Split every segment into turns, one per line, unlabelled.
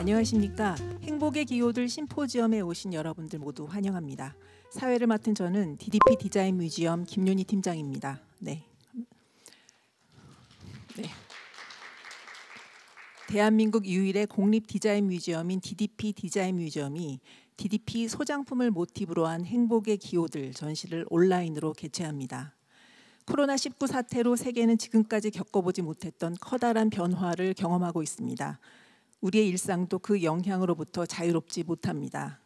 안녕하십니까. 행복의 기호들 심포지엄에 오신 여러분들 모두 환영합니다. 사회를 맡은 저는 DDP 디자인 뮤지엄 김윤희 팀장입니다. 네. 네. 대한민국 유일의 공립 디자인 뮤지엄인 DDP 디자인 뮤지엄이 DDP 소장품을 모티브로 한 행복의 기호들 전시를 온라인으로 개최합니다. 코로나19 사태로 세계는 지금까지 겪어보지 못했던 커다란 변화를 경험하고 있습니다. 우리의 일상도 그 영향으로부터 자유롭지 못합니다.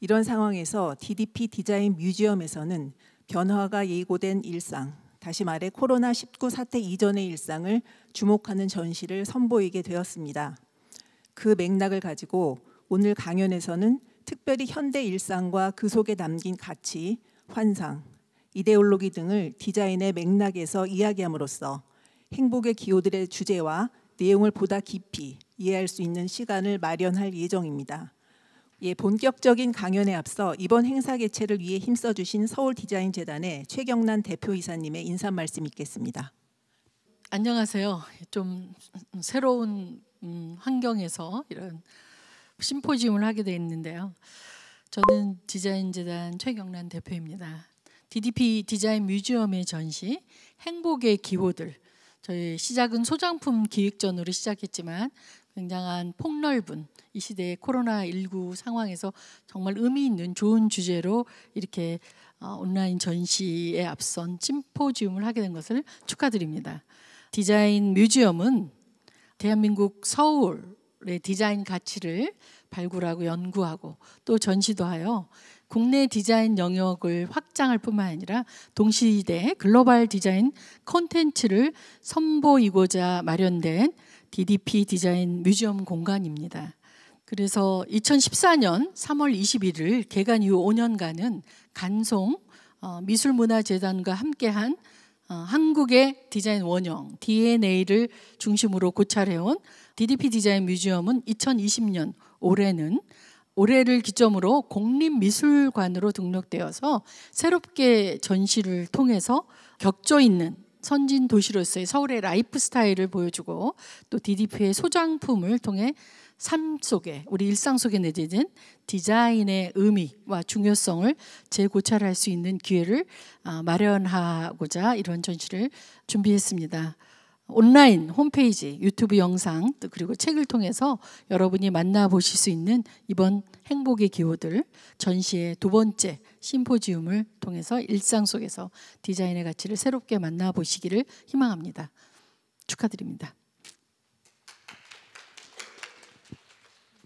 이런 상황에서 DDP 디자인 뮤지엄에서는 변화가 예고된 일상, 다시 말해 코로나19 사태 이전의 일상을 주목하는 전시를 선보이게 되었습니다. 그 맥락을 가지고 오늘 강연에서는 특별히 현대 일상과 그 속에 담긴 가치, 환상, 이데올로기 등을 디자인의 맥락에서 이야기함으로써 행복의 기호들의 주제와 내용을 보다 깊이 이해할 수 있는 시간을 마련할 예정입니다. 예, 본격적인 강연에 앞서 이번 행사 개최를 위해 힘써 주신 서울 디자인 재단의 최경란 대표이사님의 인사 말씀 있겠습니다. 안녕하세요. 좀 새로운 음, 환경에서 이런
심포지움을 하게 되었는데요. 저는 디자인 재단 최경란 대표입니다. DDP 디자인 뮤지엄의 전시 행복의 기호들 저희 시작은 소장품 기획전으로 시작했지만 굉장한 폭넓은 이 시대의 코로나19 상황에서 정말 의미 있는 좋은 주제로 이렇게 어, 온라인 전시에 앞선 심포지움을 하게 된 것을 축하드립니다. 디자인 뮤지엄은 대한민국 서울의 디자인 가치를 발굴하고 연구하고 또 전시도 하여 국내 디자인 영역을 확장할 뿐만 아니라 동시대 글로벌 디자인 콘텐츠를 선보이고자 마련된 DDP 디자인 뮤지엄 공간입니다. 그래서 2014년 3월 21일 개관 이후 5년간은 간송 어, 미술문화재단과 함께한 어, 한국의 디자인 원형 DNA를 중심으로 고찰해온 DDP 디자인 뮤지엄은 2020년 올해는 올해를 기점으로 공립미술관으로 등록되어서 새롭게 전시를 통해서 격조 있는 선진 도시로서의 서울의 라이프 스타일을 보여주고 또 DDP의 소장품을 통해 삶 속에 우리 일상 속에 내재된 디자인의 의미와 중요성을 재고찰할 수 있는 기회를 아, 마련하고자 이런 전시를 준비했습니다. 온라인 홈페이지, 유튜브 영상 또 그리고 책을 통해서 여러분이 만나보실 수 있는 이번 행복의 기호들 전시의 두 번째 심포지움을 통해서 일상 속에서 디자인의 가치를 새롭게 만나보시기를 희망합니다. 축하드립니다.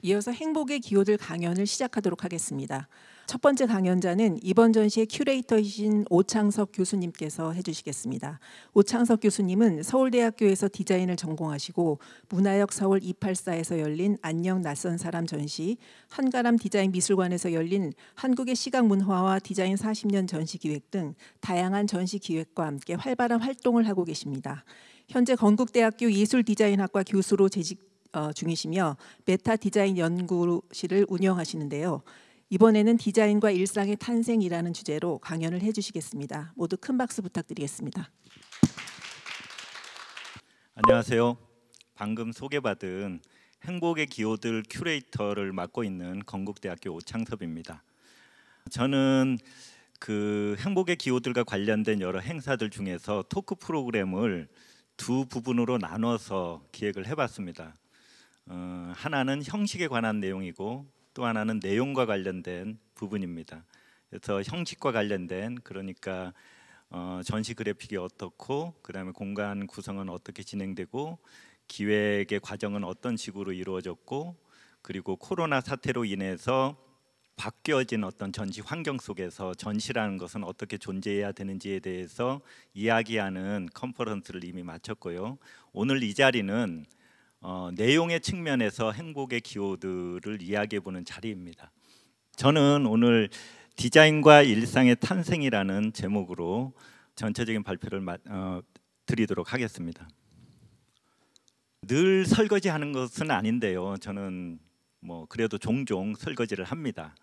이어서 행복의 기호들 강연을 시작하도록 하겠습니다. 첫 번째 강연자는 이번 전시의 큐레이터이신 오창석 교수님께서 해주시겠습니다. 오창석 교수님은 서울대학교에서 디자인을 전공하시고 문화역 서울 284에서 열린 안녕 낯선 사람 전시, 한가람 디자인 미술관에서 열린 한국의 시각 문화와 디자인 40년 전시 기획 등 다양한 전시 기획과 함께 활발한 활동을 하고 계십니다. 현재 건국대학교 예술디자인학과 교수로 재직 어, 중이시며 메타 디자인 연구실을 운영하시는데요. 이번에는 디자인과 일상의 탄생이라는 주제로 강연을 해주시겠습니다. 모두 큰 박수 부탁드리겠습니다.
안녕하세요. 방금 소개받은 행복의 기호들 큐레이터를 맡고 있는 건국대학교 오창섭입니다. 저는 그 행복의 기호들과 관련된 여러 행사들 중에서 토크 프로그램을 두 부분으로 나눠서 기획을 해봤습니다. 어, 하나는 형식에 관한 내용이고 또 하나는 내용과 관련된 부분입니다. 그래서 형식과 관련된 그러니까 어, 전시 그래픽이 어떻고 그다음에 공간 구성은 어떻게 진행되고 기획의 과정은 어떤 식으로 이루어졌고 그리고 코로나 사태로 인해서 바뀌어진 어떤 전시 환경 속에서 전시라는 것은 어떻게 존재해야 되는지에 대해서 이야기하는 컨퍼런스를 이미 마쳤고요. 오늘 이 자리는 어, 내용의 측면에서 행복의 기호들을 이야기해보는 자리입니다. 저는 오늘 디자인과 일상의 탄생이라는 제목으로 전체적인 발표를 마, 어, 드리도록 하겠습니다. 늘 설거지하는 것은 아닌데요. 저는 뭐 그래도 종종 설거지를 합니다.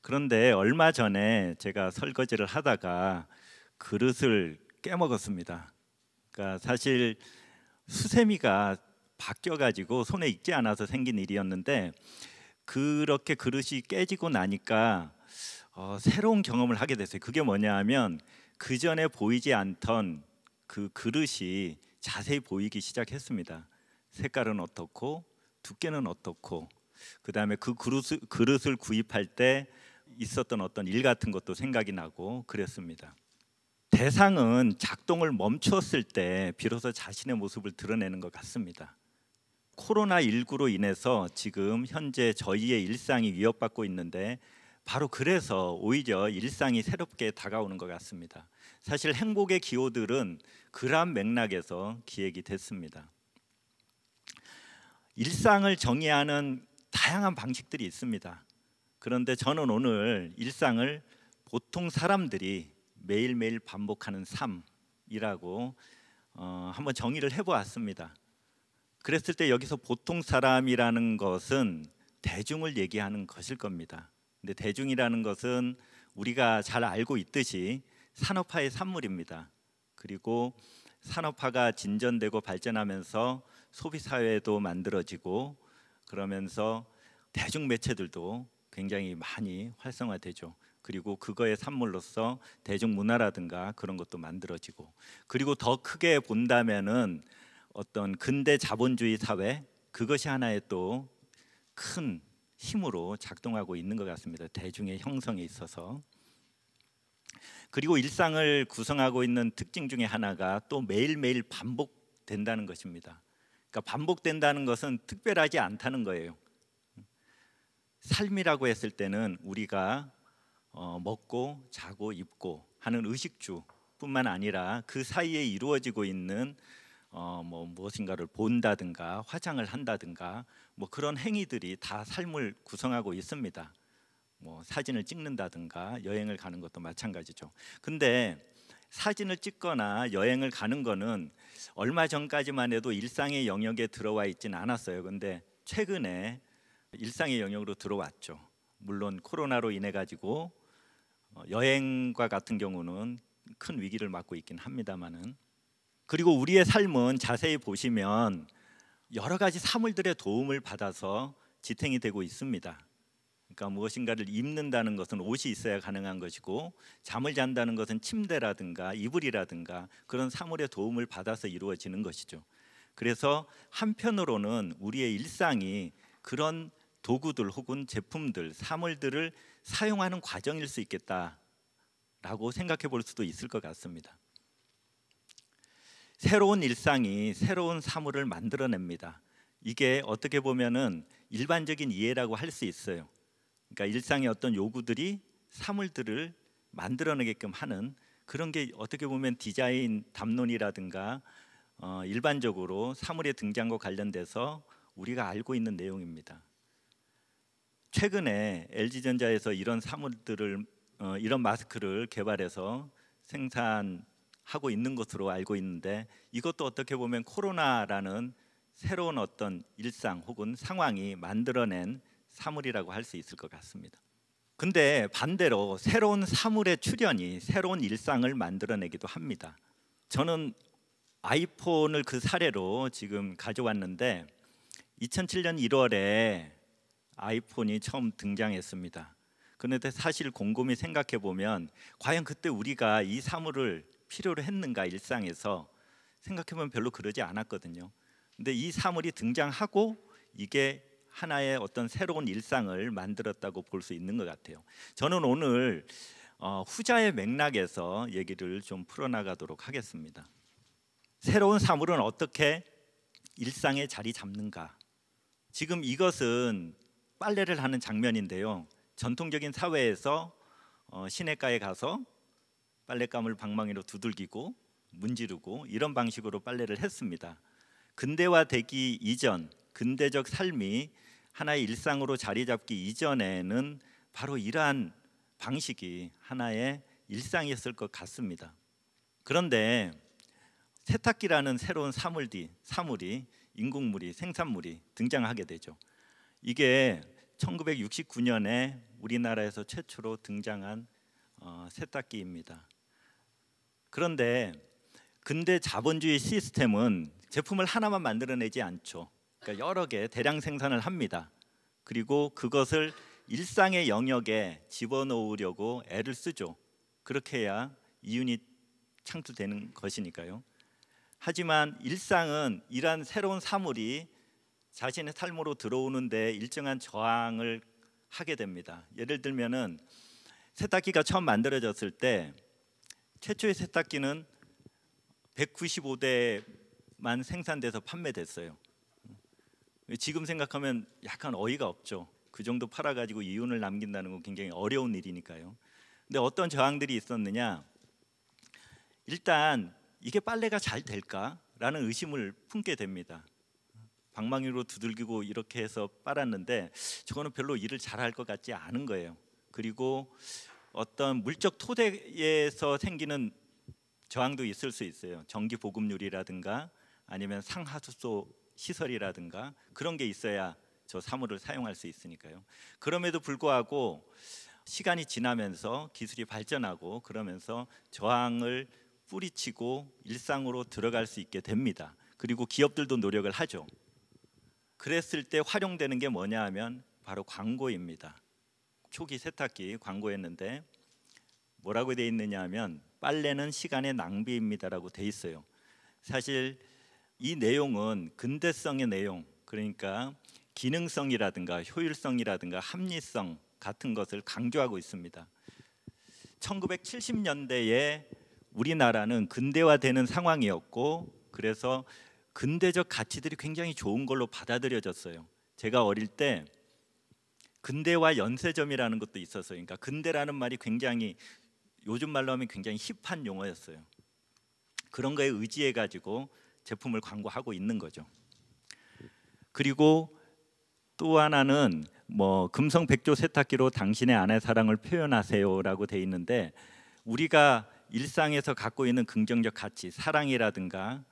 그런데 얼마 전에 제가 설거지를 하다가 그릇을 깨먹었습니다. 그러니까 사실 수세미가 바뀌어가지고 손에 익지 않아서 생긴 일이었는데 그렇게 그릇이 깨지고 나니까 어, 새로운 경험을 하게 됐어요. 그게 뭐냐하면 그 전에 보이지 않던 그 그릇이 자세히 보이기 시작했습니다. 색깔은 어떻고 두께는 어떻고 그 다음에 그 그릇을, 그릇을 구입할 때 있었던 어떤 일 같은 것도 생각이 나고 그랬습니다. 대상은 작동을 멈추었을 때 비로소 자신의 모습을 드러내는 것 같습니다. 코로나19로 인해서 지금 현재 저희의 일상이 위협받고 있는데 바로 그래서 오히려 일상이 새롭게 다가오는 것 같습니다. 사실 행복의 기호들은 그러한 맥락에서 기획이 됐습니다. 일상을 정의하는 다양한 방식들이 있습니다. 그런데 저는 오늘 일상을 보통 사람들이 매일매일 반복하는 삶이라고 어, 한번 정의를 해보았습니다. 그랬을 때 여기서 보통 사람이라는 것은 대중을 얘기하는 것일 겁니다. 근데 대중이라는 것은 우리가 잘 알고 있듯이 산업화의 산물입니다. 그리고 산업화가 진전되고 발전하면서 소비 사회도 만들어지고 그러면서 대중 매체들도 굉장히 많이 활성화되죠. 그리고 그거의 산물로서 대중 문화라든가 그런 것도 만들어지고 그리고 더 크게 본다면은 어떤 근대 자본주의 사회 그것이 하나의 또 큰 힘으로 작동하고 있는 것 같습니다. 대중의 형성에 있어서 그리고 일상을 구성하고 있는 특징 중에 하나가 또 매일매일 반복된다는 것입니다. 그러니까 반복된다는 것은 특별하지 않다는 거예요. 삶이라고 했을 때는 우리가 어, 먹고 자고 입고 하는 의식주뿐만 아니라 그 사이에 이루어지고 있는 어, 뭐 무엇인가를 본다든가 화장을 한다든가 뭐 그런 행위들이 다 삶을 구성하고 있습니다. 뭐 사진을 찍는다든가 여행을 가는 것도 마찬가지죠. 근데 사진을 찍거나 여행을 가는 거는 얼마 전까지만 해도 일상의 영역에 들어와 있진 않았어요. 근데 최근에 일상의 영역으로 들어왔죠. 물론 코로나로 인해 가지고 어, 여행과 같은 경우는 큰 위기를 맞고 있긴 합니다만은 그리고 우리의 삶은 자세히 보시면 여러 가지 사물들의 도움을 받아서 지탱이 되고 있습니다. 그러니까 무엇인가를 입는다는 것은 옷이 있어야 가능한 것이고 잠을 잔다는 것은 침대라든가 이불이라든가 그런 사물의 도움을 받아서 이루어지는 것이죠. 그래서 한편으로는 우리의 일상이 그런 도구들 혹은 제품들, 사물들을 사용하는 과정일 수 있겠다라고 생각해 볼 수도 있을 것 같습니다. 새로운 일상이 새로운 사물을 만들어냅니다. 이게 어떻게 보면은 일반적인 이해라고 할 수 있어요. 그러니까 일상의 어떤 요구들이 사물들을 만들어내게끔 하는 그런 게 어떻게 보면 디자인 담론이라든가 어, 일반적으로 사물의 등장과 관련돼서 우리가 알고 있는 내용입니다. 최근에 LG 전자에서 이런 사물들을 어, 이런 마스크를 개발해서 생산 하고 있는 것으로 알고 있는데 이것도 어떻게 보면 코로나라는 새로운 어떤 일상 혹은 상황이 만들어낸 사물이라고 할 수 있을 것 같습니다. 근데 반대로 새로운 사물의 출현이 새로운 일상을 만들어내기도 합니다. 저는 아이폰을 그 사례로 지금 가져왔는데 2007년 1월에 아이폰이 처음 등장했습니다. 그런데 사실 곰곰이 생각해 보면 과연 그때 우리가 이 사물을 필요로 했는가 일상에서 생각해보면 별로 그러지 않았거든요. 근데 이 사물이 등장하고 이게 하나의 어떤 새로운 일상을 만들었다고 볼 수 있는 것 같아요. 저는 오늘 어, 후자의 맥락에서 얘기를 좀 풀어나가도록 하겠습니다. 새로운 사물은 어떻게 일상에 자리 잡는가? 지금 이것은 빨래를 하는 장면인데요. 전통적인 사회에서 어, 시내가에 가서 빨랫감을 방망이로 두들기고 문지르고 이런 방식으로 빨래를 했습니다. 근대화되기 이전 근대적 삶이 하나의 일상으로 자리 잡기 이전에는 바로 이러한 방식이 하나의 일상이었을 것 같습니다. 그런데 세탁기라는 새로운 사물이 사물이 인공물이 생산물이 등장하게 되죠. 이게 1969년에 우리나라에서 최초로 등장한 어, 세탁기입니다. 그런데 근대 자본주의 시스템은 제품을 하나만 만들어내지 않죠. 그러니까 여러 개 대량 생산을 합니다. 그리고 그것을 일상의 영역에 집어넣으려고 애를 쓰죠. 그렇게 해야 이윤이 창출되는 것이니까요. 하지만 일상은 이러한 새로운 사물이 자신의 삶으로 들어오는데 일정한 저항을 하게 됩니다. 예를 들면은 세탁기가 처음 만들어졌을 때 최초의 세탁기는 195대만 생산돼서 판매됐어요. 지금 생각하면 약간 어이가 없죠. 그 정도 팔아가지고 이윤을 남긴다는 건 굉장히 어려운 일이니까요. 근데 어떤 저항들이 있었느냐? 일단 이게 빨래가 잘 될까라는 의심을 품게 됩니다. 방망이로 두들기고 이렇게 해서 빨았는데 저거는 별로 일을 잘 할 것 같지 않은 거예요. 그리고 어떤 물적 토대에서 생기는 저항도 있을 수 있어요. 전기 보급률이라든가 아니면 상하수소 시설이라든가 그런 게 있어야 저 사물을 사용할 수 있으니까요. 그럼에도 불구하고 시간이 지나면서 기술이 발전하고 그러면서 저항을 뿌리치고 일상으로 들어갈 수 있게 됩니다. 그리고 기업들도 노력을 하죠. 그랬을 때 활용되는 게 뭐냐 하면 바로 광고입니다. 초기 세탁기 광고했는데 뭐라고 돼 있느냐 하면 빨래는 시간의 낭비입니다라고 돼 있어요. 사실 이 내용은 근대성의 내용 그러니까 기능성이라든가 효율성이라든가 합리성 같은 것을 강조하고 있습니다. 1970년대에 우리나라는 근대화되는 상황이었고 그래서 근대적 가치들이 굉장히 좋은 걸로 받아들여졌어요. 제가 어릴 때 근대와 연세점이라는 것도 있어서 그러니까 근대라는 말이 굉장히 요즘 말로 하면 굉장히 힙한 용어였어요. 그런 거에 의지해 가지고 제품을 광고하고 있는 거죠. 그리고 또 하나는 뭐 금성 백조 세탁기로 당신의 아내 사랑을 표현하세요라고 돼 있는데 우리가 일상에서 갖고 있는 긍정적 가치 사랑이라든가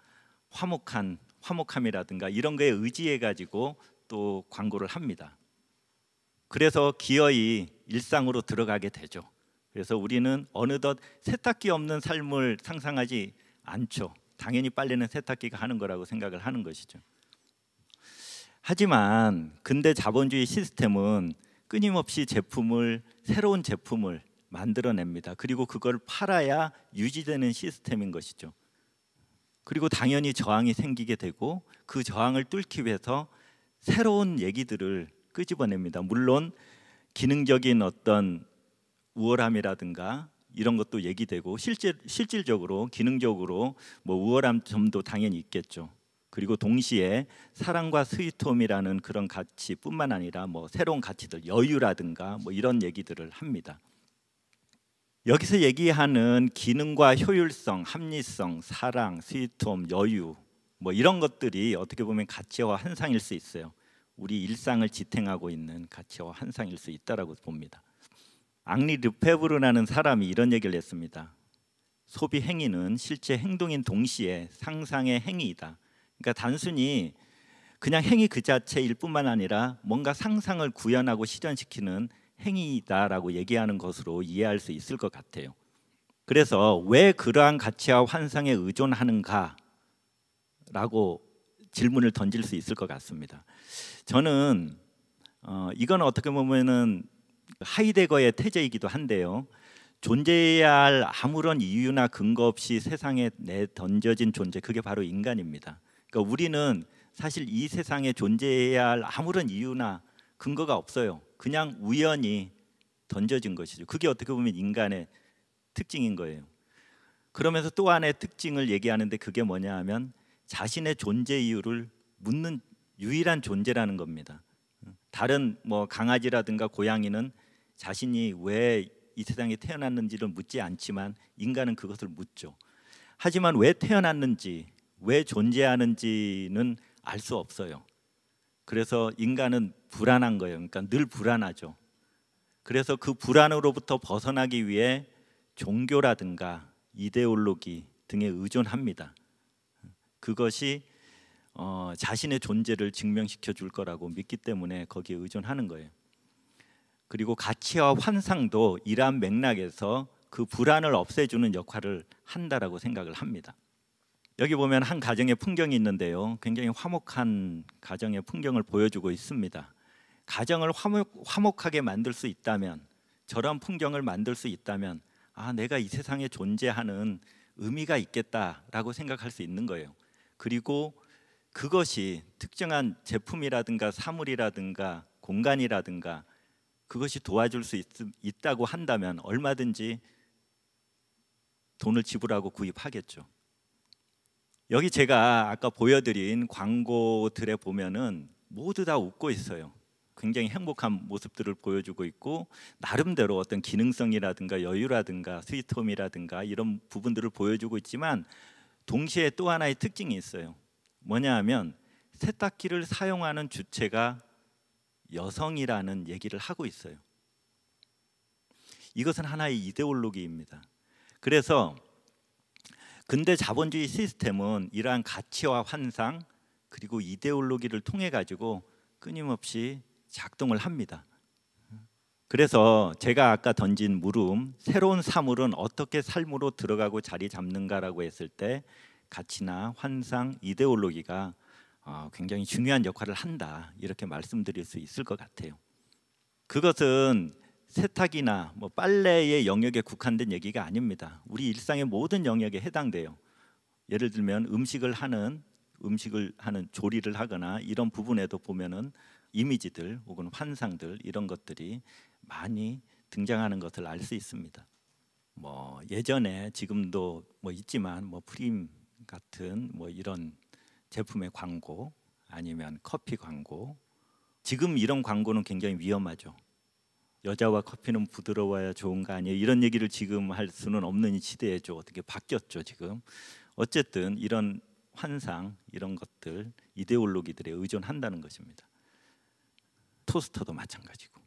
화목한 화목함이라든가 이런 거에 의지해 가지고 또 광고를 합니다. 그래서 기어이 일상으로 들어가게 되죠. 그래서 우리는 어느덧 세탁기 없는 삶을 상상하지 않죠. 당연히 빨래는 세탁기가 하는 거라고 생각을 하는 것이죠. 하지만 근대 자본주의 시스템은 끊임없이 제품을 새로운 제품을 만들어냅니다. 그리고 그걸 팔아야 유지되는 시스템인 것이죠. 그리고 당연히 저항이 생기게 되고 그 저항을 뚫기 위해서 새로운 얘기들을 끄집어냅니다. 물론 기능적인 어떤 우월함이라든가 이런 것도 얘기되고 실질 실질적으로 기능적으로 뭐 우월함 점도 당연히 있겠죠. 그리고 동시에 사랑과 스위트홈이라는 그런 가치뿐만 아니라 뭐 새로운 가치들 여유라든가 뭐 이런 얘기들을 합니다. 여기서 얘기하는 기능과 효율성, 합리성, 사랑, 스위트홈, 여유 뭐 이런 것들이 어떻게 보면 가치와 환상일 수 있어요. 우리 일상을 지탱하고 있는 가치와 환상일 수 있다라고 봅니다. 앙리 르페브르라는 사람이 이런 얘기를 했습니다. 소비 행위는 실제 행동인 동시에 상상의 행위이다. 그러니까 단순히 그냥 행위 그 자체일 뿐만 아니라 뭔가 상상을 구현하고 실현시키는 행위이다라고 얘기하는 것으로 이해할 수 있을 것 같아요. 그래서 왜 그러한 가치와 환상에 의존하는가라고 질문을 던질 수 있을 것 같습니다. 저는 어, 이건 어떻게 보면은 하이데거의 태제이기도 한데요. 존재해야 할 아무런 이유나 근거 없이 세상에 내 던져진 존재 그게 바로 인간입니다. 그러니까 우리는 사실 이 세상에 존재해야 할 아무런 이유나 근거가 없어요. 그냥 우연히 던져진 것이죠. 그게 어떻게 보면 인간의 특징인 거예요. 그러면서 또 하나의 특징을 얘기하는데 그게 뭐냐 하면 자신의 존재 이유를 묻는 유일한 존재라는 겁니다. 다른 뭐 강아지라든가 고양이는 자신이 왜 이 세상에 태어났는지를 묻지 않지만 인간은 그것을 묻죠. 하지만 왜 태어났는지, 왜 존재하는지는 알 수 없어요. 그래서 인간은 불안한 거예요. 그러니까 늘 불안하죠. 그래서 그 불안으로부터 벗어나기 위해 종교라든가 이데올로기 등에 의존합니다. 그것이 어, 자신의 존재를 증명시켜 줄 거라고 믿기 때문에 거기에 의존하는 거예요. 그리고 가치와 환상도 이러한 맥락에서 그 불안을 없애주는 역할을 한다라고 생각을 합니다. 여기 보면 한 가정의 풍경이 있는데요. 굉장히 화목한 가정의 풍경을 보여주고 있습니다. 가정을 화목, 하게 만들 수 있다면 저런 풍경을 만들 수 있다면 아 내가 이 세상에 존재하는 의미가 있겠다라고 생각할 수 있는 거예요. 그리고 그것이 특정한 제품이라든가 사물이라든가 공간이라든가 그것이 도와줄 수 있, 있다고 한다면 얼마든지 돈을 지불하고 구입하겠죠. 여기 제가 아까 보여드린 광고들에 보면은 모두 다 웃고 있어요. 굉장히 행복한 모습들을 보여주고 있고 나름대로 어떤 기능성이라든가 여유라든가 스위트홈이라든가 이런 부분들을 보여주고 있지만 동시에 또 하나의 특징이 있어요. 뭐냐 하면 세탁기를 사용하는 주체가 여성이라는 얘기를 하고 있어요. 이것은 하나의 이데올로기입니다. 그래서 근대 자본주의 시스템은 이러한 가치와 환상 그리고 이데올로기를 통해 가지고 끊임없이 작동을 합니다. 그래서 제가 아까 던진 물음 새로운 사물은 어떻게 삶으로 들어가고 자리 잡는가라고 했을 때 가치나 환상, 이데올로기가 어, 굉장히 중요한 역할을 한다 이렇게 말씀드릴 수 있을 것 같아요. 그것은 세탁이나 뭐 빨래의 영역에 국한된 얘기가 아닙니다. 우리 일상의 모든 영역에 해당돼요. 예를 들면 음식을 하는 음식을 하는 조리를 하거나 이런 부분에도 보면은 이미지들 혹은 환상들 이런 것들이 많이 등장하는 것을 알 수 있습니다. 뭐 예전에 지금도 뭐 있지만 뭐 프림 같은 뭐 이런 제품의 광고 아니면 커피 광고 지금 이런 광고는 굉장히 위험하죠. 여자와 커피는 부드러워야 좋은 거 아니에요? 이런 얘기를 지금 할 수는 없는 시대에죠. 어떻게 바뀌었죠 지금? 어쨌든 이런 환상 이런 것들 이데올로기들에 의존한다는 것입니다. 토스터도 마찬가지고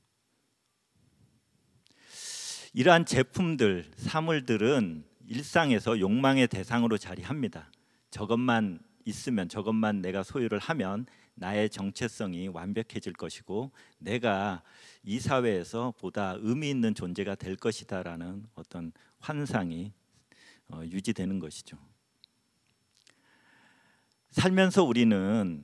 이러한 제품들 사물들은 일상에서 욕망의 대상으로 자리합니다. 저것만 있으면 저것만 내가 소유를 하면 나의 정체성이 완벽해질 것이고 내가 이 사회에서 보다 의미 있는 존재가 될 것이다라는 어떤 환상이 어, 유지되는 것이죠. 살면서 우리는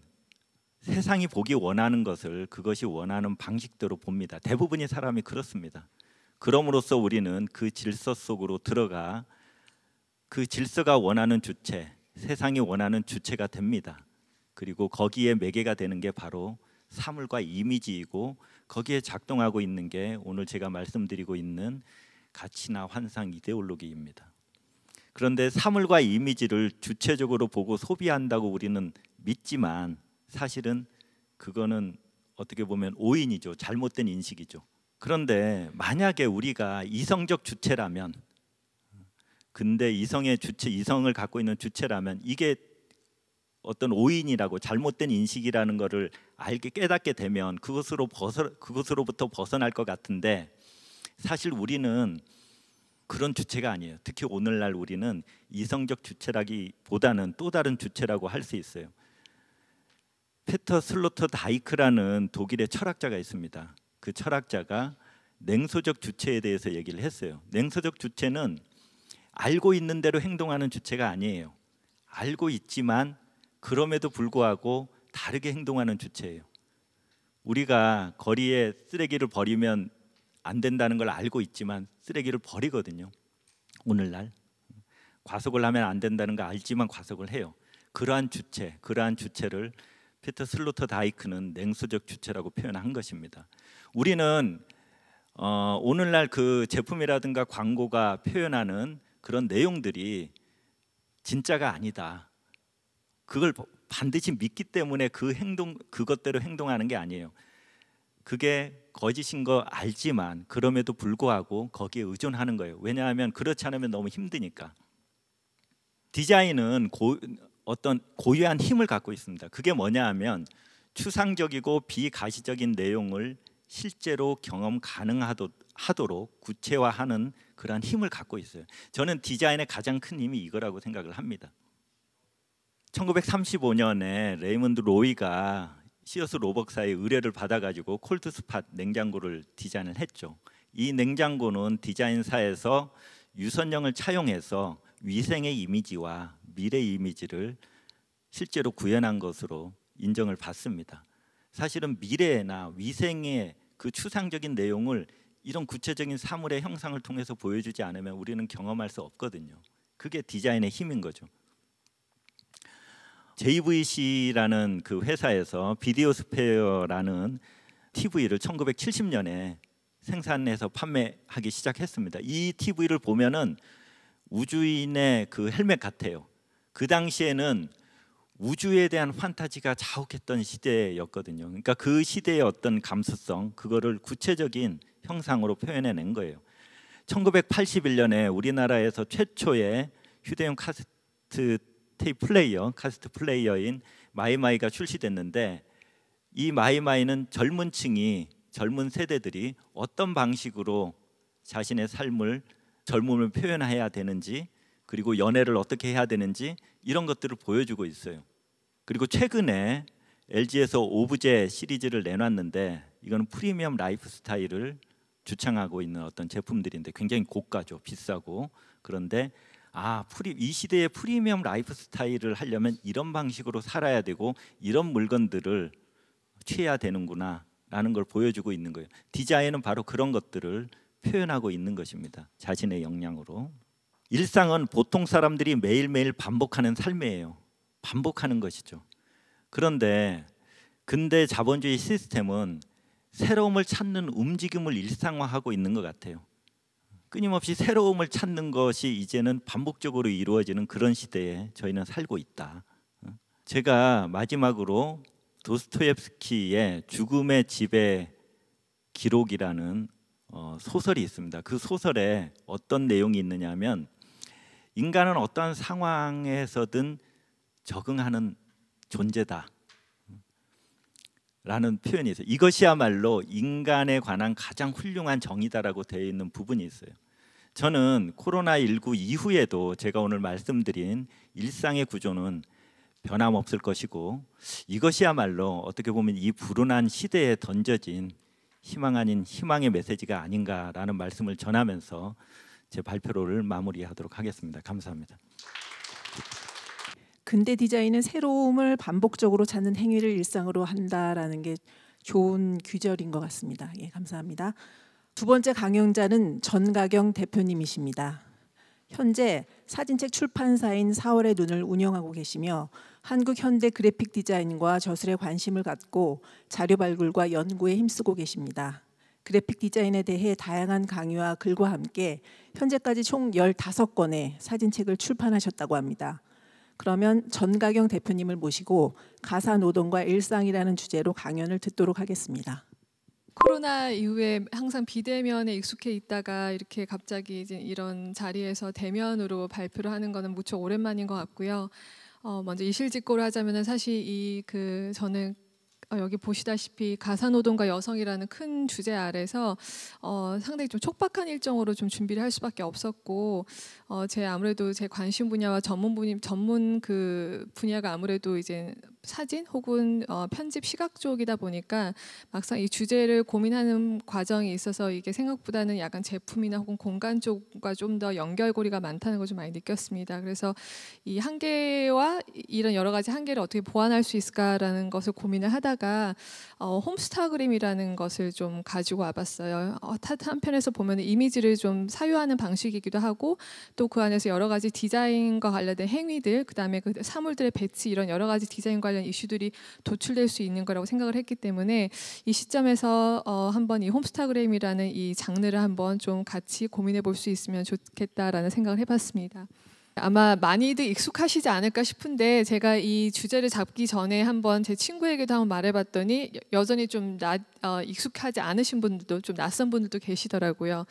세상이 보기 원하는 것을 그것이 원하는 방식대로 봅니다. 대부분의 사람이 그렇습니다. 그럼으로써 우리는 그 질서 속으로 들어가 그 질서가 원하는 주체, 세상이 원하는 주체가 됩니다. 그리고 거기에 매개가 되는 게 바로 사물과 이미지이고 거기에 작동하고 있는 게 오늘 제가 말씀드리고 있는 가치나 환상 이데올로기입니다. 그런데 사물과 이미지를 주체적으로 보고 소비한다고 우리는 믿지만 사실은 그거는 어떻게 보면 오인이죠. 잘못된 인식이죠. 그런데 만약에 우리가 이성적 주체라면 근데 이성의 주체 이성을 갖고 있는 주체라면 이게 어떤 오인이라고 잘못된 인식이라는 것을 알게 깨닫게 되면 그것으로 벗어 그것으로부터 벗어날 것 같은데 사실 우리는 그런 주체가 아니에요. 특히 오늘날 우리는 이성적 주체라기보다는 또 다른 주체라고 할 수 있어요. 페터 슬로터 다이크라는 독일의 철학자가 있습니다. 그 철학자가 냉소적 주체에 대해서 얘기를 했어요. 냉소적 주체는 알고 있는 대로 행동하는 주체가 아니에요. 알고 있지만 그럼에도 불구하고 다르게 행동하는 주체예요. 우리가 거리에 쓰레기를 버리면 안 된다는 걸 알고 있지만 쓰레기를 버리거든요. 오늘날 과속을 하면 안 된다는 걸 알지만 과속을 해요. 그러한 주체, 그러한 주체를 피터 슬로터 다이크는 냉소적 주체라고 표현한 것입니다. 우리는 어, 오늘날 그 제품이라든가 광고가 표현하는 그런 내용들이 진짜가 아니다. 그걸 반드시 믿기 때문에 그 행동 그것대로 행동하는 게 아니에요. 그게 거짓인 거 알지만 그럼에도 불구하고 거기에 의존하는 거예요. 왜냐하면 그렇지 않으면 너무 힘드니까. 디자인은 고, 어떤 고유한 힘을 갖고 있습니다. 그게 뭐냐 하면 추상적이고 비가시적인 내용을 실제로 경험 가능하도록 구체화하는 그러한 힘을 갖고 있어요. 저는 디자인의 가장 큰 힘이 이거라고 생각을 합니다. 1935년에 레이먼드 로이가 시어스 로벅사의 의뢰를 받아가지고 콜드 스팟 냉장고를 디자인을 했죠. 이 냉장고는 디자인사에서 유선형을 차용해서 위생의 이미지와 미래의 이미지를 실제로 구현한 것으로 인정을 받습니다. 사실은 미래나 위생의 그 추상적인 내용을 이런 구체적인 사물의 형상을 통해서 보여주지 않으면 우리는 경험할 수 없거든요. 그게 디자인의 힘인 거죠. JVC라는 그 회사에서 비디오 스페어라는 TV를 1970년에 생산해서 판매하기 시작했습니다. 이 TV를 보면은 우주인의 그 헬멧 같아요. 그 당시에는 우주에 대한 환타지가 자욱했던 시대였거든요. 그러니까 그 시대의 어떤 감수성 그거를 구체적인 형상으로 표현해낸 거예요. 1981년에 우리나라에서 최초의 휴대용 카세트 테이프 플레이어, 카세트 플레이어인 마이마이가 출시됐는데 이 마이마이는 젊은 층이 젊은 세대들이 어떤 방식으로 자신의 삶을 젊음을 표현해야 되는지 그리고 연애를 어떻게 해야 되는지 이런 것들을 보여주고 있어요. 그리고 최근에 LG에서 오브제 시리즈를 내놨는데 이거는 프리미엄 라이프 스타일을 주창하고 있는 어떤 제품들인데 굉장히 고가죠 비싸고 그런데 아, 프리, 이 시대의 프리미엄 라이프 스타일을 하려면 이런 방식으로 살아야 되고 이런 물건들을 취해야 되는구나 라는 걸 보여주고 있는 거예요. 디자인은 바로 그런 것들을 표현하고 있는 것입니다. 자신의 역량으로. 일상은 보통 사람들이 매일매일 반복하는 삶이에요. 반복하는 것이죠. 그런데 근대 자본주의 시스템은 새로움을 찾는 움직임을 일상화하고 있는 것 같아요. 끊임없이 새로움을 찾는 것이 이제는 반복적으로 이루어지는 그런 시대에 저희는 살고 있다. 제가 마지막으로 도스토옙스키의 죽음의 집의 기록이라는 어, 소설이 있습니다. 그 소설에 어떤 내용이 있느냐면 인간은 어떠한 상황에서든 적응하는 존재다. 라는 표현이 있어요. 이것이야말로 인간에 관한 가장 훌륭한 정의다라고 되어 있는 부분이 있어요. 저는 코로나19 이후에도 제가 오늘 말씀드린 일상의 구조는 변함없을 것이고 이것이야말로 어떻게 보면 이 불운한 시대에 던져진 희망 아닌 희망의 메시지가 아닌가라는 말씀을 전하면서 제 발표를 마무리하도록 하겠습니다. 감사합니다.
근대 디자인은 새로움을 반복적으로 찾는 행위를 일상으로 한다라는 게 좋은 규절인 것 같습니다. 예, 감사합니다. 두 번째 강연자는 전가경 대표님이십니다. 현재 사진책 출판사인 4월의 눈을 운영하고 계시며 한국 현대 그래픽 디자인과 저술에 관심을 갖고 자료 발굴과 연구에 힘쓰고 계십니다. 그래픽 디자인에 대해 다양한 강의와 글과 함께 현재까지 총 15권의 사진책을 출판하셨다고 합니다. 그러면 전가경 대표님을 모시고 가사 노동과 일상이라는 주제로 강연을 듣도록 하겠습니다. 코로나 이후에
항상 비대면에 익숙해 있다가 이렇게 갑자기 이제 이런 자리에서 대면으로 발표를 하는 거는 무척 오랜만인 것 같고요. 어, 먼저 이실직고를 하자면 사실 이 그 저는 어, 여기 보시다시피 가사노동과 여성이라는 큰 주제 아래서 어, 상당히 좀 촉박한 일정으로 좀 준비를 할 수밖에 없었고 어, 제 아무래도 제 관심 분야와 전문 분야 전문 그 분야가 아무래도 이제 사진 혹은 어, 편집 시각 쪽이다 보니까 막상 이 주제를 고민하는 과정이 있어서 이게 생각보다는 약간 제품이나 혹은 공간 쪽과 좀 더 연결고리가 많다는 걸좀 많이 느꼈습니다. 그래서 이 한계와 이런 여러 가지 한계를 어떻게 보완할 수 있을까라는 것을 고민을 하다가 어, 홈스타그램이라는 것을 좀 가지고 와봤어요. 어, 한편에서 보면 이미지를 좀 사유하는 방식이기도 하고 또 그 안에서 여러 가지 디자인과 관련된 행위들, 그 다음에 그 사물들의 배치 이런 여러 가지 디자인과 관련 이슈들이 도출될 수 있는 거라고 생각을 했기 때문에 이 시점에서 어, 한번 이 홈스타그램이라는 이 장르를 한번 좀 같이 고민해 볼 수 있으면 좋겠다라는 생각을 해봤습니다. 아마 많이들 익숙하시지 않을까 싶은데 제가 이 주제를 잡기 전에 한번 제 친구에게도 한번 말해봤더니 여전히 좀 나, 어, 익숙하지 않으신 분들도 좀 낯선 분들도 계시더라고요.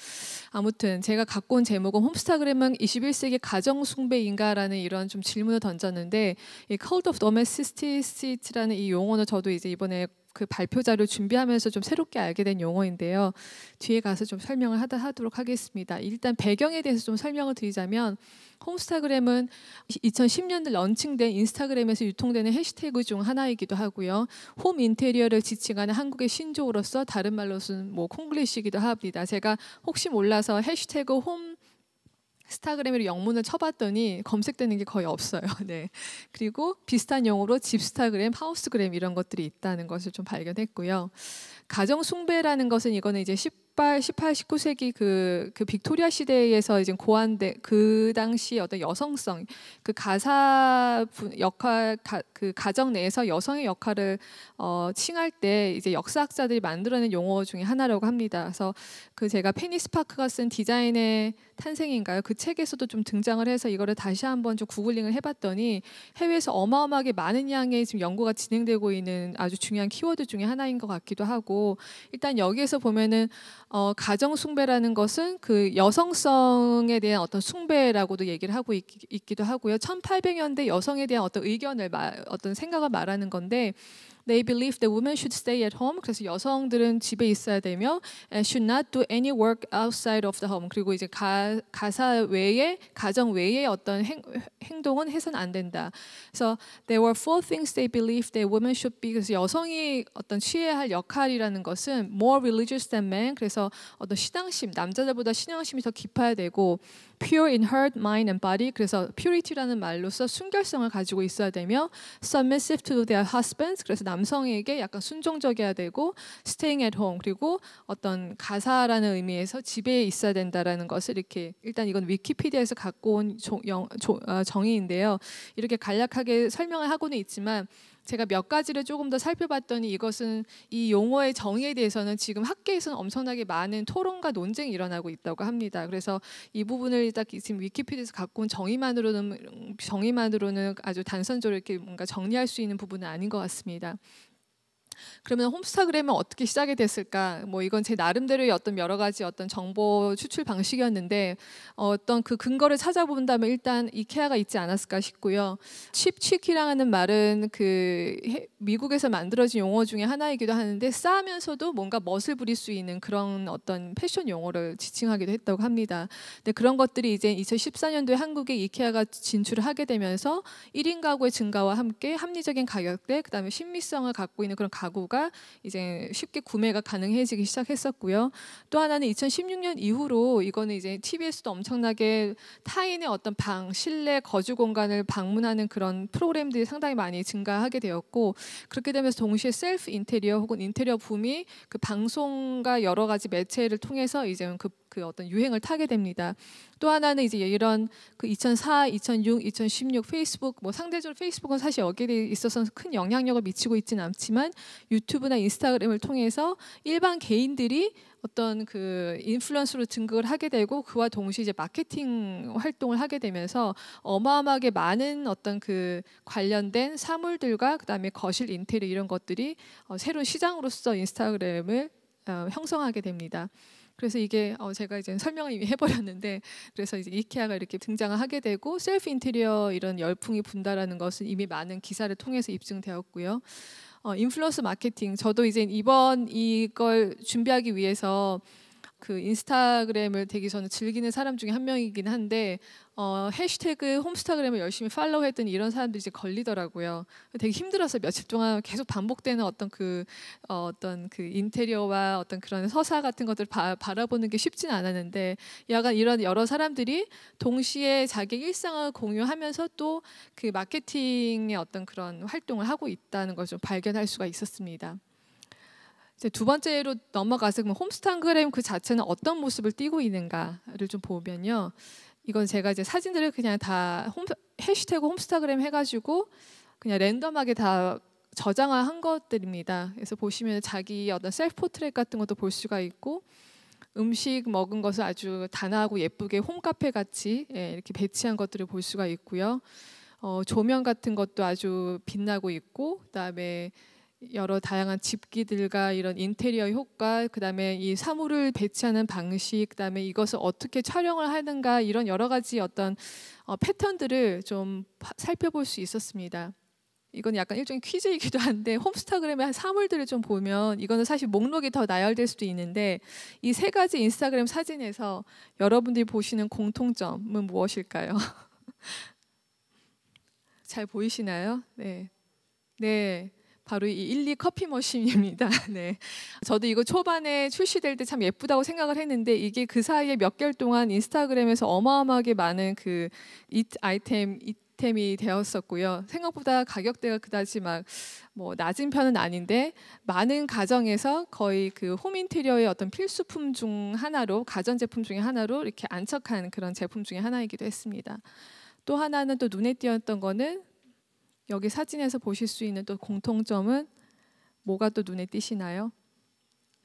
아무튼 제가 갖고 온 제목은 홈스타그램은 21세기 가정 숭배인가라는 이런 좀 질문을 던졌는데 이 Cult of Domesticity라는 이 용어는 저도 이제 이번에 그 발표 자료 준비하면서 좀 새롭게 알게 된 용어인데요. 뒤에 가서 좀 설명을 하다 하도록 하겠습니다. 일단 배경에 대해서 좀 설명을 드리자면 홈스타그램은 2 0 1 0년에 런칭된 인스타그램에서 유통되는 해시태그 중 하나이기도 하고요. 홈 인테리어를 지칭하는 한국의 신조어로서 다른 말로는 뭐콩글리시기도 합니다. 제가 혹시 몰라서 해시태그 홈 스타그램으로 영문을 쳐봤더니 검색되는 게 거의 없어요. 네. 그리고 비슷한 용어로 집스타그램, 하우스그램 이런 것들이 있다는 것을 좀 발견했고요. 가정 숭배라는 것은 이거는 이제 쉽 18, 18, 19세기 그, 그 빅토리아 시대에서 이제 고안된 그 당시 어떤 여성성 그 가사 역할 가, 그 가정 내에서 여성의 역할을 어, 칭할 때 이제 역사학자들이 만들어낸 용어 중에 하나라고 합니다. 그래서 그 제가 페니 스파크가 쓴 디자인의 탄생인가요? 그 책에서도 좀 등장을 해서 이거를 다시 한번 좀 구글링을 해봤더니 해외에서 어마어마하게 많은 양의 지금 연구가 진행되고 있는 아주 중요한 키워드 중에 하나인 것 같기도 하고 일단 여기에서 보면은 어, 가정 숭배라는 것은 그 여성성에 대한 어떤 숭배라고도 얘기를 하고 있, 기도 하고요. 1800년대 여성에 대한 어떤 의견을 말, 어떤 생각을 말하는 건데 They believe that women should stay at home. 그래서 여성들은 집에 있어야 되며 and should not do any work outside of the home. 그리고 이제 가, 가사 외에 가정 외에 어떤 행, 행동은 해선 안 된다. 그래서 there were four things they believed that women should be. 그래서 여성이 어떤 취해야 할 역할이라는 것은 more religious than men. 그래서 어떤 신앙심 남자들보다 신앙심이 더 깊어야 되고 pure in heart, mind and body. 그래서 purity라는 말로서 순결성을 가지고 있어야 되며 submissive to their husbands. 그래서 남성에게 약간 순종적이어야 되고 staying at home 그리고 어떤 가사라는 의미에서 집에 있어야 된다라는 것을 이렇게 일단 이건 위키피디아에서 갖고 온 정, 어, 정의인데요. 이렇게 간략하게 설명을 하고는 있지만 제가 몇 가지를 조금 더 살펴봤더니 이것은 이 용어의 정의에 대해서는 지금 학계에서는 엄청나게 많은 토론과 논쟁이 일어나고 있다고 합니다. 그래서 이 부분을 딱 지금 위키피디에서 갖고 온 정의만으로는 정의만으로는 아주 단선적으로 이렇게 뭔가 정리할 수 있는 부분은 아닌 것 같습니다. 그러면 홈스타그램은 어떻게 시작이 됐을까? 뭐 이건 제 나름대로의 어떤 여러 가지 어떤 정보 추출 방식이었는데 어떤 그 근거를 찾아본다면 일단 이케아가 있지 않았을까 싶고요. 칩치키라는 말은 그 미국에서 만들어진 용어 중에 하나이기도 하는데 싸면서도 뭔가 멋을 부릴 수 있는 그런 어떤 패션 용어를 지칭하기도 했다고 합니다. 근데 그런 것들이 이제 2014년도에 한국에 이케아가 진출을 하게 되면서 1인 가구의 증가와 함께 합리적인 가격대 그다음에 신미성을 갖고 있는 그런 가 가구가 이제 쉽게 구매가 가능해지기 시작했었고요. 또 하나는 2016년 이후로 이거는 이제 TBS도 엄청나게 타인의 어떤 방, 실내 거주 공간을 방문하는 그런 프로그램들이 상당히 많이 증가하게 되었고 그렇게 되면서 동시에 셀프 인테리어 혹은 인테리어 붐이 그 방송과 여러 가지 매체를 통해서 이제 그그 어떤 유행을 타게 됩니다. 또 하나는 이제 이런 그 2004, 2006, 2016 페이스북 뭐 상대적으로 페이스북은 사실 여기에 있어서큰 영향력을 미치고 있지는 않지만 유튜브나 인스타그램을 통해서 일반 개인들이 어떤 그 인플루언서로 등극을 하게 되고 그와 동시에 이제 마케팅 활동을 하게 되면서 어마어마하게 많은 어떤 그 관련된 사물들과 그다음에 거실 인테리어 이런 것들이 어, 새로운 시장으로서 인스타그램을 어, 형성하게 됩니다. 그래서 이게 어 제가 이제 설명을 이미 해버렸는데 그래서 이제 이케아가 이렇게 등장을 하게 되고 셀프 인테리어 이런 열풍이 분다라는 것은 이미 많은 기사를 통해서 입증되었고요. 어, 인플루언스 마케팅 저도 이제 이번 이걸 준비하기 위해서 그 인스타그램을 되기 전에 즐기는 사람 중에 한 명이긴 한데 어, 해시태그 홈스타그램을 열심히 팔로우 했더니 이런 사람들이 이제 걸리더라고요. 되게 힘들어서 며칠 동안 계속 반복되는 어떤 그 어, 어떤 그 인테리어와 어떤 그런 서사 같은 것들 바, 바라보는 게 쉽진 않았는데 약간 이런 여러 사람들이 동시에 자기 일상을 공유하면서 또 그 마케팅의 어떤 그런 활동을 하고 있다는 걸 좀 발견할 수가 있었습니다. 이제 두 번째로 넘어가서 그홈스타그램그 자체는 어떤 모습을 띠고 있는가를 좀 보면요. 이건 제가 이제 사진들을 그냥 다 홈, 해시태그 홈스타그램 해가지고 그냥 랜덤하게 다저장한 것들입니다. 그래서 보시면 자기 어떤 셀프 포트렛 같은 것도 볼 수가 있고 음식 먹은 것을 아주 단아하고 예쁘게 홈카페 같이 예, 이렇게 배치한 것들을 볼 수가 있고요. 어, 조명 같은 것도 아주 빛나고 있고 그다음에 여러 다양한 집기들과 이런 인테리어 효과, 그다음에 이 사물을 배치하는 방식, 그다음에 이것을 어떻게 촬영을 하는가 이런 여러 가지 어떤 어, 패턴들을 좀 살펴볼 수 있었습니다. 이건 약간 일종의 퀴즈이기도 한데 홈스타그램의 사물들을 좀 보면 이거는 사실 목록이 더 나열될 수도 있는데 이 세 가지 인스타그램 사진에서 여러분들이 보시는 공통점은 무엇일까요? 잘 보이시나요? 네. 네. 바로 이 일리 커피 머신입니다. 네. 저도 이거 초반에 출시될 때 참 예쁘다고 생각을 했는데 이게 그 사이에 몇 개월 동안 인스타그램에서 어마어마하게 많은 그이 아이템 이 템이 되었었고요. 생각보다 가격대가 그다지 막 뭐 낮은 편은 아닌데 많은 가정에서 거의 그 홈 인테리어의 어떤 필수품 중 하나로 가전 제품 중에 하나로 이렇게 안착한 그런 제품 중에 하나이기도 했습니다. 또 하나는 또 눈에 띄었던 거는 여기 사진에서 보실 수 있는 또 공통점은 뭐가 또 눈에 띄시나요?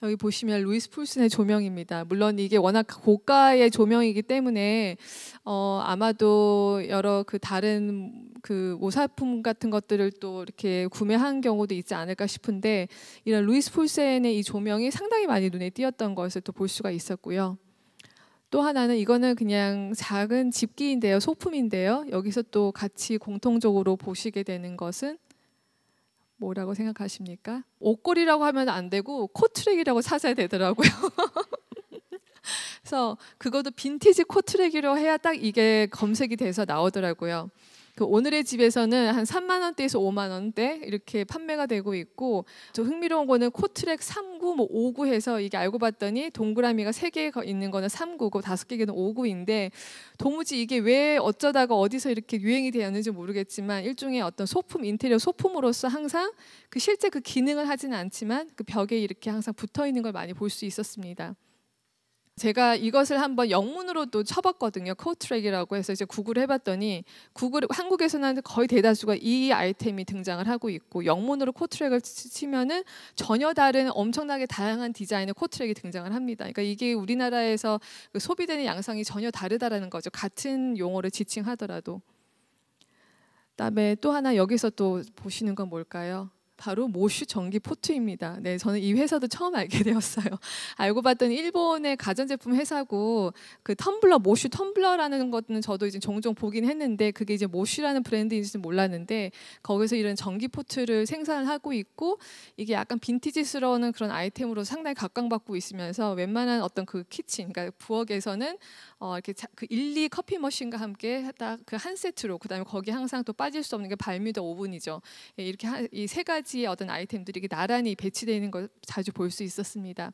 여기 보시면 루이스 풀슨의 조명입니다. 물론 이게 워낙 고가의 조명이기 때문에 어, 아마도 여러 그 다른 그 모사품 같은 것들을 또 이렇게 구매한 경우도 있지 않을까 싶은데 이런 루이스 풀센의 이 조명이 상당히 많이 눈에 띄었던 것을 또 볼 수가 있었고요. 또 하나는 이거는 그냥 작은 집기인데요. 소품인데요. 여기서 또 같이 공통적으로 보시게 되는 것은 뭐라고 생각하십니까? 옷걸이라고 하면 안 되고 코트랙이라고 찾아야 되더라고요. 그래서 그것도 빈티지 코트랙이라고 해야 딱 이게 검색이 돼서 나오더라고요. 그 오늘의 집에서는 한 3만 원대에서 5만 원대 이렇게 판매가 되고 있고 저 흥미로운 거는 코트랙 3구 뭐 5구 해서 이게 알고 봤더니 동그라미가 3개 있는 거는 3구고 5개는 5구인데 도무지 이게 왜 어쩌다가 어디서 이렇게 유행이 되었는지 모르겠지만 일종의 어떤 소품 인테리어 소품으로서 항상 그 실제 그 기능을 하지는 않지만 그 벽에 이렇게 항상 붙어 있는 걸 많이 볼 수 있었습니다. 제가 이것을 한번 영문으로 또 쳐봤거든요. 코트랙이라고 해서 이제 구글 해봤더니 구글 한국에서는 거의 대다수가 이 아이템이 등장을 하고 있고 영문으로 코트랙을 치면은 전혀 다른 엄청나게 다양한 디자인의 코트랙이 등장을 합니다. 그러니까 이게 우리나라에서 그 소비되는 양상이 전혀 다르다라는 거죠. 같은 용어를 지칭하더라도. 그다음에 또 하나 여기서 또 보시는 건 뭘까요? 바로 모슈 전기 포트입니다. 네, 저는 이 회사도 처음 알게 되었어요. 알고 봤더니 일본의 가전제품 회사고 그 텀블러 모슈 텀블러라는 것은 저도 이제 종종 보긴 했는데 그게 이제 모슈라는 브랜드인지는 몰랐는데 거기서 이런 전기 포트를 생산하고 있고 이게 약간 빈티지스러운 그런 아이템으로 상당히 각광받고 있으면서 웬만한 어떤 그 키친, 그러니까 부엌에서는 어, 이렇게 자, 그 1, 2 커피 머신과 함께 딱 그 한 세트로 그다음에 거기 항상 또 빠질 수 없는 게발미더 오븐이죠. 예, 이렇게 이세 가지의 어떤 아이템들이 나란히 배치되어 있는 걸 자주 볼 수 있었습니다.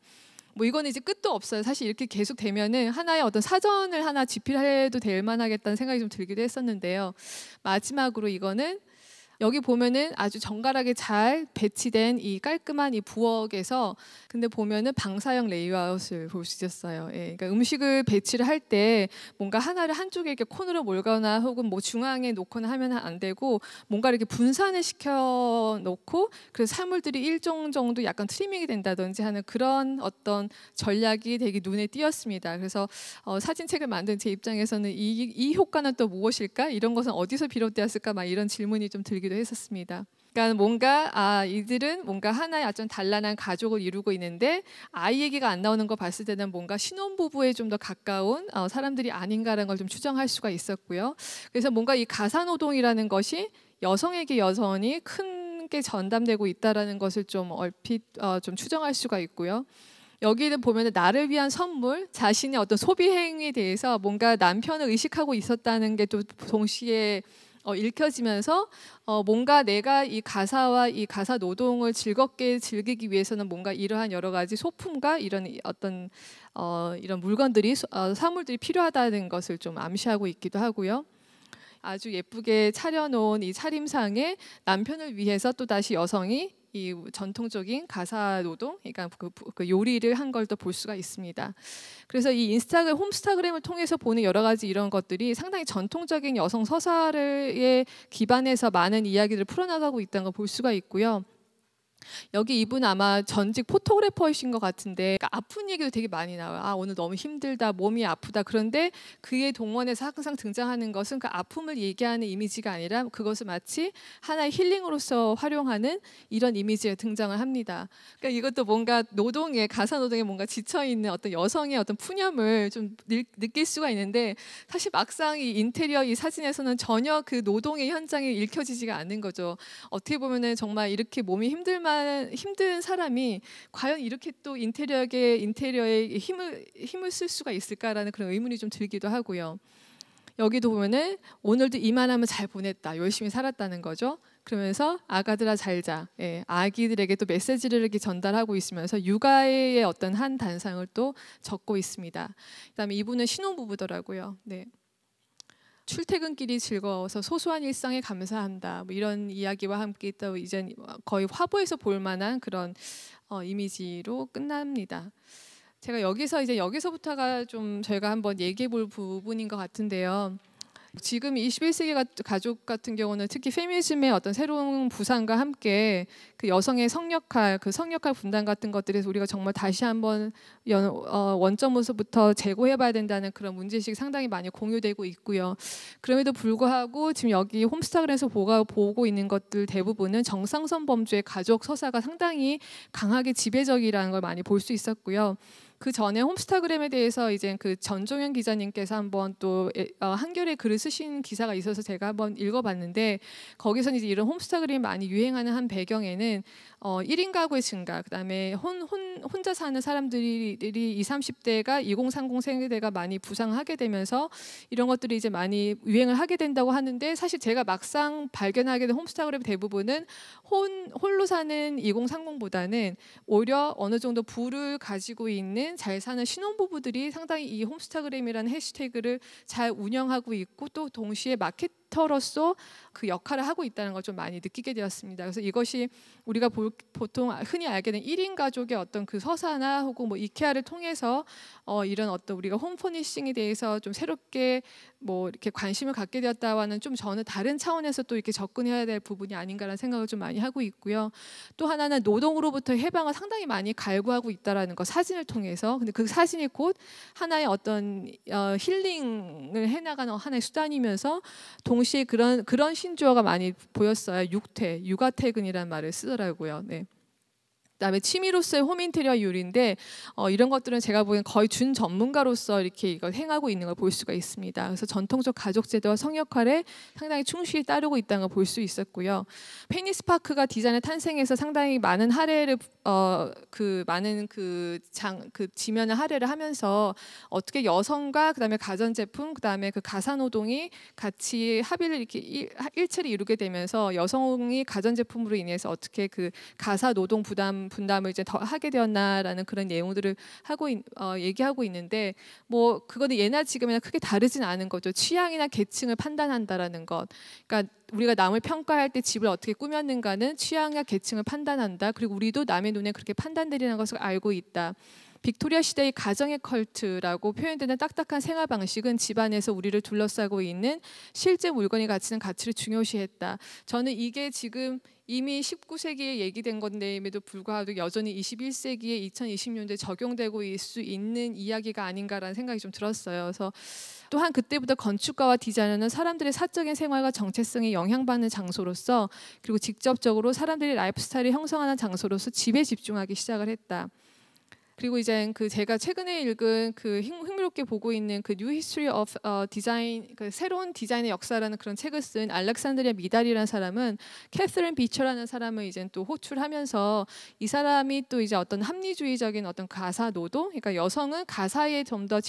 뭐 이거는 이제 끝도 없어요. 사실 이렇게 계속 되면은 하나의 어떤 사전을 하나 집필해도 될 만하겠다는 생각이 좀 들기도 했었는데요. 마지막으로 이거는 여기 보면은 아주 정갈하게 잘 배치된 이 깔끔한 이 부엌에서 근데 보면은 방사형 레이아웃을 볼 수 있었어요. 예, 그러니까 음식을 배치를 할 때 뭔가 하나를 한쪽에 이렇게 코너로 몰거나 혹은 뭐 중앙에 놓거나 하면 안 되고 뭔가 이렇게 분산을 시켜 놓고 그래서 사물들이 일정 정도 약간 트리밍이 된다든지 하는 그런 어떤 전략이 되게 눈에 띄었습니다. 그래서 어, 사진책을 만든 제 입장에서는 이, 이 효과는 또 무엇일까? 이런 것은 어디서 비롯되었을까? 막 이런 질문이 좀 들게 주기도 했었습니다. 그러니까 뭔가 아 이들은 뭔가 하나의 아주 단란한 가족을 이루고 있는데 아이 얘기가 안 나오는 거 봤을 때는 뭔가 신혼부부에 좀 더 가까운 어, 사람들이 아닌가라는 걸 좀 추정할 수가 있었고요. 그래서 뭔가 이 가사노동이라는 것이 여성에게 여성이 큰게 전담되고 있다라는 것을 좀 얼핏 어, 좀 추정할 수가 있고요. 여기는 보면 나를 위한 선물, 자신의 어떤 소비 행위에 대해서 뭔가 남편을 의식하고 있었다는 게 또 동시에 어, 읽혀지면서 어, 뭔가 내가 이 가사와 이 가사 노동을 즐겁게 즐기기 위해서는 뭔가 이러한 여러 가지 소품과 이런 어떤 어, 이런 물건들이 어, 사물들이 필요하다는 것을 좀 암시하고 있기도 하고요. 아주 예쁘게 차려놓은 이 차림상에 남편을 위해서 또 다시 여성이 이 전통적인 가사 노동, 그러니까 그, 그 요리를 한 걸 또 볼 수가 있습니다. 그래서 이 인스타그램, 홈스타그램을 통해서 보는 여러 가지 이런 것들이 상당히 전통적인 여성 서사를 기반해서 많은 이야기를 풀어나가고 있다는 걸 볼 수가 있고요. 여기 이분 아마 전직 포토그래퍼이신 것 같은데 그러니까 아픈 얘기도 되게 많이 나와요. 아 오늘 너무 힘들다, 몸이 아프다. 그런데 그의 동원에서 항상 등장하는 것은 그 아픔을 얘기하는 이미지가 아니라 그것을 마치 하나의 힐링으로서 활용하는 이런 이미지에 등장을 합니다. 그러니까 이것도 뭔가 노동에 가사 노동에 뭔가 지쳐 있는 어떤 여성의 어떤 푸념을 좀 느낄 수가 있는데 사실 막상 이 인테리어 이 사진에서는 전혀 그 노동의 현장이 읽혀지지가 않는 거죠. 어떻게 보면은 정말 이렇게 몸이 힘들만 힘들 힘든 사람이 과연 이렇게 또 인테리어에 인테리어에 힘을 힘을 쓸 수가 있을까라는 그런 의문이 좀 들기도 하고요. 여기도 보면은 오늘도 이만하면 잘 보냈다, 열심히 살았다는 거죠. 그러면서 아가들아 잘자, 예, 아기들에게 또 메시지를 이렇게 전달하고 있으면서 육아의 어떤 한 단상을 또 적고 있습니다. 그다음에 이분은 신혼부부더라고요. 네. 출퇴근길이 즐거워서 소소한 일상에 감사한다. 뭐 이런 이야기와 함께 또 이제 거의 화보에서 볼 만한 그런 어, 이미지로 끝납니다. 제가 여기서 이제 여기서부터가 좀 저희가 한번 얘기해 볼 부분인 것 같은데요. 지금 21세기 가족 같은 경우는 특히 페미니즘의 어떤 새로운 부상과 함께 그 여성의 성역할 그 성역할 분단 같은 것들에서 우리가 정말 다시 한번 연, 어, 원점으로부터 서 제고해봐야 된다는 그런 문제식이 상당히 많이 공유되고 있고요. 그럼에도 불구하고 지금 여기 홈스타그램에서 보고 보고 있는 것들 대부분은 정상선 범죄의 가족 서사가 상당히 강하게 지배적이라는 걸 많이 볼 수 있었고요. 그 전에 홈스타그램에 대해서 이제 그 전종현 기자님께서 한번 또 어, 한겨레 글을 쓰신 기사가 있어서 제가 한번 읽어봤는데 거기서 이제 이런 홈스타그램이 많이 유행하는 한 배경에는 어, 1인 가구의 증가, 그다음에 혼, 혼, 혼자 사는 사람들이 20, 30대가 2030 세대가 많이 부상하게 되면서 이런 것들이 이제 많이 유행을 하게 된다고 하는데 사실 제가 막상 발견하게 된 홈스타그램 대부분은 혼, 홀로 사는 2030보다는 오히려 어느 정도 부를 가지고 있는 잘 사는 신혼부부들이 상당히 이 홈스타그램이라는 해시태그를 잘 운영하고 있고 또 동시에 마케팅 멘터로서 그 역할을 하고 있다는 걸 좀 많이 느끼게 되었습니다. 그래서 이것이 우리가 보통 흔히 알게 된 1인 가족의 어떤 그 서사나 혹은 뭐 이케아를 통해서 어 이런 어떤 우리가 홈포니싱에 대해서 좀 새롭게 뭐 이렇게 관심을 갖게 되었다와는 좀 저는 다른 차원에서 또 이렇게 접근해야 될 부분이 아닌가라는 생각을 좀 많이 하고 있고요. 또 하나는 노동으로부터 해방을 상당히 많이 갈구하고 있다라는 거 사진을 통해서 근데 그 사진이 곧 하나의 어떤 어 힐링을 해나가는 하나의 수단이면서 동 동시에 그런 그런 신조어가 많이 보였어요. 육퇴, 육아퇴근이라는 말을 쓰더라고요. 네. 그다음에 취미로서의 홈 인테리어 요리인데 어, 이런 것들은 제가 보기엔 거의 준 전문가로서 이렇게 이걸 행하고 있는 걸 볼 수가 있습니다. 그래서 전통적 가족 제도와 성역할에 상당히 충실히 따르고 있다는 걸 볼 수 있었고요. 페니스파크가 디자인의 탄생에서 상당히 많은 할애를 어, 그 많은 그 장그 그 지면을 할애를 하면서 어떻게 여성과 그다음에 가전 제품 그다음에 그 가사 노동이 같이 합의를 이렇게 일, 체를 이루게 되면서 여성이 가전 제품으로 인해서 어떻게 그 가사 노동 부담 분담을 이제 더 하게 되었나라는 그런 내용들을 하고 있, 어, 얘기하고 있는데 뭐 그거는 예나 지금이나 크게 다르진 않은 거죠. 취향이나 계층을 판단한다라는 것. 그러니까 우리가 남을 평가할 때 집을 어떻게 꾸몄는가는 취향이나 계층을 판단한다. 그리고 우리도 남의 눈에 그렇게 판단되이난 것을 알고 있다. 빅토리아 시대의 가정의 컬트라고 표현되는 딱딱한 생활 방식은 집안에서 우리를 둘러싸고 있는 실제 물건이 가치는 가치를 중요시했다. 저는 이게 지금 이미 19세기에 얘기된 건데임에도 불구하고 여전히 21세기에 2020년대 적용되고 있을 수 있는 이야기가 아닌가라는 생각이 좀 들었어요. 그래서 또한 그때부터 건축가와 디자이너는 사람들의 사적인 생활과 정체성에 영향받는 장소로서 그리고 직접적으로 사람들의 라이프스타일을 형성하는 장소로서 집에 집중하기 시작을 했다. 그리고 이제 그 제가 최근에 읽은 그 흥미롭게 보고 있는 그 New History of 어, Design, 그 새로운 디자인의 역사라는 그런 책을 쓴 알렉산드리아 미달이라는 사람은 캐서린 비처라는 사람을 이제 또 호출하면서 이 사람이 또 이제 어떤 합리주의적인 어떤 가사 노동, 그러니까 여성은 가사에 좀 더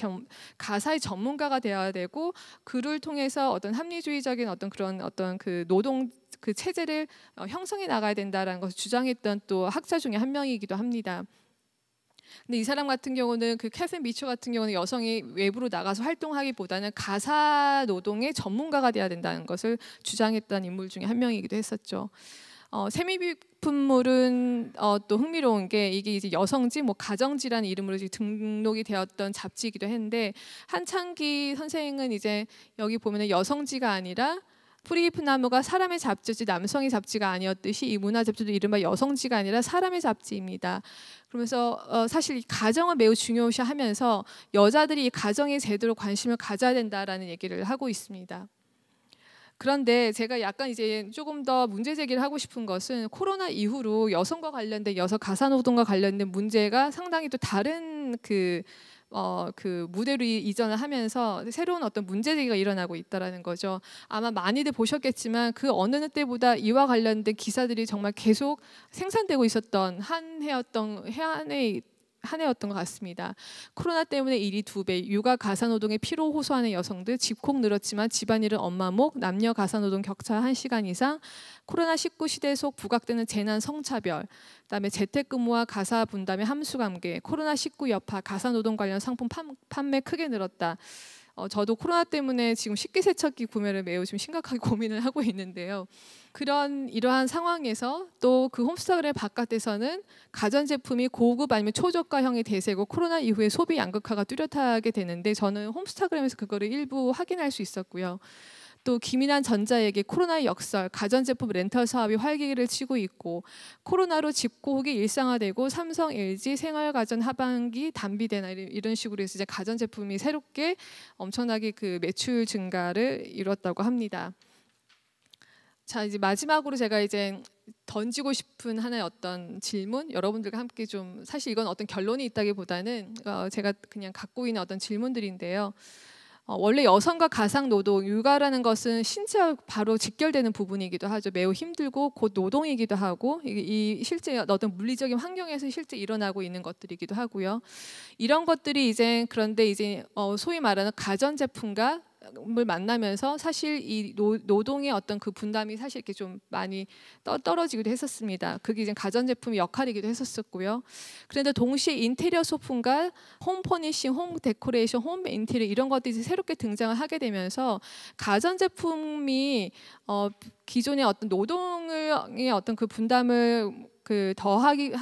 가사의 전문가가 되어야 되고 글을 통해서 어떤 합리주의적인 어떤 그런 어떤 그 노동 그 체제를 어, 형성해 나가야 된다라는 것을 주장했던 또 학자 중에 한 명이기도 합니다. 근데 이 사람 같은 경우는 그 캐슨 미처 같은 경우는 여성이 외부로 나가서 활동하기보다는 가사 노동의 전문가가 돼야 된다는 것을 주장했던 인물 중에 한 명이기도 했었죠. 어, 세미비품물은 어, 또 흥미로운 게 이게 이제 여성지 뭐 가정지라는 이름으로 등록이 되었던 잡지이기도 했는데 한창기 선생은 이제 여기 보면은 여성지가 아니라 프리히프 나무가 사람의 잡지지 남성의 잡지가 아니었듯이 이 문화 잡지도 이른바 여성지가 아니라 사람의 잡지입니다. 그러면서 어, 사실 이가정은 매우 중요시하면서 여자들이 이 가정에 제대로 관심을 가져야 된다라는 얘기를 하고 있습니다. 그런데 제가 약간 이제 조금 더 문제 제기를 하고 싶은 것은 코로나 이후로 여성과 관련된 여성 가사노동과 관련된 문제가 상당히 또 다른 그 어, 그 무대로 이전을 하면서 새로운 어떤 문제제기가 일어나고 있다라는 거죠. 아마 많이들 보셨겠지만 그 어느 때보다 이와 관련된 기사들이 정말 계속 생산되고 있었던 한 해였던 해안에 한 해였던 것 같습니다. 코로나 때문에 일이 두 배, 육아 가사 노동의 피로 호소하는 여성들 집콕 늘었지만 집안일은 엄마 목, 남녀 가사 노동 격차 1시간 이상, 코로나 19 시대 속 부각되는 재난 성차별, 그다음에 재택근무와 가사 분담의 함수 관계, 코로나 19 여파 가사 노동 관련 상품 판매 크게 늘었다. 어, 저도 코로나 때문에 지금 식기 세척기 구매를 매우 좀 심각하게 고민을 하고 있는데요. 그런 이러한 상황에서 또 그 홈스타그램 바깥에서는 가전 제품이 고급 아니면 초저가형이 대세고 코로나 이후에 소비 양극화가 뚜렷하게 되는데 저는 홈스타그램에서 그거를 일부 확인할 수 있었고요. 또 김인환 전자에게 코로나 의 역설 가전제품 렌털 사업이 활기를 치고 있고 코로나로 집고혹이 일상화되고 삼성, LG 생활가전 하반기 담비대나 이런 식으로 해서 이제 가전제품이 새롭게 엄청나게 그 매출 증가를 이뤘다고 합니다. 자 이제 마지막으로 제가 이제 던지고 싶은 하나의 어떤 질문 여러분들과 함께 좀 사실 이건 어떤 결론이 있다기보다는 어, 제가 그냥 갖고 있는 어떤 질문들인데요. 어, 원래 여성과 가상 노동, 육아라는 것은 신체와 바로 직결되는 부분이기도 하죠. 매우 힘들고 곧 노동이기도 하고 이, 실제 어떤 물리적인 환경에서 실제 일어나고 있는 것들이기도 하고요. 이런 것들이 이제 그런데 이제 어, 소위 말하는 가전 제품과 을 만나면서 사실 이 노, 동의 어떤 그 분담이 사실 이렇게 좀 많이 떠, 떨어지기도 했었습니다. 그게 이제 가전제품의 역할이기도 했었었고요. 그런데 동시에 인테리어 소품과 홈 퍼니싱, 홈 데코레이션, 홈 인테리어 이런 것들이 새롭게 등장을 하게 되면서 가전제품이 어, 기존의 어떤 노동의 어떤 그 분담을 그 더하기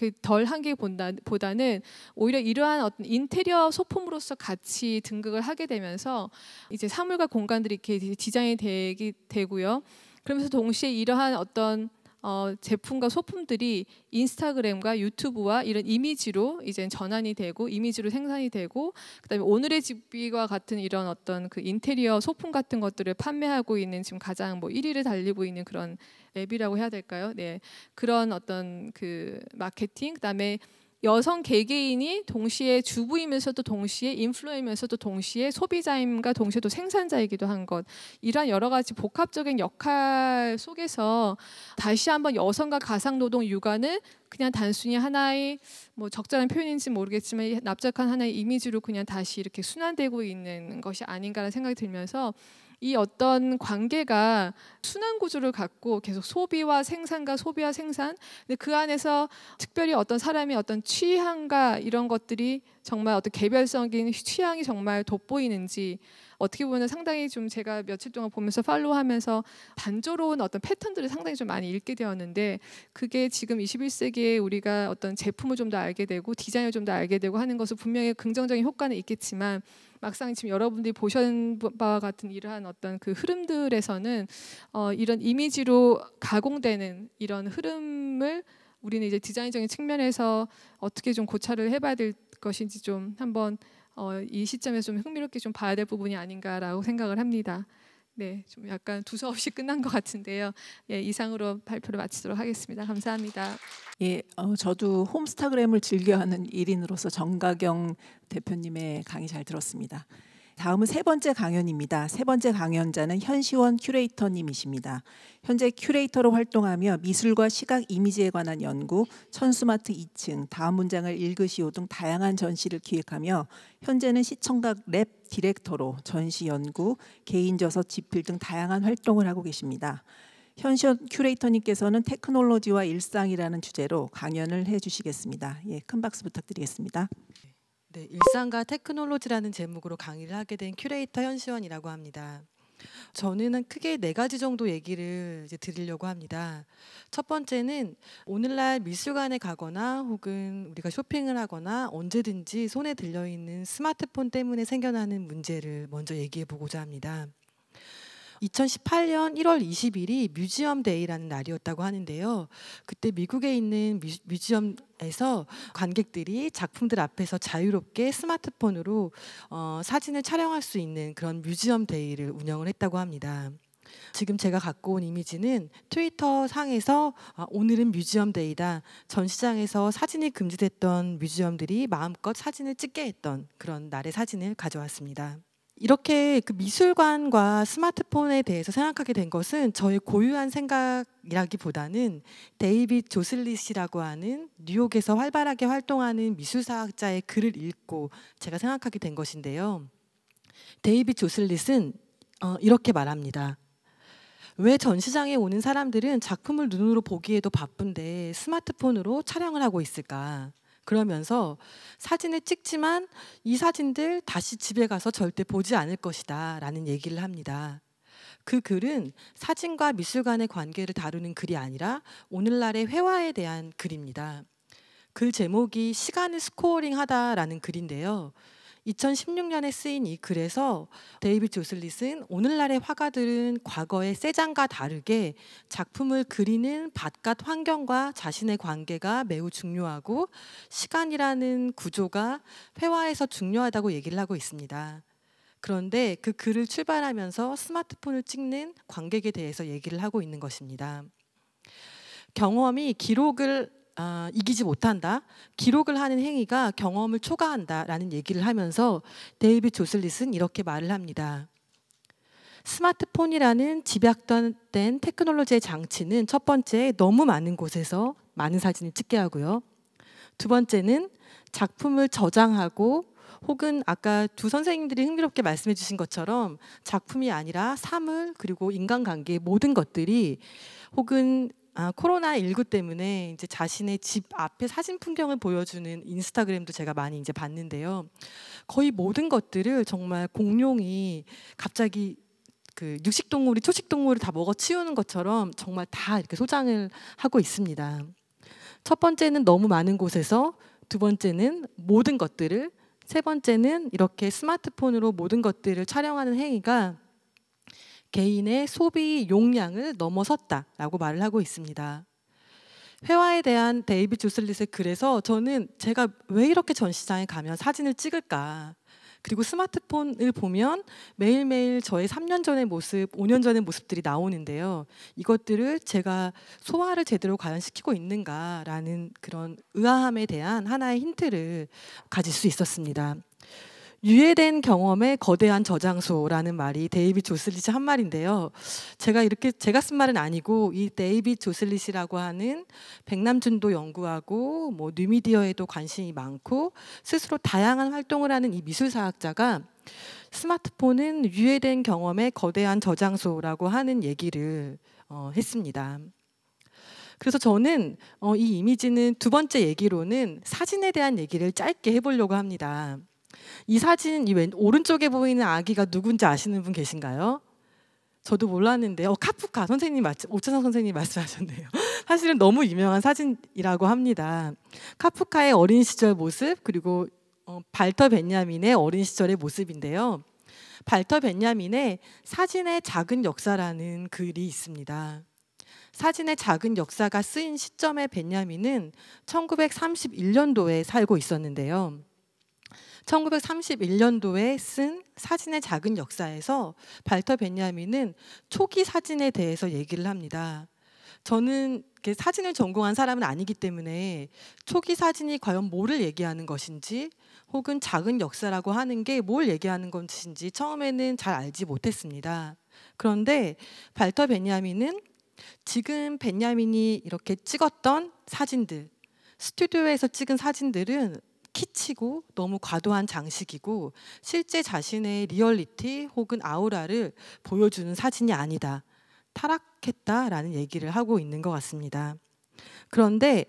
그덜 한계 보다는 오히려 이러한 어떤 인테리어 소품으로서 같이 등극을 하게 되면서 이제 사물과 공간들이 이렇게 디자인이 되기 되고요. 그러면서 동시에 이러한 어떤 어, 제품과 소품들이 인스타그램과 유튜브와 이런 이미지로 이제 전환이 되고 이미지로 생산이 되고 그다음에 오늘의 집비와 같은 이런 어떤 그 인테리어 소품 같은 것들을 판매하고 있는 지금 가장 뭐 1위를 달리고 있는 그런 앱이라고 해야 될까요? 네 그런 어떤 그 마케팅 그다음에 여성 개개인이 동시에 주부이면서도 동시에 인플루이면서도 동시에 소비자임과 동시에 생산자이기도 한 것 이러한 여러 가지 복합적인 역할 속에서 다시 한번 여성과 가상노동 육아는 그냥 단순히 하나의 뭐 적절한 표현인지 모르겠지만 납작한 하나의 이미지로 그냥 다시 이렇게 순환되고 있는 것이 아닌가라는 생각이 들면서 이 어떤 관계가 순환 구조를 갖고 계속 소비와 생산과 소비와 생산 근데 그 안에서 특별히 어떤 사람의 어떤 취향과 이런 것들이 정말 어떤 개별적인 취향이 정말 돋보이는지 어떻게 보면 상당히 좀 제가 며칠 동안 보면서 팔로우하면서 반조로운 어떤 패턴들을 상당히 좀 많이 읽게 되었는데 그게 지금 21세기에 우리가 어떤 제품을 좀 더 알게 되고 디자인을 좀 더 알게 되고 하는 것은 분명히 긍정적인 효과는 있겠지만 막상 지금 여러분들이 보셨던 바와 같은 이러한 어떤 그 흐름들에서는 어, 이런 이미지로 가공되는 이런 흐름을 우리는 이제 디자인적인 측면에서 어떻게 좀 고찰을 해봐야 될 것인지 좀 한번 어, 이 시점에 좀 흥미롭게 좀 봐야 될 부분이 아닌가라고 생각을 합니다. 네, 좀 약간 두서없이 끝난 것 같은데요. 예, 이상으로 발표를 마치도록 하겠습니다. 감사합니다.
예, 어, 저도 홈스타그램을 즐겨하는 일인으로서 정가경 대표님의 강의 잘 들었습니다. 다음은 세 번째 강연입니다. 세 번째 강연자는 현시원 큐레이터님이십니다. 현재 큐레이터로 활동하며 미술과 시각 이미지에 관한 연구, 천수마트 2층, 다음 문장을 읽으시오 등 다양한 전시를 기획하며 현재는 시청각 랩 디렉터로 전시 연구, 개인 저서 집필 등 다양한 활동을 하고 계십니다. 현시원 큐레이터님께서는 테크놀로지와 일상이라는 주제로 강연을 해주시겠습니다. 예, 큰 박수 부탁드리겠습니다. 네,
일상과 테크놀로지라는 제목으로 강의를 하게 된 큐레이터 현시원이라고 합니다. 저는 크게 네 가지 정도 얘기를 이제 드리려고 합니다. 첫 번째는 오늘날 미술관에 가거나 혹은 우리가 쇼핑을 하거나 언제든지 손에 들려 있는 스마트폰 때문에 생겨나는 문제를 먼저 얘기해 보고자 합니다. 2018년 1월 20일이 뮤지엄 데이라는 날이었다고 하는데요. 그때 미국에 있는 뮤, 지엄에서 관객들이 작품들 앞에서 자유롭게 스마트폰으로 어, 사진을 촬영할 수 있는 그런 뮤지엄 데이를 운영을 했다고 합니다. 지금 제가 갖고 온 이미지는 트위터 상에서 아, 오늘은 뮤지엄 데이다. 전시장에서 사진이 금지됐던 뮤지엄들이 마음껏 사진을 찍게 했던 그런 날의 사진을 가져왔습니다. 이렇게 그 미술관과 스마트폰에 대해서 생각하게 된 것은 저의 고유한 생각이라기보다는 데이빗 조슬릿이라고 하는 뉴욕에서 활발하게 활동하는 미술사학자의 글을 읽고 제가 생각하게 된 것인데요. 데이빗 조슬릿은 어, 이렇게 말합니다. 왜 전시장에 오는 사람들은 작품을 눈으로 보기에도 바쁜데 스마트폰으로 촬영을 하고 있을까? 그러면서 사진을 찍지만 이 사진들 다시 집에 가서 절대 보지 않을 것이다 라는 얘기를 합니다. 그 글은 사진과 미술관의 관계를 다루는 글이 아니라 오늘날의 회화에 대한 글입니다. 그 제목이 시간을 스코어링 하다라는 글인데요. 2016년에 쓰인 이 글에서 데이빗 조슬릿은 오늘날의 화가들은 과거의 세장과 다르게 작품을 그리는 바깥 환경과 자신의 관계가 매우 중요하고 시간이라는 구조가 회화에서 중요하다고 얘기를 하고 있습니다. 그런데 그 글을 출발하면서 스마트폰을 찍는 관객에 대해서 얘기를 하고 있는 것입니다. 경험이 기록을 아, 이기지 못한다. 기록을 하는 행위가 경험을 초과한다라는 얘기를 하면서 데이비 조슬릿은 이렇게 말을 합니다. 스마트폰이라는 집약된 테크놀로지의 장치는 첫 번째 너무 많은 곳에서 많은 사진을 찍게 하고요. 두 번째는 작품을 저장하고 혹은 아까 두 선생님들이 흥미롭게 말씀해 주신 것처럼 작품이 아니라 사물 그리고 인간관계 모든 것들이 혹은 아, 코로나 19 때문에 이제 자신의 집 앞에 사진 풍경을 보여주는 인스타그램도 제가 많이 이제 봤는데요. 거의 모든 것들을 정말 공룡이 갑자기 그 육식동물이 초식동물을 다 먹어치우는 것처럼 정말 다 이렇게 소장을 하고 있습니다. 첫 번째는 너무 많은 곳에서 두 번째는 모든 것들을 세 번째는 이렇게 스마트폰으로 모든 것들을 촬영하는 행위가 개인의 소비 용량을 넘어섰다라고 말을 하고 있습니다. 회화에 대한 데이비 주슬릿의 글에서 저는 제가 왜 이렇게 전시장에 가면 사진을 찍을까 그리고 스마트폰을 보면 매일매일 저의 3년 전의 모습, 5년 전의 모습들이 나오는데요. 이것들을 제가 소화를 제대로 과연 시키고 있는가라는 그런 의아함에 대한 하나의 힌트를 가질 수 있었습니다. 유예된 경험의 거대한 저장소라는 말이 데이비 조슬리시 한 말인데요. 제가 이렇게 제가 쓴 말은 아니고 이 데이비 조슬리시라고 하는 백남준도 연구하고 뭐 뉴미디어에도 관심이 많고 스스로 다양한 활동을 하는 이 미술사학자가 스마트폰은 유해된 경험의 거대한 저장소라고 하는 얘기를 어, 했습니다. 그래서 저는 어, 이 이미지는 두 번째 얘기로는 사진에 대한 얘기를 짧게 해보려고 합니다. 이 사진 이 왼, 오른쪽에 보이는 아기가 누군지 아시는 분 계신가요? 저도 몰랐는데 어, 카프카 선생님 오천상 선생님 말씀하셨네요. 사실은 너무 유명한 사진이라고 합니다. 카프카의 어린 시절 모습 그리고 어, 발터 벤야민의 어린 시절의 모습인데요. 발터 벤야민의 사진의 작은 역사라는 글이 있습니다. 사진의 작은 역사가 쓰인 시점에 벤야민은 1931년도에 살고 있었는데요. 1931년도에 쓴 사진의 작은 역사에서 발터 베냐민은 초기 사진에 대해서 얘기를 합니다. 저는 사진을 전공한 사람은 아니기 때문에 초기 사진이 과연 뭐를 얘기하는 것인지 혹은 작은 역사라고 하는 게 뭘 얘기하는 것인지 처음에는 잘 알지 못했습니다. 그런데 발터 베냐민은 지금 베냐민이 이렇게 찍었던 사진들, 스튜디오에서 찍은 사진들은 키치고 너무 과도한 장식이고 실제 자신의 리얼리티 혹은 아우라를 보여주는 사진이 아니다. 타락했다라는 얘기를 하고 있는 것 같습니다. 그런데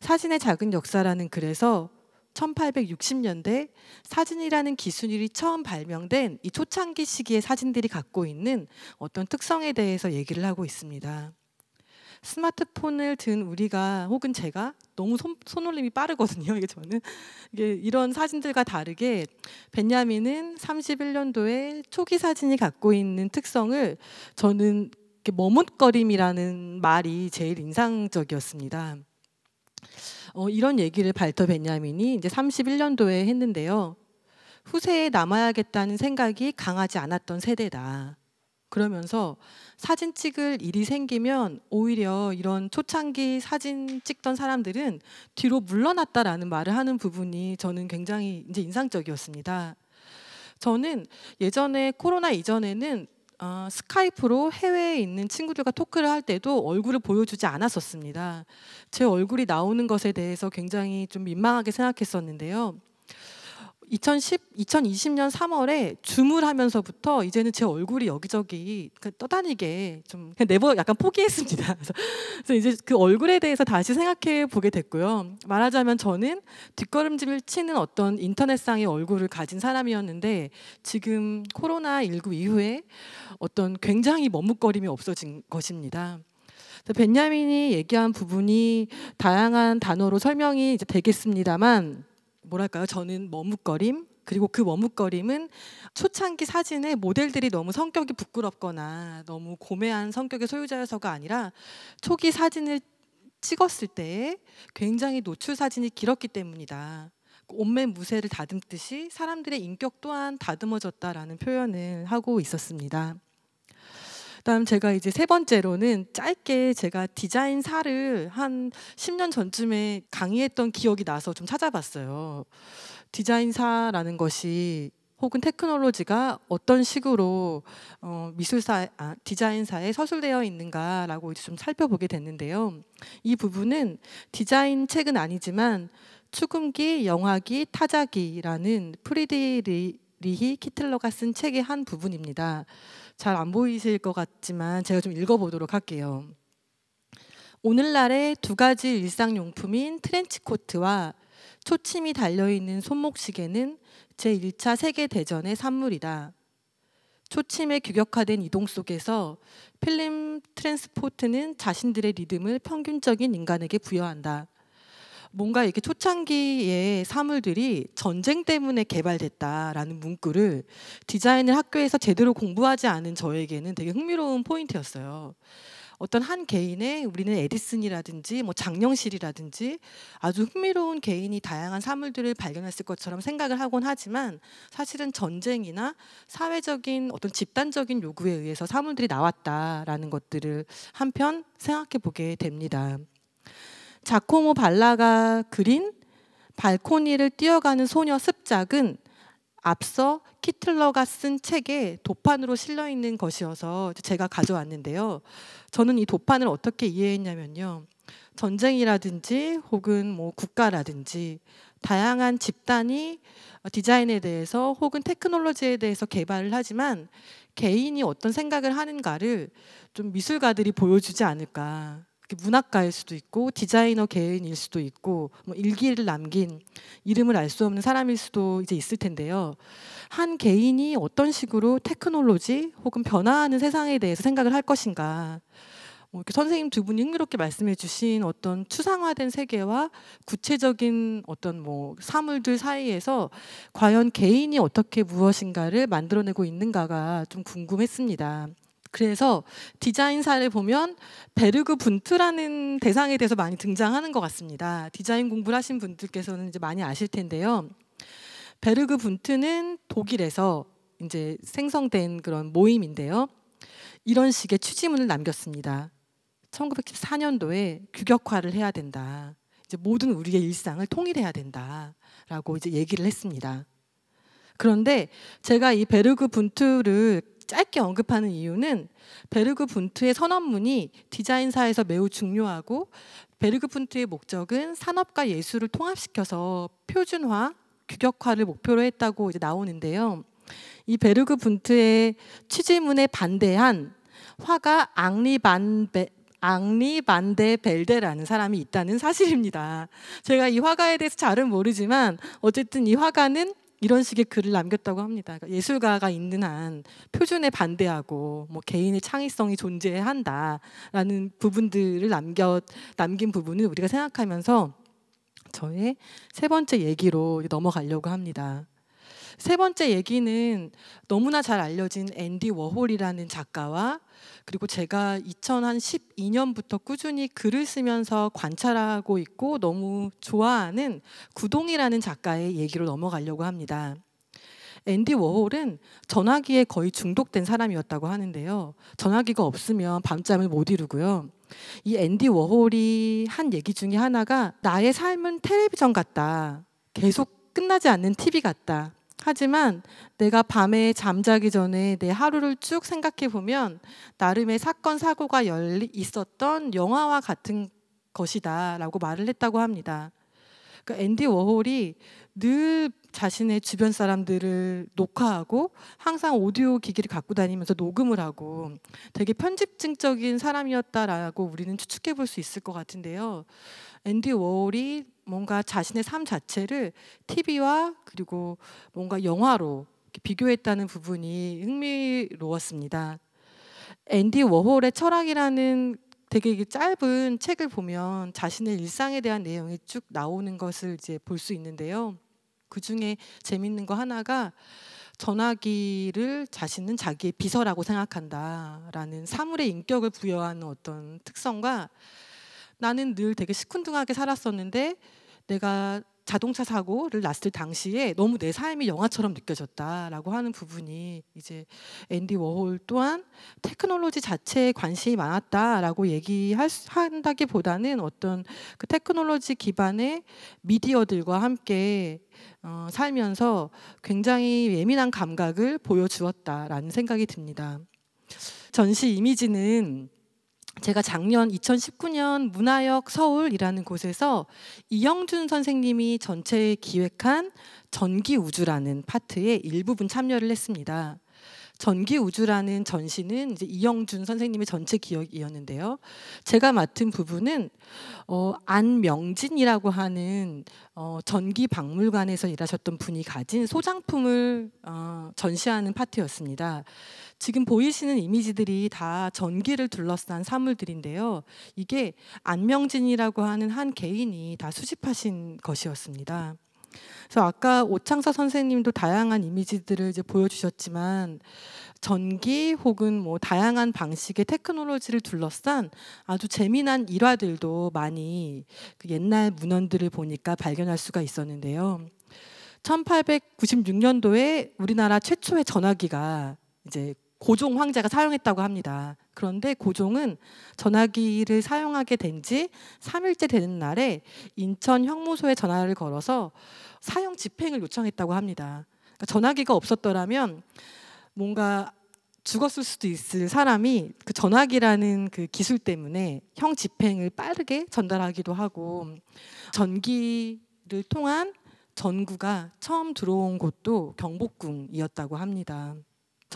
사진의 작은 역사라는 글에서 1860년대 사진이라는 기술이 처음 발명된 이 초창기 시기의 사진들이 갖고 있는 어떤 특성에 대해서 얘기를 하고 있습니다. 스마트폰을 든 우리가 혹은 제가 너무 손, 손놀림이 빠르거든요. 이게 저는 이게 이런 사진들과 다르게 벤야민은 31년도에 초기 사진이 갖고 있는 특성을 저는 머뭇거림이라는 말이 제일 인상적이었습니다. 어, 이런 얘기를 발터 벤야민이 이제 31년도에 했는데요. 후세에 남아야겠다는 생각이 강하지 않았던 세대다. 그러면서 사진 찍을 일이 생기면 오히려 이런 초창기 사진 찍던 사람들은 뒤로 물러났다라는 말을 하는 부분이 저는 굉장히 이제 인상적이었습니다. 저는 예전에 코로나 이전에는 어, 스카이프로 해외에 있는 친구들과 토크를 할 때도 얼굴을 보여주지 않았었습니다. 제 얼굴이 나오는 것에 대해서 굉장히 좀 민망하게 생각했었는데요. 2010, 2020년 3월에 줌을 하면서부터 이제는 제 얼굴이 여기저기 그 떠다니게 좀 네버 약간 포기했습니다. 그래서, 이제 그 얼굴에 대해서 다시 생각해 보게 됐고요. 말하자면 저는 뒷걸음질 치는 어떤 인터넷상의 얼굴을 가진 사람이었는데 지금 코로나 19 이후에 어떤 굉장히 머뭇거림이 없어진 것입니다. 벤야민이 얘기한 부분이 다양한 단어로 설명이 되겠습니다만 뭐랄까요? 저는 머뭇거림 그리고 그 머뭇거림은 초창기 사진의 모델들이 너무 성격이 부끄럽거나 너무 고매한 성격의 소유자여서가 아니라 초기 사진을 찍었을 때 굉장히 노출 사진이 길었기 때문이다. 옷맨 무쇠를 다듬듯이 사람들의 인격 또한 다듬어졌다라는 표현을 하고 있었습니다. 그다음 제가 이제 세 번째로는 짧게 제가 디자인사를 한 10년 전쯤에 강의했던 기억이 나서 좀 찾아봤어요. 디자인사라는 것이 혹은 테크놀로지가 어떤 식으로 어, 미술사 아, 디자인사에 서술되어 있는가라고 이제 좀 살펴보게 됐는데요. 이 부분은 디자인 책은 아니지만 추금기, 영화기, 타자기라는 프리드리히 키틀러가 쓴 책의 한 부분입니다. 잘안 보이실 것 같지만 제가 좀 읽어보도록 할게요. 오늘날의 두 가지 일상용품인 트렌치코트와 초침이 달려있는 손목시계는 제1차 세계대전의 산물이다. 초침의 규격화된 이동 속에서 필름 트랜스포트는 자신들의 리듬을 평균적인 인간에게 부여한다. 뭔가 이렇게 초창기의 사물들이 전쟁 때문에 개발됐다라는 문구를 디자인을 학교에서 제대로 공부하지 않은 저에게는 되게 흥미로운 포인트였어요. 어떤 한 개인의 우리는 에디슨이라든지 뭐 장영실이라든지 아주 흥미로운 개인이 다양한 사물들을 발견했을 것처럼 생각을 하곤 하지만 사실은 전쟁이나 사회적인 어떤 집단적인 요구에 의해서 사물들이 나왔다라는 것들을 한편 생각해 보게 됩니다. 자코모 발라가 그린 발코니를 뛰어가는 소녀 습작은 앞서 키틀러가 쓴 책에 도판으로 실려 있는 것이어서 제가 가져왔는데요. 저는 이 도판을 어떻게 이해했냐면요. 전쟁이라든지 혹은 뭐 국가라든지 다양한 집단이 디자인에 대해서 혹은 테크놀로지에 대해서 개발을 하지만 개인이 어떤 생각을 하는가를 좀 미술가들이 보여주지 않을까. 문학가일 수도 있고 디자이너 개인일 수도 있고 뭐 일기를 남긴 이름을 알 수 없는 사람일 수도 이제 있을 텐데요. 한 개인이 어떤 식으로 테크놀로지 혹은 변화하는 세상에 대해서 생각을 할 것인가. 뭐 이렇게 선생님 두 분이 흥미롭게 말씀해 주신 어떤 추상화된 세계와 구체적인 어떤 뭐 사물들 사이에서 과연 개인이 어떻게 무엇인가를 만들어내고 있는가가 좀 궁금했습니다. 그래서 디자인사를 보면 베르그 분트라는 대상에 대해서 많이 등장하는 것 같습니다. 디자인 공부를 하신 분들께서는 이제 많이 아실 텐데요. 베르그 분트는 독일에서 이제 생성된 그런 모임인데요. 이런 식의 취지문을 남겼습니다. 1914년도에 규격화를 해야 된다. 이제 모든 우리의 일상을 통일해야 된다라고 이제 얘기를 했습니다. 그런데 제가 이 베르그 분투를 짧게 언급하는 이유는 베르그 분트의 선언문이 디자인사에서 매우 중요하고 베르그 분트의 목적은 산업과 예술을 통합시켜서 표준화, 규격화를 목표로 했다고 이제 나오는데요. 이 베르그 분트의 취지문에 반대한 화가 앙리 반 베, 앙리 반데 벨데라는 사람이 있다는 사실입니다. 제가 이 화가에 대해서 잘은 모르지만 어쨌든 이 화가는 이런 식의 글을 남겼다고 합니다. 그러니까 예술가가 있는 한 표준에 반대하고 뭐 개인의 창의성이 존재 한다라는 부분들을 남겨 남긴 부분을 우리가 생각하면서 저의 세 번째 얘기로 넘어가려고 합니다. 세 번째 얘기는 너무나 잘 알려진 앤디 워홀이라는 작가와 그리고 제가 2012년부터 꾸준히 글을 쓰면서 관찰하고 있고 너무 좋아하는 구동이라는 작가의 얘기로 넘어가려고 합니다. 앤디 워홀은 전화기에 거의 중독된 사람이었다고 하는데요. 전화기가 없으면 밤잠을 못 이루고요. 이 앤디 워홀이 한 얘기 중에 하나가 나의 삶은 텔레비전 같다. 계속 끝나지 않는 TV 같다. 하지만 내가 밤에 잠자기 전에 내 하루를 쭉 생각해 보면 나름의 사건 사고가 열리 있었던 영화와 같은 것이다라고 말을 했다고 합니다. 그러니까 앤디 워홀이 늘 자신의 주변 사람들을 녹화하고 항상 오디오 기기를 갖고 다니면서 녹음을 하고 되게 편집증적인 사람이었다라고 우리는 추측해 볼 수 있을 것 같은데요. 앤디 워홀이 뭔가 자신의 삶 자체를 TV와 그리고 뭔가 영화로 비교했다는 부분이 흥미로웠습니다. 앤디 워홀의 철학이라는 되게 짧은 책을 보면 자신의 일상에 대한 내용이 쭉 나오는 것을 이제 볼 수 있는데요. 그 중에 재밌는 거 하나가 전화기를 자신은 자기의 비서라고 생각한다라는 사물의 인격을 부여하는 어떤 특성과 나는 늘 되게 시큰둥하게 살았었는데 내가 자동차 사고를 났을 당시에 너무 내 삶이 영화처럼 느껴졌다라고 하는 부분이 이제 앤디 워홀 또한 테크놀로지 자체에 관심이 많았다라고 얘기한다기보다는 어떤 그 테크놀로지 기반의 미디어들과 함께 어, 살면서 굉장히 예민한 감각을 보여주었다라는 생각이 듭니다. 전시 이미지는 제가 작년 2019년 문화역 서울이라는 곳에서 이영준 선생님이 전체 기획한 전기 우주라는 파트에 일부분 참여를 했습니다. 전기 우주라는 전시는 이제 이영준 선생님의 전체 기억이었는데요. 제가 맡은 부분은 어, 안명진이라고 하는 어, 전기 박물관에서 일하셨던 분이 가진 소장품을 어, 전시하는 파트였습니다. 지금 보이시는 이미지들이 다 전기를 둘러싼 사물들인데요. 이게 안명진이라고 하는 한 개인이 다 수집하신 것이었습니다. 그래서 아까 오창서 선생님도 다양한 이미지들을 이제 보여주셨지만 전기 혹은 뭐 다양한 방식의 테크놀로지를 둘러싼 아주 재미난 일화들도 많이 그 옛날 문헌들을 보니까 발견할 수가 있었는데요. 1896년도에 우리나라 최초의 전화기가 이제 고종 황제가 사용했다고 합니다. 그런데 고종은 전화기를 사용하게 된 지 3일째 되는 날에 인천 형무소에 전화를 걸어서 사용 집행을 요청했다고 합니다. 그러니까 전화기가 없었더라면 뭔가 죽었을 수도 있을 사람이 그 전화기라는 그 기술 때문에 형 집행을 빠르게 전달하기도 하고 전기를 통한 전구가 처음 들어온 곳도 경복궁이었다고 합니다.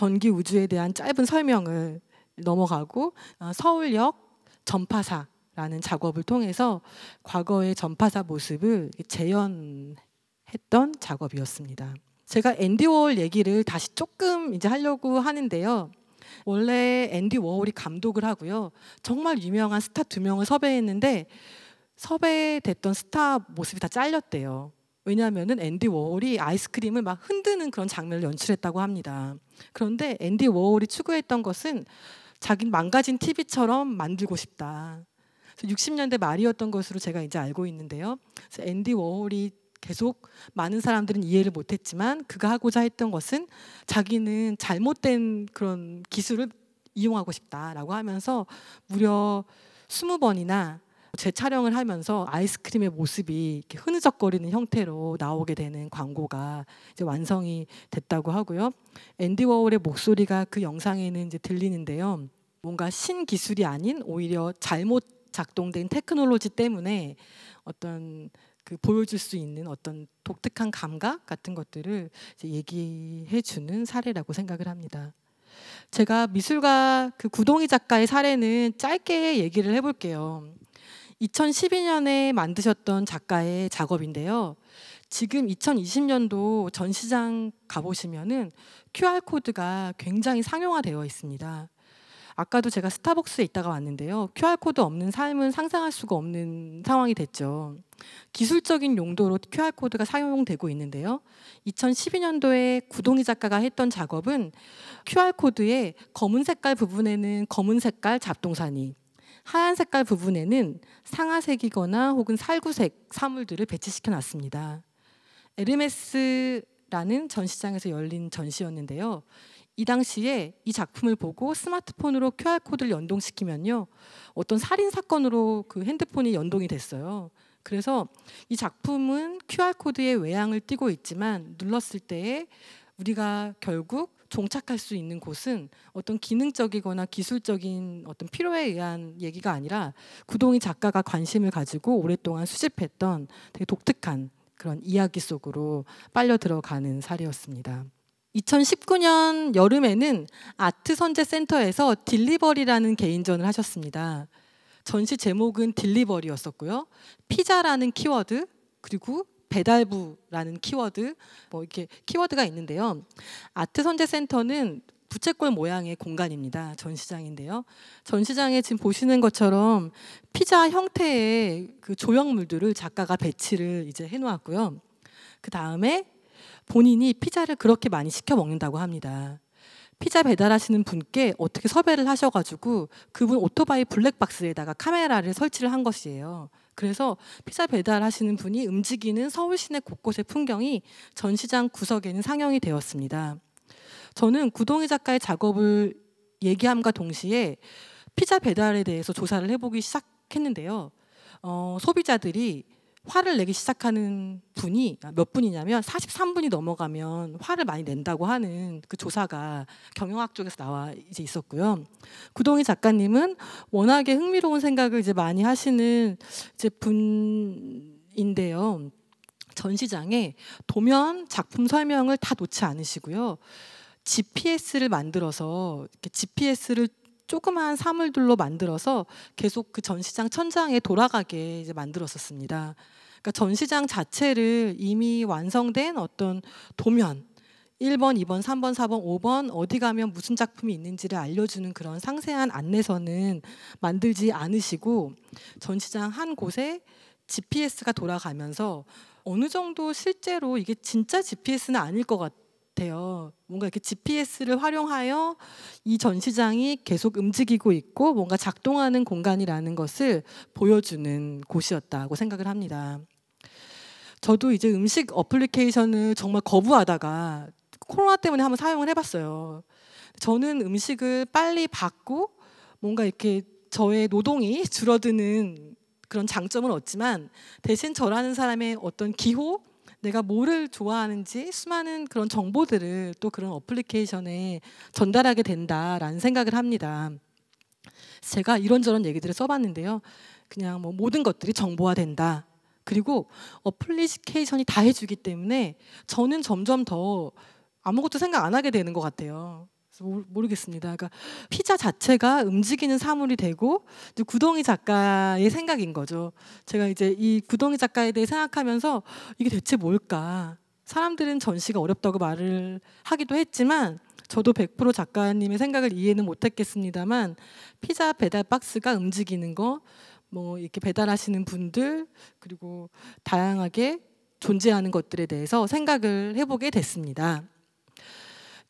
전기 우주에 대한 짧은 설명을 넘어가고 어, 서울역 전파사라는 작업을 통해서 과거의 전파사 모습을 재현했던 작업이었습니다. 제가 앤디 워홀 얘기를 다시 조금 이제 하려고 하는데요. 원래 앤디 워홀이 감독을 하고요. 정말 유명한 스타 두 명을 섭외했는데 섭외됐던 스타 모습이 다 잘렸대요. 왜냐하면 앤디 워홀이 아이스크림을 막 흔드는 그런 장면을 연출했다고 합니다. 그런데 앤디 워홀이 추구했던 것은 자긴 망가진 TV처럼 만들고 싶다. 60년대 말이었던 것으로 제가 이제 알고 있는데요. 앤디 워홀이 계속 많은 사람들은 이해를 못했지만 그가 하고자 했던 것은 자기는 잘못된 그런 기술을 이용하고 싶다라고 하면서 무려 20번이나 재촬영을 하면서 아이스크림의 모습이 이렇게 흐느적거리는 형태로 나오게 되는 광고가 이제 완성이 됐다고 하고요. 앤디 워홀의 목소리가 그 영상에는 이제 들리는데요. 뭔가 신기술이 아닌 오히려 잘못 작동된 테크놀로지 때문에 어떤 그 보여줄 수 있는 어떤 독특한 감각 같은 것들을 얘기해 주는 사례라고 생각을 합니다. 제가 미술가 그 구동희 작가의 사례는 짧게 얘기를 해볼게요. 2012년에 만드셨던 작가의 작업인데요. 지금 2020년도 전시장 가보시면은 QR코드가 굉장히 상용화되어 있습니다. 아까도 제가 스타벅스에 있다가 왔는데요. QR코드 없는 삶은 상상할 수가 없는 상황이 됐죠. 기술적인 용도로 QR코드가 사용되고 있는데요. 2012년도에 구동희 작가가 했던 작업은 QR코드의 검은 색깔 부분에는 검은 색깔 잡동사니, 하얀 색깔 부분에는 상아색이거나 혹은 살구색 사물들을 배치시켜 놨습니다. 에르메스라는 전시장에서 열린 전시였는데요. 이 당시에 이 작품을 보고 스마트폰으로 QR코드를 연동시키면요. 어떤 살인 사건으로 그 핸드폰이 연동이 됐어요. 그래서 이 작품은 QR코드의 외양을 띠고 있지만 눌렀을 때에 우리가 결국 종착할 수 있는 곳은 어떤 기능적이거나 기술적인 어떤 필요에 의한 얘기가 아니라 구동이 작가가 관심을 가지고 오랫동안 수집했던 되게 독특한 그런 이야기 속으로 빨려 들어가는 사례였습니다. 2019년 여름에는 아트 선제 센터에서 딜리버리라는 개인전을 하셨습니다. 전시 제목은 딜리버리였었고요. 피자라는 키워드 그리고 배달부라는 키워드 뭐 이렇게 키워드가 있는데요. 아트 선제 센터는 부채꼴 모양의 공간입니다. 전시장인데요. 전시장에 지금 보시는 것처럼 피자 형태의 그 조형물들을 작가가 배치를 이제 해놓았고요. 그 다음에 본인이 피자를 그렇게 많이 시켜 먹는다고 합니다. 피자 배달하시는 분께 어떻게 섭외를 하셔가지고 그분 오토바이 블랙박스에다가 카메라를 설치를 한 것이에요. 그래서 피자 배달하시는 분이 움직이는 서울 시내 곳곳의 풍경이 전시장 구석에는 상영이 되었습니다. 저는 구동희 작가의 작업을 얘기함과 동시에 피자 배달에 대해서 조사를 해보기 시작했는데요. 어, 소비자들이 화를 내기 시작하는 분이 몇 분이냐면 43분이 넘어가면 화를 많이 낸다고 하는 그 조사가 경영학 쪽에서 나와 이제 있었고요. 구동희 작가님은 워낙에 흥미로운 생각을 이제 많이 하시는 이제 분인데요. 전시장에 도면 작품 설명을 다 놓지 않으시고요. GPS를 만들어서 GPS를 조그마한 사물들로 만들어서 계속 그 전시장 천장에 돌아가게 이제 만들었었습니다. 그러니까 전시장 자체를 이미 완성된 어떤 도면 1번, 2번, 3번, 4번, 5번 어디 가면 무슨 작품이 있는지를 알려주는 그런 상세한 안내서는 만들지 않으시고 전시장 한 곳에 GPS가 돌아가면서 어느 정도 실제로 이게 진짜 GPS는 아닐 것 같아요. 같아요. 뭔가 이렇게 GPS를 활용하여 이 전시장이 계속 움직이고 있고 뭔가 작동하는 공간이라는 것을 보여주는 곳이었다고 생각을 합니다. 저도 이제 음식 어플리케이션을 정말 거부하다가 코로나 때문에 한번 사용을 해봤어요. 저는 음식을 빨리 받고 뭔가 이렇게 저의 노동이 줄어드는 그런 장점은 없지만 대신 저라는 사람의 어떤 기호 내가 뭐를 좋아하는지 수많은 그런 정보들을 또 그런 어플리케이션에 전달하게 된다라는 생각을 합니다. 제가 이런저런 얘기들을 써봤는데요. 그냥 뭐 모든 것들이 정보화된다. 그리고 어플리케이션이 다 해주기 때문에 저는 점점 더 아무것도 생각 안 하게 되는 것 같아요. 모르겠습니다 그러니까 피자 자체가 움직이는 사물이 되고 구동이 작가의 생각인 거죠. 제가 이제 이 구동이 작가에 대해 생각하면서 이게 대체 뭘까? 사람들은 전시가 어렵다고 말을 하기도 했지만 저도 100% 작가님의 생각을 이해는 못했겠습니다만 피자 배달 박스가 움직이는 거, 뭐 이렇게 배달하시는 분들 그리고 다양하게 존재하는 것들에 대해서 생각을 해보게 됐습니다.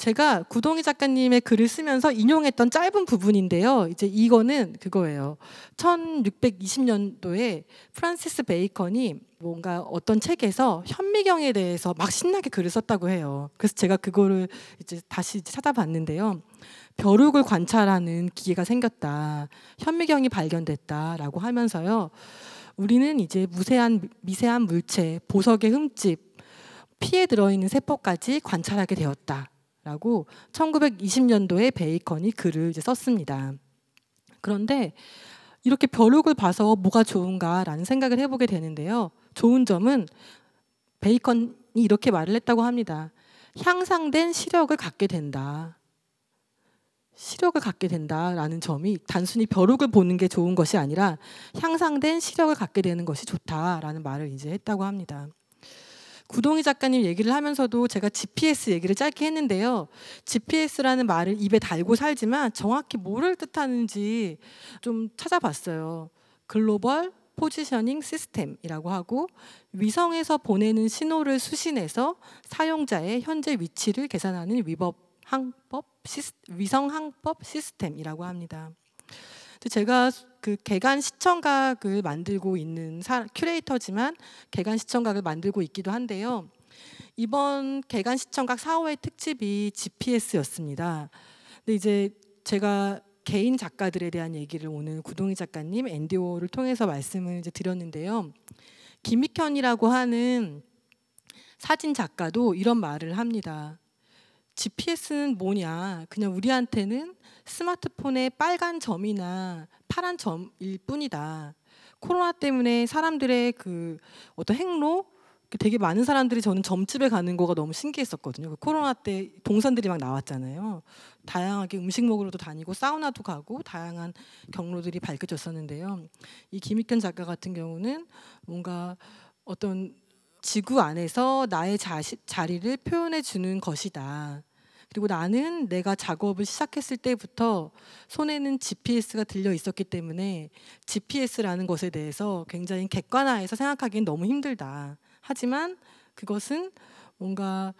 제가 구동희 작가님의 글을 쓰면서 인용했던 짧은 부분인데요. 이제 이거는 그거예요. 1620년도에 프란시스 베이컨이 뭔가 어떤 책에서 현미경에 대해서 막 신나게 글을 썼다고 해요. 그래서 제가 그거를 이제 다시 찾아봤는데요. 벼룩을 관찰하는 기계가 생겼다. 현미경이 발견됐다라고 하면서요. 우리는 이제 무세한 미세한 물체, 보석의 흠집, 피에 들어있는 세포까지 관찰하게 되었다. 라고 1920년도에 베이컨이 글을 이제 썼습니다. 그런데 이렇게 벼룩을 봐서 뭐가 좋은가라는 생각을 해보게 되는데요. 좋은 점은 베이컨이 이렇게 말을 했다고 합니다. 향상된 시력을 갖게 된다. 시력을 갖게 된다라는 점이 단순히 벼룩을 보는 게 좋은 것이 아니라 향상된 시력을 갖게 되는 것이 좋다라는 말을 이제 했다고 합니다. 구동희 작가님 얘기를 하면서도 제가 GPS 얘기를 짧게 했는데요. GPS라는 말을 입에 달고 살지만 정확히 뭐를 뜻하는지 좀 찾아봤어요. 글로벌 포지셔닝 시스템이라고 하고 위성에서 보내는 신호를 수신해서 사용자의 현재 위치를 계산하는 위법 항법 시스, 위성 항법 시스템이라고 합니다. 제가 그 개간 시청각을 만들고 있는 사, 큐레이터지만 개간 시청각을 만들고 있기도 한데요. 이번 개간 시청각 4호의 특집이 GPS였습니다. 근데 이제 제가 개인 작가들에 대한 얘기를 오늘 구동희 작가님, 엔디오를 통해서 말씀을 이제 드렸는데요. 김익현이라고 하는 사진 작가도 이런 말을 합니다. GPS는 뭐냐? 그냥 우리한테는 스마트폰의 빨간 점이나 파란 점일 뿐이다. 코로나 때문에 사람들의 그 어떤 행로 그 되게 많은 사람들이 저는 점집에 가는 거가 너무 신기했었거든요. 그 코로나 때 동선들이 막 나왔잖아요. 다양하게 음식 먹으러도 다니고 사우나도 가고 다양한 경로들이 밝혀졌었는데요. 이 김익현 작가 같은 경우는 뭔가 어떤 지구 안에서 나의 자시, 자리를 표현해 주는 것이다. 그리고 나는 내가 작업을 시작했을 때부터 손에는 GPS가 들려 있었기 때문에 GPS라는 것에 대해서 굉장히 객관화해서 생각하기엔 너무 힘들다. 하지만 그것은 뭔가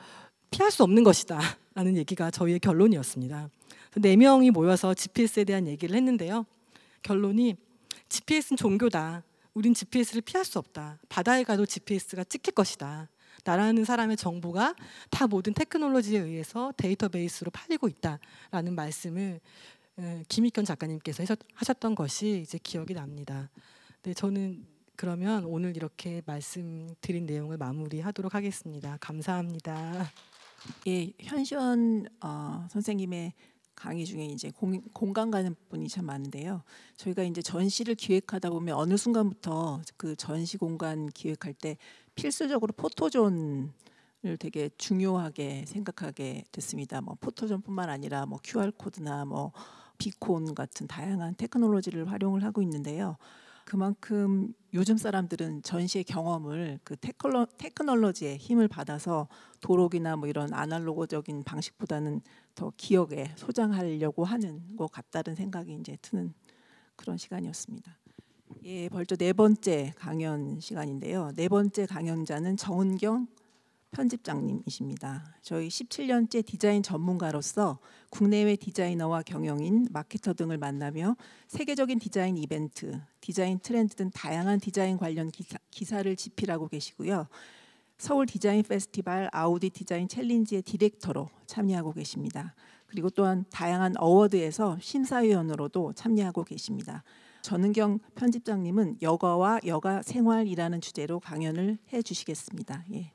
피할 수 없는 것이다. 라는 얘기가 저희의 결론이었습니다. 네 명이 모여서 GPS에 대한 얘기를 했는데요. 결론이 GPS는 종교다. 우린 GPS를 피할 수 없다. 바다에 가도 GPS가 찍힐 것이다. 나라는 사람의 정보가 다 모든 테크놀로지에 의해서 데이터베이스로 팔리고 있다라는 말씀을 예, 김익현 작가님께서 하셨던 것이 이제 기억이 납니다. 네, 저는 그러면 오늘 이렇게
말씀드린 내용을 마무리하도록 하겠습니다. 감사합니다. 예, 현시원 어, 선생님의 강의 중에 이제 공, 공감 가는 분이 참 많은데요. 저희가 이제 전시를 기획하다 보면 어느 순간부터 그 전시 공간 기획할 때 필수적으로 포토존 을 되게 중요하게 생각하게 됐습니다. 뭐 포토존뿐만 아니라 뭐 QR 코드나 뭐 비콘 같은 다양한 테크놀로지를 활용을 하고 있는데요. 그만큼 요즘 사람들은 전시의 경험을 그 테크놀, 테크놀로지의 힘을 받아서 도록이나 뭐 이런 아날로그적인 방식보다는 더 기억에 소장하려고 하는 것 같다는 생각이 이제 드는 그런 시간이었습니다. 예, 벌써 네 번째 강연 시간인데요. 네 번째 강연자는 정은경 편집장님이십니다. 저희 17년째 디자인 전문가로서 국내외 디자이너와 경영인, 마케터 등을 만나며 세계적인 디자인 이벤트, 디자인 트렌드 등 다양한 디자인 관련 기사, 를 집필하고 계시고요. 서울 디자인 페스티벌 아우디 디자인 챌린지의 디렉터로 참여하고 계십니다. 그리고 또한 다양한 어워드에서 심사위원으로도 참여하고 계십니다. 전은경 편집장님은 여가와 여가 생활이라는 주제로 강연을 해주시겠습니다. 예.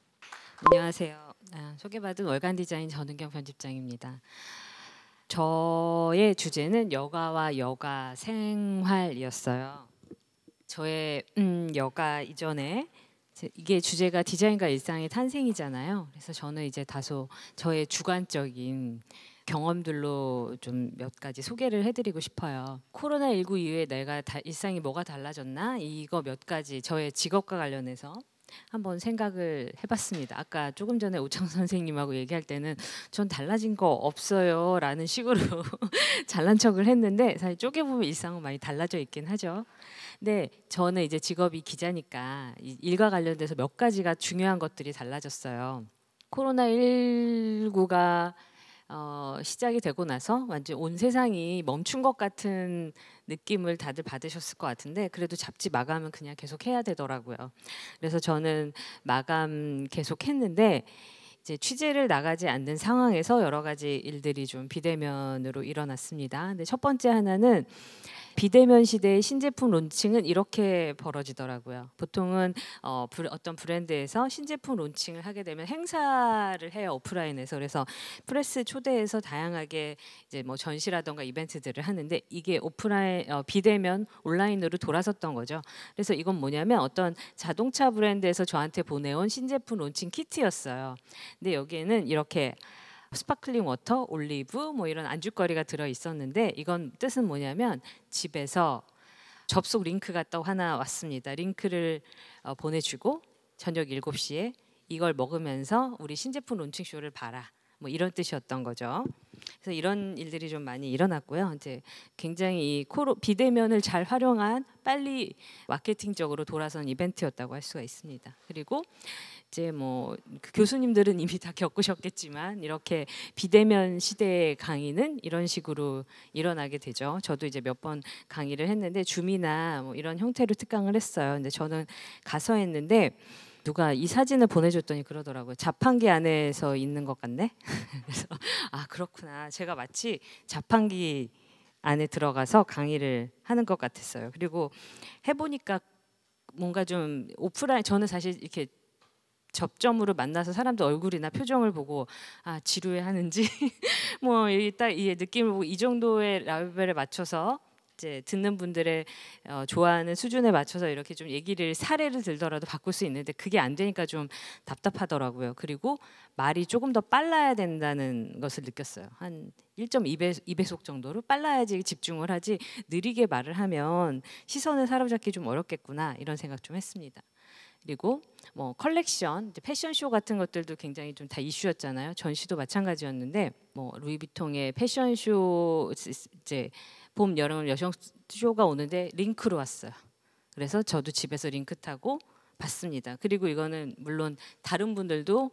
안녕하세요. 아, 소개받은 월간 디자인 전은경 편집장입니다. 저의 주제는 여가와 여가 생활이었어요. 저의 음, 여가 이전에 이게 주제가 디자인과 일상의 탄생이잖아요. 그래서 저는 이제 다소 저의 주관적인 경험들로 좀 몇 가지 소개를 해드리고 싶어요. 코로나19 이후에 내가 다, 일상이 뭐가 달라졌나? 이거 몇 가지 저의 직업과 관련해서 한번 생각을 해봤습니다. 아까 조금 전에 오창 선생님하고 얘기할 때는 전 달라진 거 없어요라는 식으로 잘난 척을 했는데 사실 쪼개 보면 일상은 많이 달라져 있긴 하죠. 근 저는 이제 직업이 기자니까 일과 관련돼서 몇 가지가 중요한 것들이 달라졌어요. 코로나 19가 어, 시작이 되고 나서 완전 온 세상이 멈춘 것 같은 느낌을 다들 받으셨을 것 같은데 그래도 잡지 마감은 그냥 계속 해야 되더라고요. 그래서 저는 마감 계속 했는데 이제 취재를 나가지 않는 상황에서 여러 가지 일들이 좀 비대면으로 일어났습니다. 근데 첫 번째 하나는 비대면 시대의 신제품 론칭은 이렇게 벌어지더라고요. 보통은 어, 떤 브랜드에서 신제품 론칭을 하게 되면 행사를 해요 오프라인에서 그래서 프레스 초대해서 다양하게 이제 뭐 전시라던가 이벤트들을 하는데 이게 오프라인 어, 비대면 온라인으로 돌아섰던 거죠. 그래서 이건 뭐냐면 어떤 자동차 브랜드에서 저한테 보내온 신제품 론칭 키트였어요. 근데 여기에는 이렇게 스파클링 워터, 올리브 뭐 이런 안주거리가 들어 있었는데 이건 뜻은 뭐냐면 집에서 접속 링크가 또 하나 왔습니다. 링크를 어, 보내주고 저녁 7시에 이걸 먹으면서 우리 신제품 론칭 쇼를 봐라. 뭐 이런 뜻이었던 거죠. 그래서 이런 일들이 좀 많이 일어났고요. 이제 굉장히 이 코로 비대면을 잘 활용한 빨리 마케팅적으로 돌아선 이벤트였다고 할 수가 있습니다. 그리고 이제 뭐 그 교수님들은 이미 다 겪으셨겠지만 이렇게 비대면 시대의 강의는 이런 식으로 일어나게 되죠. 저도 이제 몇 번 강의를 했는데 줌이나 뭐 이런 형태로 특강을 했어요. 근데 저는 가서 했는데 누가 이 사진을 보내줬더니 그러더라고요. 자판기 안에서 있는 것 같네. 그래서 아 그렇구나. 제가 마치 자판기 안에 들어가서 강의를 하는 것 같았어요. 그리고 해보니까 뭔가 좀 오프라인 저는 사실 이렇게 접점으로 만나서 사람들 얼굴이나 표정을 보고 아 지루해 하는지 뭐 이 딱이 느낌을 보고 이 정도의 라벨에 맞춰서 이제 듣는 분들의 어, 좋아하는 수준에 맞춰서 이렇게 좀 얘기를 사례를 들더라도 바꿀 수 있는데 그게 안 되니까 좀 답답하더라고요. 그리고 말이 조금 더 빨라야 된다는 것을 느꼈어요. 한 1.2배 2배속 정도로 빨라야지 집중을 하지 느리게 말을 하면 시선을 사로잡기 좀 어렵겠구나 이런 생각 좀 했습니다. 그리고 뭐 컬렉션, 패션쇼 같은 것들도 굉장히 좀 다 이슈였잖아요. 전시도 마찬가지였는데 뭐 루이비통의 패션쇼 이제 봄, 여름 여성 쇼가 오는데 링크로 왔어요. 그래서 저도 집에서 링크 타고 봤습니다. 그리고 이거는 물론 다른 분들도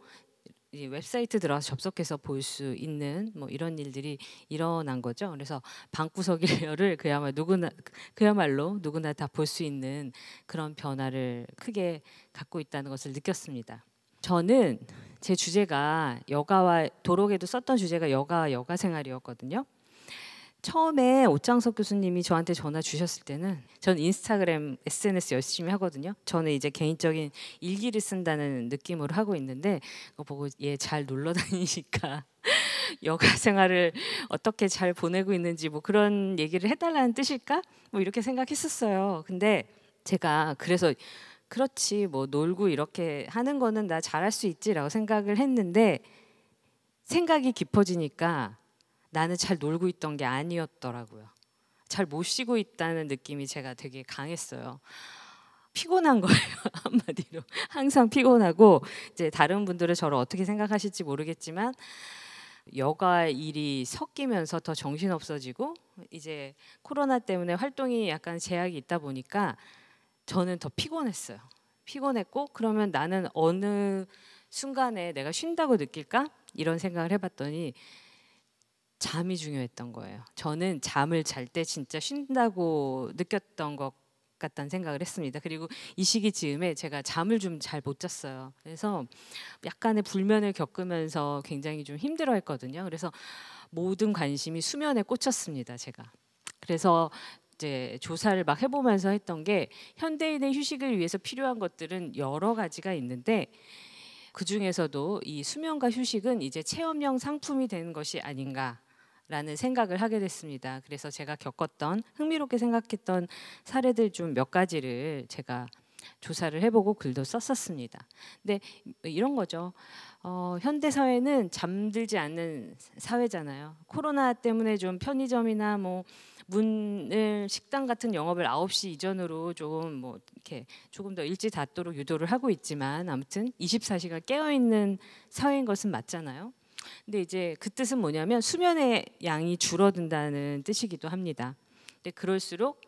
웹사이트 들어와서 접속해서 볼 수 있는 뭐 이런 일들이 일어난 거죠. 그래서 방구석일열을 그야말로 누구나 그야말로 누구나 다 볼 수 있는 그런 변화를 크게 갖고 있다는 것을 느꼈습니다. 저는 제 주제가 여가와 도록에도 썼던 주제가 여가와 여가 생활이었거든요. 처음에 오창석 교수님이 저한테 전화 주셨을 때는 전 인스타그램 SNS 열심히 하거든요. 저는 이제 개인적인 일기를 쓴다는 느낌으로 하고 있는데 그거 보고 얘 잘 놀러 다니니까 여가 생활을 어떻게 잘 보내고 있는지 뭐 그런 얘기를 해달라는 뜻일까? 뭐 이렇게 생각했었어요. 근데 제가 그래서 그렇지 뭐 놀고 이렇게 하는 거는 나 잘할 수 있지라고 생각을 했는데 생각이 깊어지니까 나는 잘 놀고 있던 게 아니었더라고요. 잘 못 쉬고 있다는 느낌이 제가 되게 강했어요. 피곤한 거예요 한마디로 항상 피곤하고 이제 다른 분들은 저를 어떻게 생각하실지 모르겠지만 여가 일이 섞이면서 더 정신 없어지고 이제 코로나 때문에 활동이 약간 제약이 있다 보니까 저는 더 피곤했어요 피곤했고 그러면 나는 어느 순간에 내가 쉰다고 느낄까 이런 생각을 해봤더니 잠이 중요했던 거예요. 저는 잠을 잘 때 진짜 쉰다고 느꼈던 것 같다는 생각을 했습니다. 그리고 이 시기 즈음에 제가 잠을 좀 잘 못 잤어요. 그래서 약간의 불면을 겪으면서 굉장히 좀 힘들어 했거든요. 그래서 모든 관심이 수면에 꽂혔습니다. 제가. 그래서 이제 조사를 막 해보면서 했던 게 현대인의 휴식을 위해서 필요한 것들은 여러 가지가 있는데 그 중에서도 이 수면과 휴식은 이제 체험형 상품이 되는 것이 아닌가 라는 생각을 하게 됐습니다. 그래서 제가 겪었던 흥미롭게 생각했던 사례들 좀 몇 가지를 제가 조사를 해보고 글도 썼었습니다. 근데 이런 거죠. 어, 현대 사회는 잠들지 않는 사회잖아요. 코로나 때문에 좀 편의점이나 뭐 문을 식당 같은 영업을 9시 이전으로 조금 뭐 이렇게 조금 더 일찍 닫도록 유도를 하고 있지만 아무튼 24시간 깨어 있는 사회인 것은 맞잖아요. 근데 이제 그 뜻은 뭐냐면 수면의 양이 줄어든다는 뜻이기도 합니다. 근데 그럴수록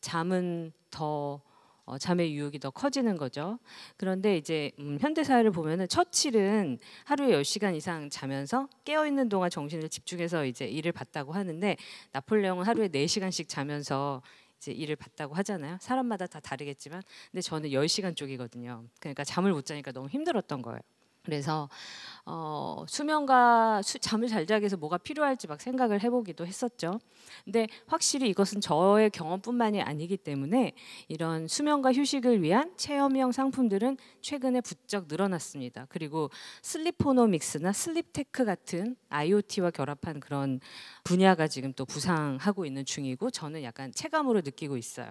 잠은 더 어, 잠의 유혹이 더 커지는 거죠. 그런데 이제 음, 현대 사회를 보면은 처칠은 하루에 10시간 이상 자면서 깨어 있는 동안 정신을 집중해서 이제 일을 봤다고 하는데 나폴레옹은 하루에 4시간씩 자면서 이제 일을 봤다고 하잖아요. 사람마다 다 다르겠지만 근데 저는 10시간 쪽이거든요. 그러니까 잠을 못 자니까 너무 힘들었던 거예요. 그래서 어, 수면과 수, 잠을 잘 자기 위해서 뭐가 필요할지 막 생각을 해보기도 했었죠. 근데 확실히 이것은 저의 경험뿐만이 아니기 때문에 이런 수면과 휴식을 위한 체험형 상품들은 최근에 부쩍 늘어났습니다. 그리고 슬리포노믹스나 슬립테크 같은 IoT와 결합한 그런 분야가 지금 또 부상하고 있는 중이고 저는 약간 체감으로 느끼고 있어요.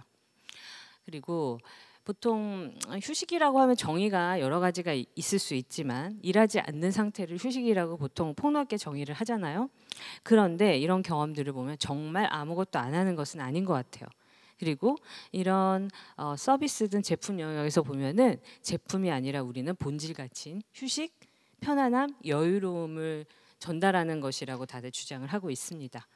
그리고 보통 휴식이라고 하면 정의가 여러 가지가 있을 수 있지만 일하지 않는 상태를 휴식이라고 보통 폭넓게 정의를 하잖아요. 그런데 이런 경험들을 보면 정말 아무것도 안 하는 것은 아닌 것 같아요. 그리고 이런 어, 서비스든 제품 영역에서 보면은 제품이 아니라 우리는 본질 가친 휴식, 편안함, 여유로움을 전달하는 것이라고 다들 주장을 하고 있습니다.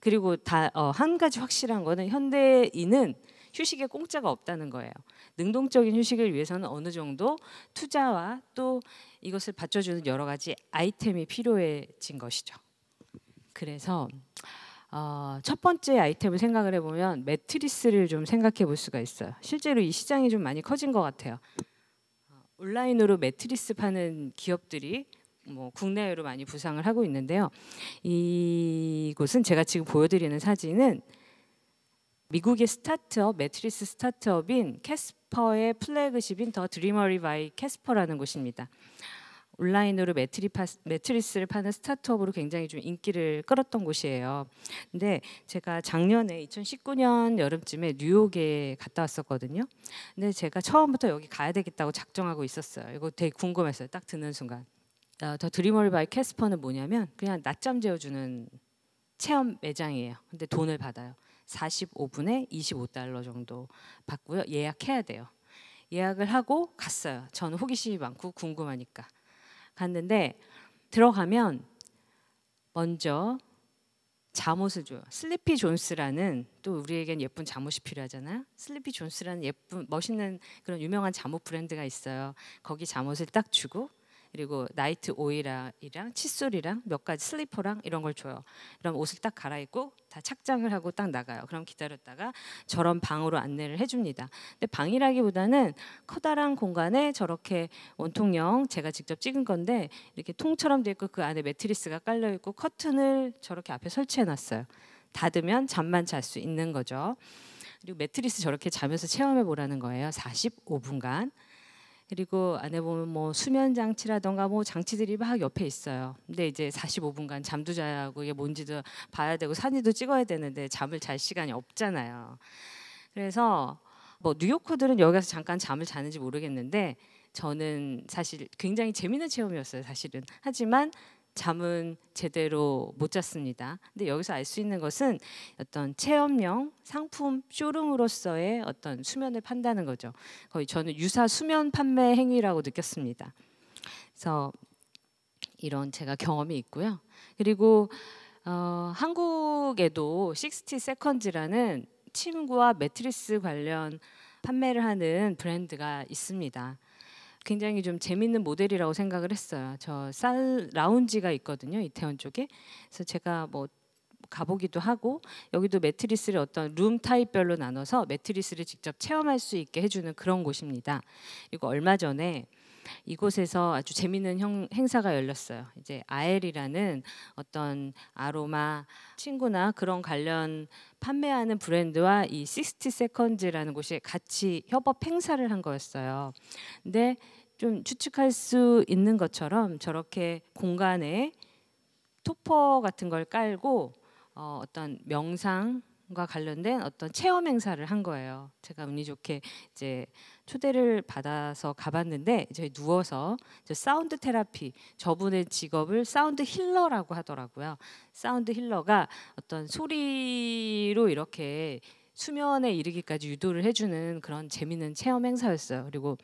그리고 다한 어, 가지 확실한 거는 현대인은 휴식에 공짜가 없다는 거예요. 능동적인 휴식을 위해서는 어느 정도 투자와 또 이것을 받쳐주는 여러 가지 아이템이 필요해진 것이죠. 그래서 어, 첫 번째 아이템을 생각을 해보면 매트리스를 좀 생각해 볼 수가 있어요. 실제로 이 시장이 좀 많이 커진 것 같아요. 온라인으로 매트리스 파는 기업들이 뭐 국내외로 많이 부상을 하고 있는데요. 이곳은 제가 지금 보여드리는 사진은 미국의 스타트업, 매트리스 스타트업인 캐스퍼의 플래그십인 더 드리머리 바이 캐스퍼라는 곳입니다. 온라인으로 매트리 파, 매트리스를 파는 스타트업으로 굉장히 좀 인기를 끌었던 곳이에요. 근데 제가 작년에 2019년 여름쯤에 뉴욕에 갔다 왔었거든요. 근데 제가 처음부터 여기 가야 되겠다고 작정하고 있었어요. 이거 되게 궁금했어요. 딱 듣는 순간. 어, 더 드리머리 바이 캐스퍼는 뭐냐면 그냥 낮잠 재워주는 체험 매장이에요. 근데 돈을 받아요. 45분에 25달러 정도 받고요. 예약해야 돼요. 예약을 하고 갔어요. 저는 호기심이 많고 궁금하니까 갔는데 들어가면 먼저 잠옷을 줘요. 슬리피 존스라는 또 우리에겐 예쁜 잠옷이 필요하잖아요. 슬리피 존스라는 예쁜 멋있는 그런 유명한 잠옷 브랜드가 있어요. 거기 잠옷을 딱 주고 그리고 나이트 오일이랑 칫솔이랑 몇 가지 슬리퍼랑 이런 걸 줘요. 그럼 옷을 딱 갈아입고 다 착장을 하고 딱 나가요. 그럼 기다렸다가 저런 방으로 안내를 해줍니다. 근데 방이라기보다는 커다란 공간에 저렇게 원통형 제가 직접 찍은 건데 이렇게 통처럼 돼 있고 그 안에 매트리스가 깔려 있고 커튼을 저렇게 앞에 설치해 놨어요. 닫으면 잠만 잘 수 있는 거죠. 그리고 매트리스 저렇게 자면서 체험해 보라는 거예요. 45분간. 그리고 안에 보면 뭐 수면 장치라던가 뭐 장치들이 막 옆에 있어요. 근데 이제 45분간 잠도 자야 하고 이게 뭔지도 봐야 되고 사진도 찍어야 되는데 잠을 잘 시간이 없잖아요. 그래서 뭐 뉴요커들은 여기서 잠깐 잠을 자는지 모르겠는데 저는 사실 굉장히 재미있는 체험이었어요, 사실은. 하지만 잠은 제대로 못 잤습니다. 근데 여기서 알 수 있는 것은 어떤 체험형 상품 쇼룸으로서의 어떤 수면을 판다는 거죠. 거의 저는 유사 수면 판매 행위라고 느꼈습니다. 그래서 이런 제가 경험이 있고요. 그리고 어, 한국에도 60 세컨즈라는 침구와 매트리스 관련 판매를 하는 브랜드가 있습니다. 굉장히 좀 재밌는 모델이라고 생각을 했어요. 저 쌀 라운지가 있거든요, 이태원 쪽에. 그래서 제가 뭐 가보기도 하고 여기도 매트리스를 어떤 룸 타입별로 나눠서 매트리스를 직접 체험할 수 있게 해주는 그런 곳입니다. 그리고 얼마 전에 이곳에서 아주 재미는 형, 행사가 열렸어요. 이제 아엘이라는 어떤 아로마 친구나 그런 관련 판매하는 브랜드와 이 60세컨즈라는 곳이 같이 협업 행사를 한 거였어요. 근데 좀 추측할 수 있는 것처럼 저렇게 공간에 토퍼 같은 걸 깔고 어, 어떤 명상 과 관련된 어떤 체험 행사를 한 거예요. 제가 운이 좋게 이제 초대를 받아서 가봤는데 이제 누워서 이 사운드 테라피 저분의 직업을 사운드 힐러라고 하더라고요. 사운드 힐러가 어떤 소리로 이렇게 수면에 이르기까지 유도를 해주는 그런 재미있는 체험 행사였어요. 그리고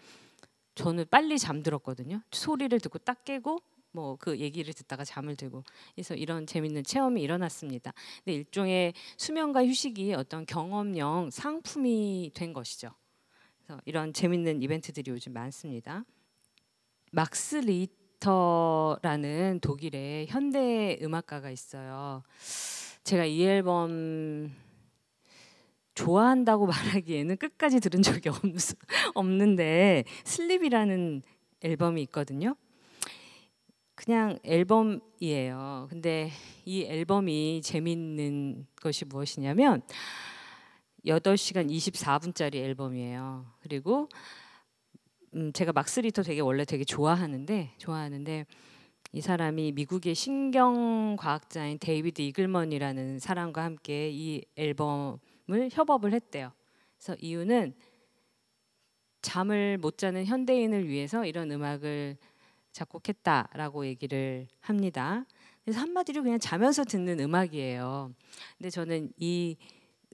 저는 빨리 잠들었거든요. 소리를 듣고 딱 깨고 뭐그 얘기를 듣다가 잠을 들고 그래서 이런 재밌는 체험이 일어났습니다. 근데 일종의 수면과 휴식이 어떤 경험형 상품이 된 것이죠. 그래서 이런 재밌는 이벤트들이 요즘 많습니다. 막스 리터라는 독일의 현대 음악가가 있어요. 제가 이 앨범 좋아한다고 말하기에는 끝까지 들은 적이 없는데 슬립이라는 앨범이 있거든요. 그냥 앨범이에요. 근데 이 앨범이 재밌는 것이 무엇이냐면 8시간 24분짜리 앨범이에요. 그리고 음 제가 막스리터 되게 원래 되게 좋아하는데 좋아하는데 이 사람이 미국의 신경 과학자인 데이비드 이글먼이라는 사람과 함께 이 앨범을 협업을 했대요. 그래서 이유는 잠을 못 자는 현대인을 위해서 이런 음악을 작곡했다라고 얘기를 합니다. 그래서 한마디로 그냥 자면서 듣는 음악이에요. 근데 저는 이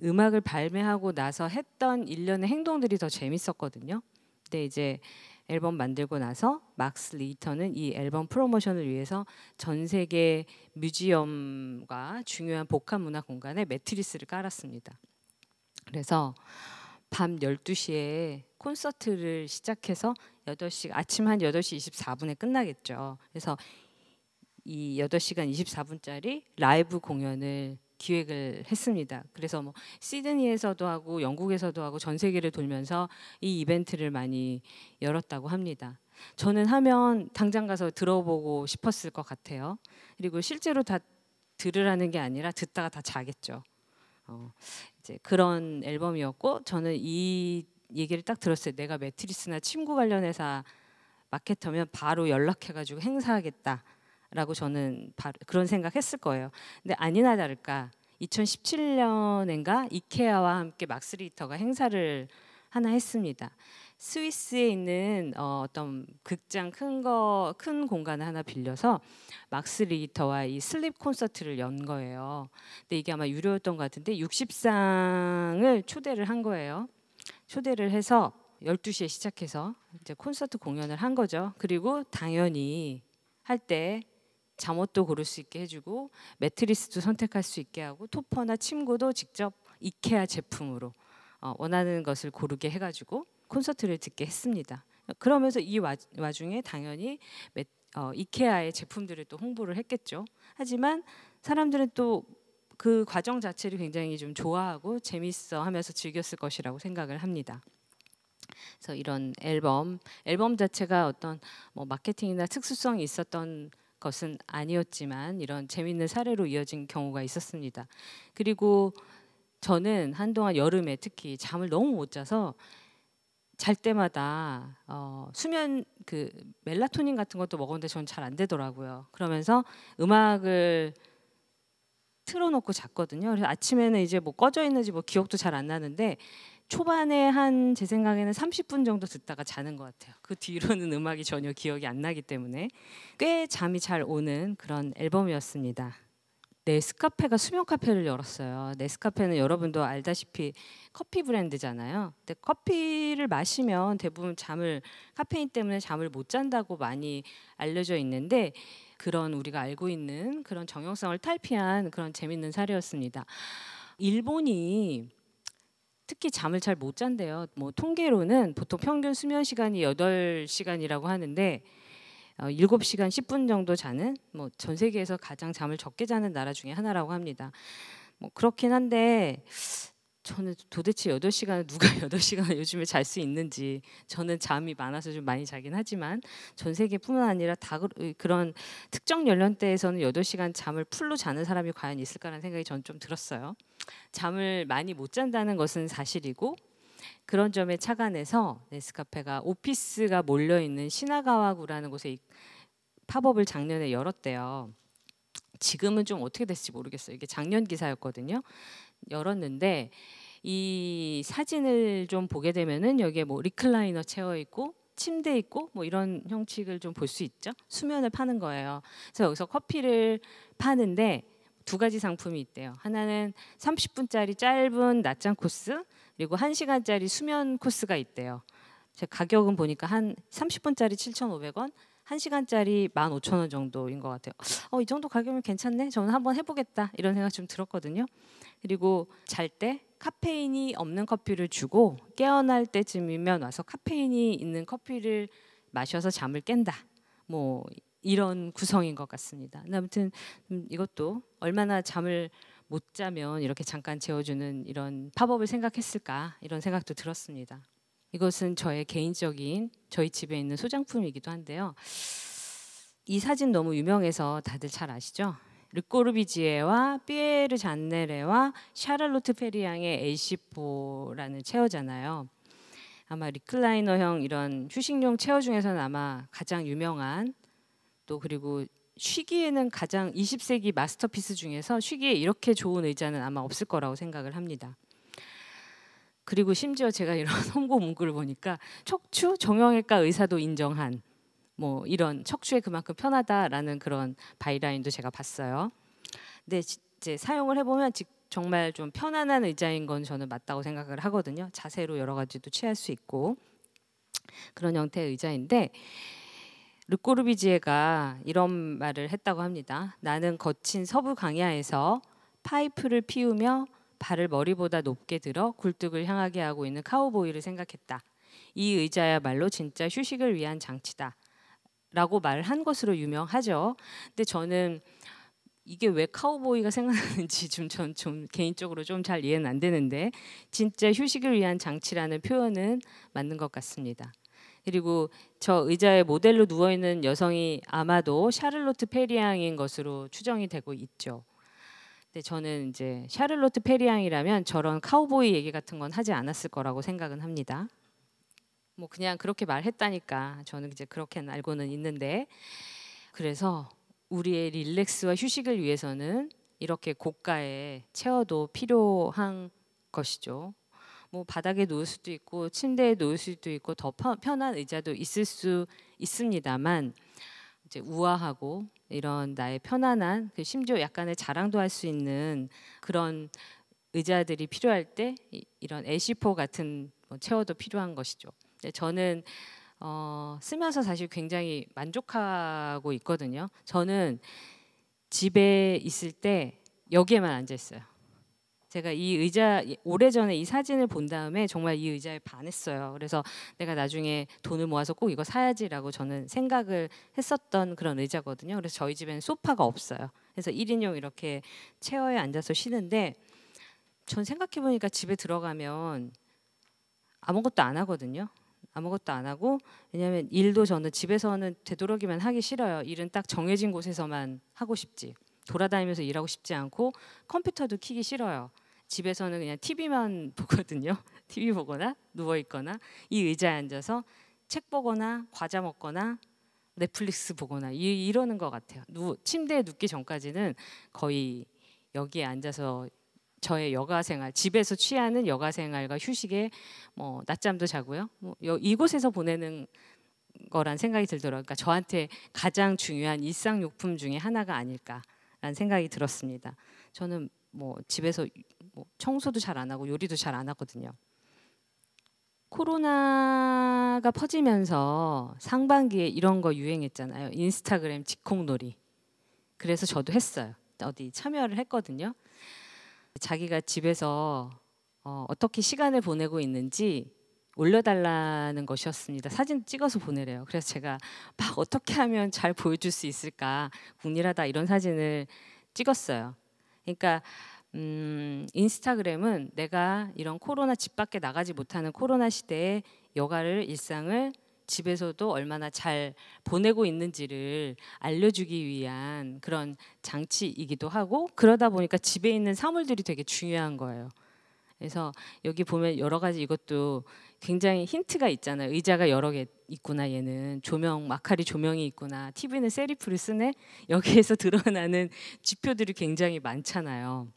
음악을 발매하고 나서 했던 일련의 행동들이 더 재밌었거든요. 근데 이제 앨범 만들고 나서 막스 리터는 이 앨범 프로모션을 위해서 전 세계 뮤지엄과 중요한 복합 문화 공간에 매트리스를 깔았습니다. 그래서 밤 12시에 콘서트를 시작해서 8시 아침 한 8시 24분에 끝나겠죠. 그래서 이 8시간 24분짜리 라이브 공연을 기획을 했습니다. 그래서 뭐 시드니에서도 하고 영국에서도 하고 전 세계를 돌면서 이 이벤트를 많이 열었다고 합니다. 저는 하면 당장 가서 들어보고 싶었을 것 같아요. 그리고 실제로 다 들으라는 게 아니라 듣다가 다 자겠죠. 어, 이제 그런 앨범이었고 저는 이 얘기를 딱 들었어요. 내가 매트리스나 침구 관련 회사 마케터면 바로 연락해가지고 행사하겠다라고 저는 그런 생각했을 거예요. 근데 아니나 다를까 2017년인가 이케아와 함께 막스리터가 행사를 하나 했습니다. 스위스에 있는 어, 떤 극장 큰 거 큰 공간을 하나 빌려서 막스 리히터와 이 슬립 콘서트를 연 거예요. 근데 이게 아마 유료였던 것 같은데 60상을 초대를 한 거예요. 초대를 해서 12시에 시작해서 이제 콘서트 공연을 한 거죠. 그리고 당연히 할때 잠옷도 고를 수 있게 해주고 매트리스도 선택할 수 있게 하고 토퍼나 침구도 직접 이케아 제품으로 어, 원하는 것을 고르게 해가지고 콘서트를 듣게 했습니다. 그러면서 이 와, 중에 당연히 어, 이케아의 제품들을 또 홍보를 했겠죠. 하지만 사람들은 또그 과정 자체를 굉장히 좀 좋아하고 재밌어 하면서 즐겼을 것이라고 생각을 합니다. 그래서 이런 앨범, 앨범 자체가 어떤 뭐 마케팅이나 특수성이 있었던 것은 아니었지만 이런 재밌는 사례로 이어진 경우가 있었습니다. 그리고 저는 한동안 여름에 특히 잠을 너무 못 자서 잘 때마다 어, 수면 그 멜라토닌 같은 것도 먹었는데 저잘안 되더라고요. 그러면서 음악을 틀어놓고 잤거든요. 그래서 아침에는 이제 뭐 꺼져 있는지 뭐 기억도 잘 안 나는데 초반에 한 제 생각에는 30분 정도 듣다가 자는 것 같아요. 그 뒤로는 음악이 전혀 기억이 안 나기 때문에 꽤 잠이 잘 오는 그런 앨범이었습니다. 네스카페가 수면 카페를 열었어요. 네스카페는 여러분도 알다시피 커피 브랜드잖아요. 근데 커피를 마시면 대부분 잠을 카페인 때문에 잠을 못 잔다고 많이 알려져 있는데 그런 우리가 알고 있는 그런 정형성을 탈피한 그런 재밌는 사례였습니다. 일본이 특히 잠을 잘 못 잔대요. 뭐 통계로는 보통 평균 수면 시간이 8시간이라고 하는데 어, 7시간 10분 정도 자는 뭐 전 세계에서 가장 잠을 적게 자는 나라 중에 하나라고 합니다. 뭐 그렇긴 한데 저는 도대체 8시간을 누가 8시간을 요즘에 잘 수 있는지 저는 잠이 많아서 좀 많이 자긴 하지만 전 세계뿐만 아니라 다 그, 그런 특정 연령대에서는 8시간 잠을 풀로 자는 사람이 과연 있을까라는 생각이 전 좀 들었어요. 잠을 많이 못 잔다는 것은 사실이고 그런 점에 착안해서 네스카페가 오피스가 몰려 있는 시나가와구라는 곳에 팝업을 작년에 열었대요. 지금은 좀 어떻게 됐을지 모르겠어요. 이게 작년 기사였거든요. 열었는데 이 사진을 좀 보게 되면은 여기에 뭐 리클라이너 채워 있고 침대 있고 뭐 이런 형식을 좀 볼 수 있죠. 수면을 파는 거예요. 그래서 여기서 커피를 파는데 두 가지 상품이 있대요. 하나는 30분짜리 짧은 낮잠 코스 그리고 1시간짜리 수면 코스가 있대요. 제 가격은 보니까 한 30분짜리 7,500원, 1시간짜리 15,000원 정도인 것 같아요. 어, 이 정도 가격이면 괜찮네. 저는 한번 해보겠다. 이런 생각 좀 들었거든요. 그리고 잘 때 카페인이 없는 커피를 주고 깨어날 때쯤이면 와서 카페인이 있는 커피를 마셔서 잠을 깬다. 뭐 이런 구성인 것 같습니다. 아무튼 음, 이것도 얼마나 잠을 못 자면 이렇게 잠깐 재워주는 이런 팝업을 생각했을까 이런 생각도 들었습니다. 이것은 저의 개인적인 저희 집에 있는 소장품이기도 한데요. 이 사진 너무 유명해서 다들 잘 아시죠? 르꼬르비지에와 피에르 잔네레와 샤를로트 페리앙의 에이라는 체어잖아요. 아마 리클라이너형 이런 휴식용 체어 중에서는 아마 가장 유명한 또 그리고 쉬기에는 가장 20세기 마스터피스 중에서 쉬기에 이렇게 좋은 의자는 아마 없을 거라고 생각을 합니다. 그리고 심지어 제가 이런 홍보 문구를 보니까 척추 정형외과 의사도 인정한 뭐 이런 척추에 그만큼 편하다라는 그런 바이라인도 제가 봤어요. 근데 이제 사용을 해보면 정말 좀 편안한 의자인 건 저는 맞다고 생각을 하거든요. 자세로 여러 가지도 취할 수 있고 그런 형태의 의자인데 르꼬르비지에가 이런 말을 했다고 합니다. 나는 거친 서부 강야에서 파이프를 피우며 발을 머리보다 높게 들어 굴뚝을 향하게 하고 있는 카우보이를 생각했다. 이 의자야말로 진짜 휴식을 위한 장치다. 라고 말한 것으로 유명하죠. 근데 저는 이게 왜 카우보이가 생각나는지 좀 전 좀 개인적으로 좀 잘 이해는 안 되는데 진짜 휴식을 위한 장치라는 표현은 맞는 것 같습니다. 그리고 저 의자의 모델로 누워 있는 여성이 아마도 샤를로트 페리앙인 것으로 추정이 되고 있죠. 근데 네, 저는 이제 샤를로트 페리앙이라면 저런 카우보이 얘기 같은 건 하지 않았을 거라고 생각은 합니다. 뭐 그냥 그렇게 말했다니까 저는 이제 그렇게 알고는 있는데 그래서 우리의 릴렉스와 휴식을 위해서는 이렇게 고가의 체어도 필요한 것이죠. 뭐 바닥에 놓을 수도 있고 침대에 놓을 수도 있고 더 편한 의자도 있을 수 있습니다만 이제 우아하고 이런 나의 편안한 그 심지어 약간의 자랑도 할 수 있는 그런 의자들이 필요할 때 이런 에쉬포 같은 뭐 체어도 필요한 것이죠. 저는 어, 쓰면서 사실 굉장히 만족하고 있거든요. 저는 집에 있을 때 여기에만 앉아 있어요. 제가 이 의자 오래전에 이 사진을 본 다음에 정말 이 의자에 반했어요. 그래서 내가 나중에 돈을 모아서 꼭 이거 사야지라고 저는 생각을 했었던 그런 의자거든요. 그래서 저희 집엔 소파가 없어요. 그래서 1인용 이렇게 체어에 앉아서 쉬는데 전 생각해 보니까 집에 들어가면 아무것도 안 하거든요. 아무것도 안 하고 왜냐하면 일도 저는 집에서는 되도록이면 하기 싫어요. 일은 딱 정해진 곳에서만 하고 싶지. 돌아다니면서 일하고 싶지 않고 컴퓨터도 키기 싫어요. 집에서는 그냥 TV만 보거든요. TV 보거나 누워 있거나 이 의자에 앉아서 책 보거나 과자 먹거나 넷플릭스 보거나 이, 이러는 것 같아요. 누, 침대에 눕기 전까지는 거의 여기에 앉아서 저의 여가 생활, 집에서 취하는 여가 생활과 휴식에 뭐 낮잠도 자고요. 뭐 여, 이곳에서 보내는 거란 생각이 들더라고요. 그러니까 저한테 가장 중요한 일상 용품 중에 하나가 아닐까라는 생각이 들었습니다. 저는 뭐 집에서 뭐 청소도 잘 안 하고 요리도 잘 안 하거든요. 코로나가 퍼지면서 상반기에 이런 거 유행했잖아요. 인스타그램 직콕놀이. 그래서 저도 했어요. 어디 참여를 했거든요. 자기가 집에서 어, 어떻게 시간을 보내고 있는지 올려달라는 것이었습니다. 사진 찍어서 보내래요. 그래서 제가 막 어떻게 하면 잘 보여줄 수 있을까 궁리하다 이런 사진을 찍었어요. 그러니까 음, 인스타그램은 내가 이런 코로나 집 밖에 나가지 못하는 코로나 시대의 여가를 일상을 집에서도 얼마나 잘 보내고 있는지를 알려주기 위한 그런 장치이기도 하고 그러다 보니까 집에 있는 사물들이 되게 중요한 거예요. 그래서 여기 보면 여러 가지 이것도 굉장히 힌트가 있잖아요. 의자가 여러 개 있구나 얘는 조명 마카리 조명이 있구나 TV는 세리프를 쓰네 여기에서 드러나는 지표들이 굉장히 많잖아요.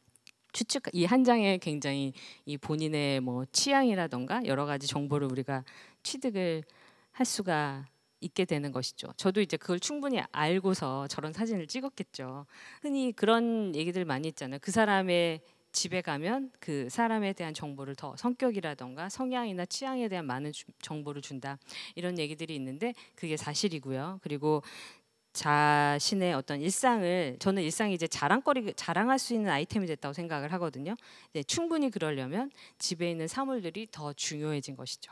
추측 이 한 장에 굉장히 이 본인의 뭐 취향이라던가 여러 가지 정보를 우리가 취득을 할 수가 있게 되는 것이죠. 저도 이제 그걸 충분히 알고서 저런 사진을 찍었겠죠. 흔히 그런 얘기들 많이 있잖아요. 그 사람의 집에 가면 그 사람에 대한 정보를 더 성격이라던가 성향이나 취향에 대한 많은 주, 정보를 준다 이런 얘기들이 있는데 그게 사실이고요. 그리고 자신의 어떤 일상을 저는 일상이 이제 자랑거리 자랑할 수 있는 아이템이 됐다고 생각을 하거든요. 이제 충분히 그러려면 집에 있는 사물들이 더 중요해진 것이죠.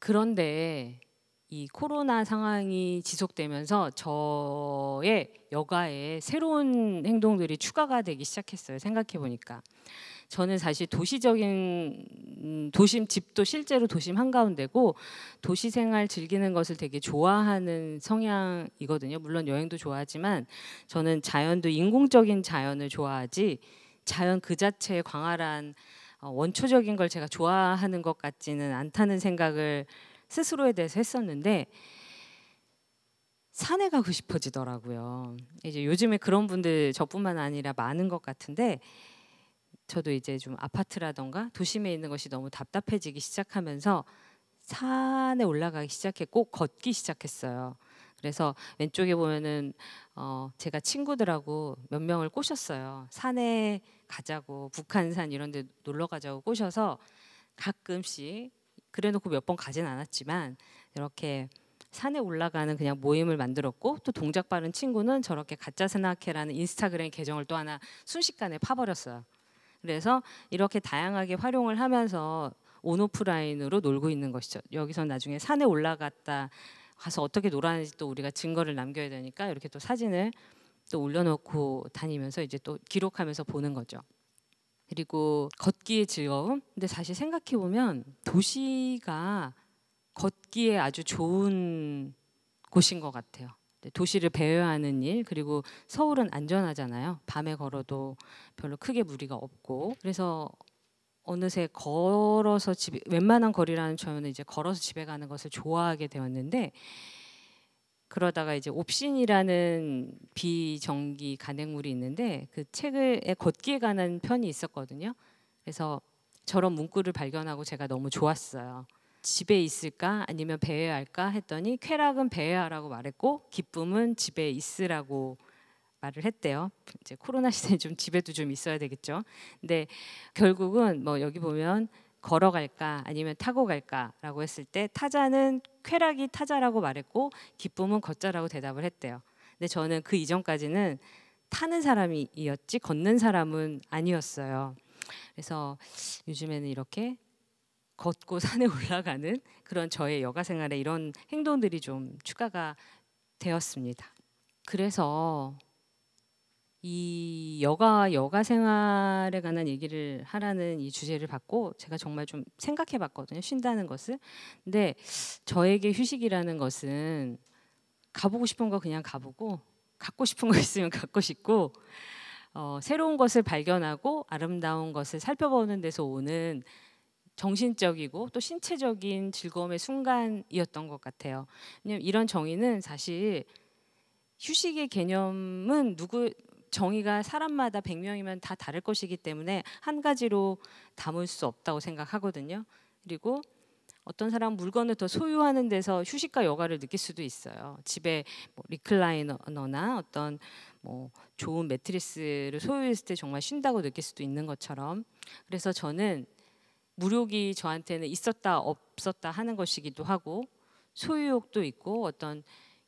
그런데 이 코로나 상황이 지속되면서 저의 여가에 새로운 행동들이 추가가 되기 시작했어요. 생각해 보니까 저는 사실 도시적인 음, 도심 집도 실제로 도심 한가운데고 도시 생활 즐기는 것을 되게 좋아하는 성향이거든요. 물론 여행도 좋아하지만 저는 자연도 인공적인 자연을 좋아하지 자연 그 자체의 광활한 어, 원초적인 걸 제가 좋아하는 것 같지는 않다는 생각을 스스로에 대해서 했었는데 산에 가고 싶어지더라고요. 이제 요즘에 그런 분들 저뿐만 아니라 많은 것 같은데 저도 이제 좀 아파트라던가 도심에 있는 것이 너무 답답해지기 시작하면서 산에 올라가기 시작했고 걷기 시작했어요. 그래서 왼쪽에 보면은 어 제가 친구들하고 몇 명을 꼬셨어요. 산에 가자고 북한산 이런 데 놀러 가자고 꼬셔서 가끔씩 그래 놓고 몇 번 가진 않았지만 이렇게 산에 올라가는 그냥 모임을 만들었고 또 동작 빠른 친구는 저렇게 가짜 스나케라는 인스타그램 계정을 또 하나 순식간에 파버렸어요. 그래서 이렇게 다양하게 활용을 하면서 온오프라인으로 놀고 있는 것이죠. 여기서 나중에 산에 올라갔다 가서 어떻게 놀았는지 또 우리가 증거를 남겨야 되니까 이렇게 또 사진을 또 올려놓고 다니면서 이제 또 기록하면서 보는 거죠. 그리고 걷기의 즐거움. 근데 사실 생각해 보면 도시가 걷기에 아주 좋은 곳인 것 같아요. 네, 도시를 배회하는 일 그리고 서울은 안전하잖아요. 밤에 걸어도 별로 크게 무리가 없고 그래서 어느새 걸어서 집에 웬만한 거리라는 저는 이제 걸어서 집에 가는 것을 좋아하게 되었는데 그러다가 이제 옵신이라는 비정기 간행물이 있는데 그 책에 걷기에 관한 편이 있었거든요. 그래서 저런 문구를 발견하고 제가 너무 좋았어요. 집에 있을까 아니면 배회할까 했더니 쾌락은 배회하라고 말했고 기쁨은 집에 있으라고 말을 했대요. 이제 코로나 시대에 좀 집에도 좀 있어야 되겠죠. 근데 결국은 뭐 여기 보면 걸어갈까 아니면 타고 갈까라고 했을 때 타자는 쾌락이 타자라고 말했고 기쁨은 걷자라고 대답을 했대요. 근데 저는 그 이전까지는 타는 사람이었지 걷는 사람은 아니었어요. 그래서 요즘에는 이렇게 걷고 산에 올라가는 그런 저의 여가 생활에 이런 행동들이 좀 추가가 되었습니다. 그래서 이 여가 여가 생활에 관한 얘기를 하라는 이 주제를 받고 제가 정말 좀 생각해 봤거든요. 쉰다는 것을. 근데 저에게 휴식이라는 것은 가보고 싶은 거 그냥 가보고 갖고 싶은 거 있으면 갖고 싶고 어, 새로운 것을 발견하고 아름다운 것을 살펴보는 데서 오는 정신적이고 또 신체적인 즐거움의 순간이었던 것 같아요. 왜냐면 이런 정의는 사실 휴식의 개념은 누구 정의가 사람마다 100명이면 다 다를 것이기 때문에 한 가지로 담을 수 없다고 생각하거든요. 그리고 어떤 사람 물건을 더 소유하는 데서 휴식과 여가를 느낄 수도 있어요. 집에 뭐 리클라이너나 어떤 뭐 좋은 매트리스를 소유했을 때 정말 쉰다고 느낄 수도 있는 것처럼. 그래서 저는 무력이 저한테는 있었다 없었다 하는 것이기도 하고 소유욕도 있고 어떤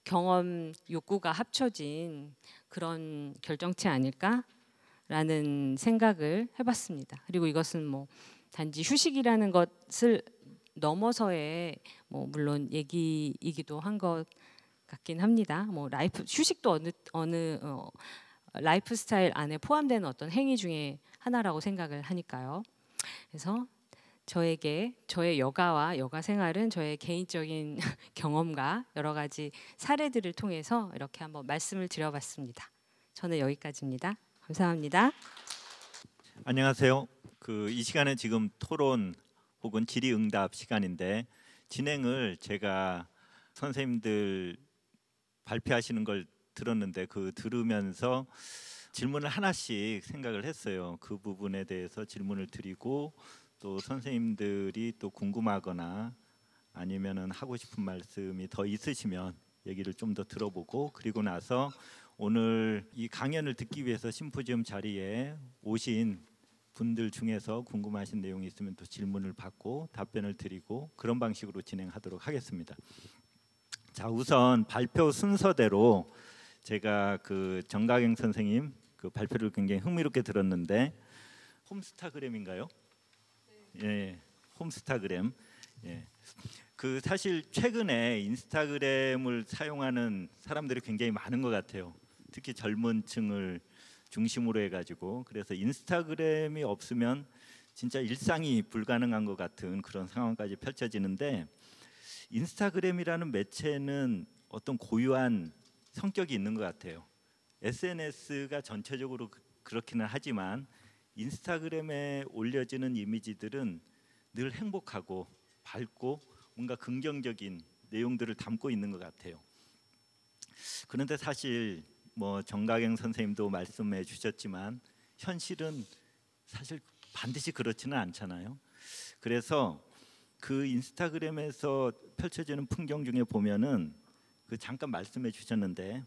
경험 욕구가 합쳐진 그런 결정체 아닐까라는 생각을 해봤습니다. 그리고 이것은 뭐 단지 휴식이라는 것을 넘어서의 뭐 물론 얘기이기도 한 것 같긴 합니다. 뭐 라이프 휴식도 어느 어느 어, 라이프 스타일 안에 포함된 어떤 행위 중에 하나라고 생각을 하니까요. 그래서 저에게 저의 여가와 여가 생활은 저의 개인적인 경험과 여러 가지 사례들을 통해서 이렇게 한번 말씀을 드려봤습니다. 저는 여기까지입니다. 감사합니다.
안녕하세요. 그 이 시간에 지금 토론 혹은 질의응답 시간인데 진행을 제가 선생님들 발표하시는 걸 들었는데 그 들으면서 질문을 하나씩 생각을 했어요. 그 부분에 대해서 질문을 드리고 또 선생님들이 또 궁금하거나 아니면은 하고 싶은 말씀이 더 있으시면 얘기를 좀 더 들어보고 그리고 나서 오늘 이 강연을 듣기 위해서 심포지엄 자리에 오신 분들 중에서 궁금하신 내용이 있으면 또 질문을 받고 답변을 드리고 그런 방식으로 진행하도록 하겠습니다. 자, 우선 발표 순서대로 제가 그 정가경 선생님 그 발표를 굉장히 흥미롭게 들었는데 홈스타그램인가요? 예, 예, 홈스타그램. 예. 그 사실 최근에 인스타그램을 사용하는 사람들이 굉장히 많은 것 같아요. 특히 젊은 층을 중심으로 해가지고 그래서 인스타그램이 없으면 진짜 일상이 불가능한 것 같은 그런 상황까지 펼쳐지는데 인스타그램이라는 매체는 어떤 고유한 성격이 있는 것 같아요. SNS가 전체적으로 그, 그렇기는 하지만 인스타그램에 올려지는 이미지들은 늘 행복하고 밝고 뭔가 긍정적인 내용들을 담고 있는 것 같아요. 그런데 사실 뭐 정가경 선생님도 말씀해 주셨지만 현실은 사실 반드시 그렇지는 않잖아요. 그래서 그 인스타그램에서 펼쳐지는 풍경 중에 보면은 그 잠깐 말씀해 주셨는데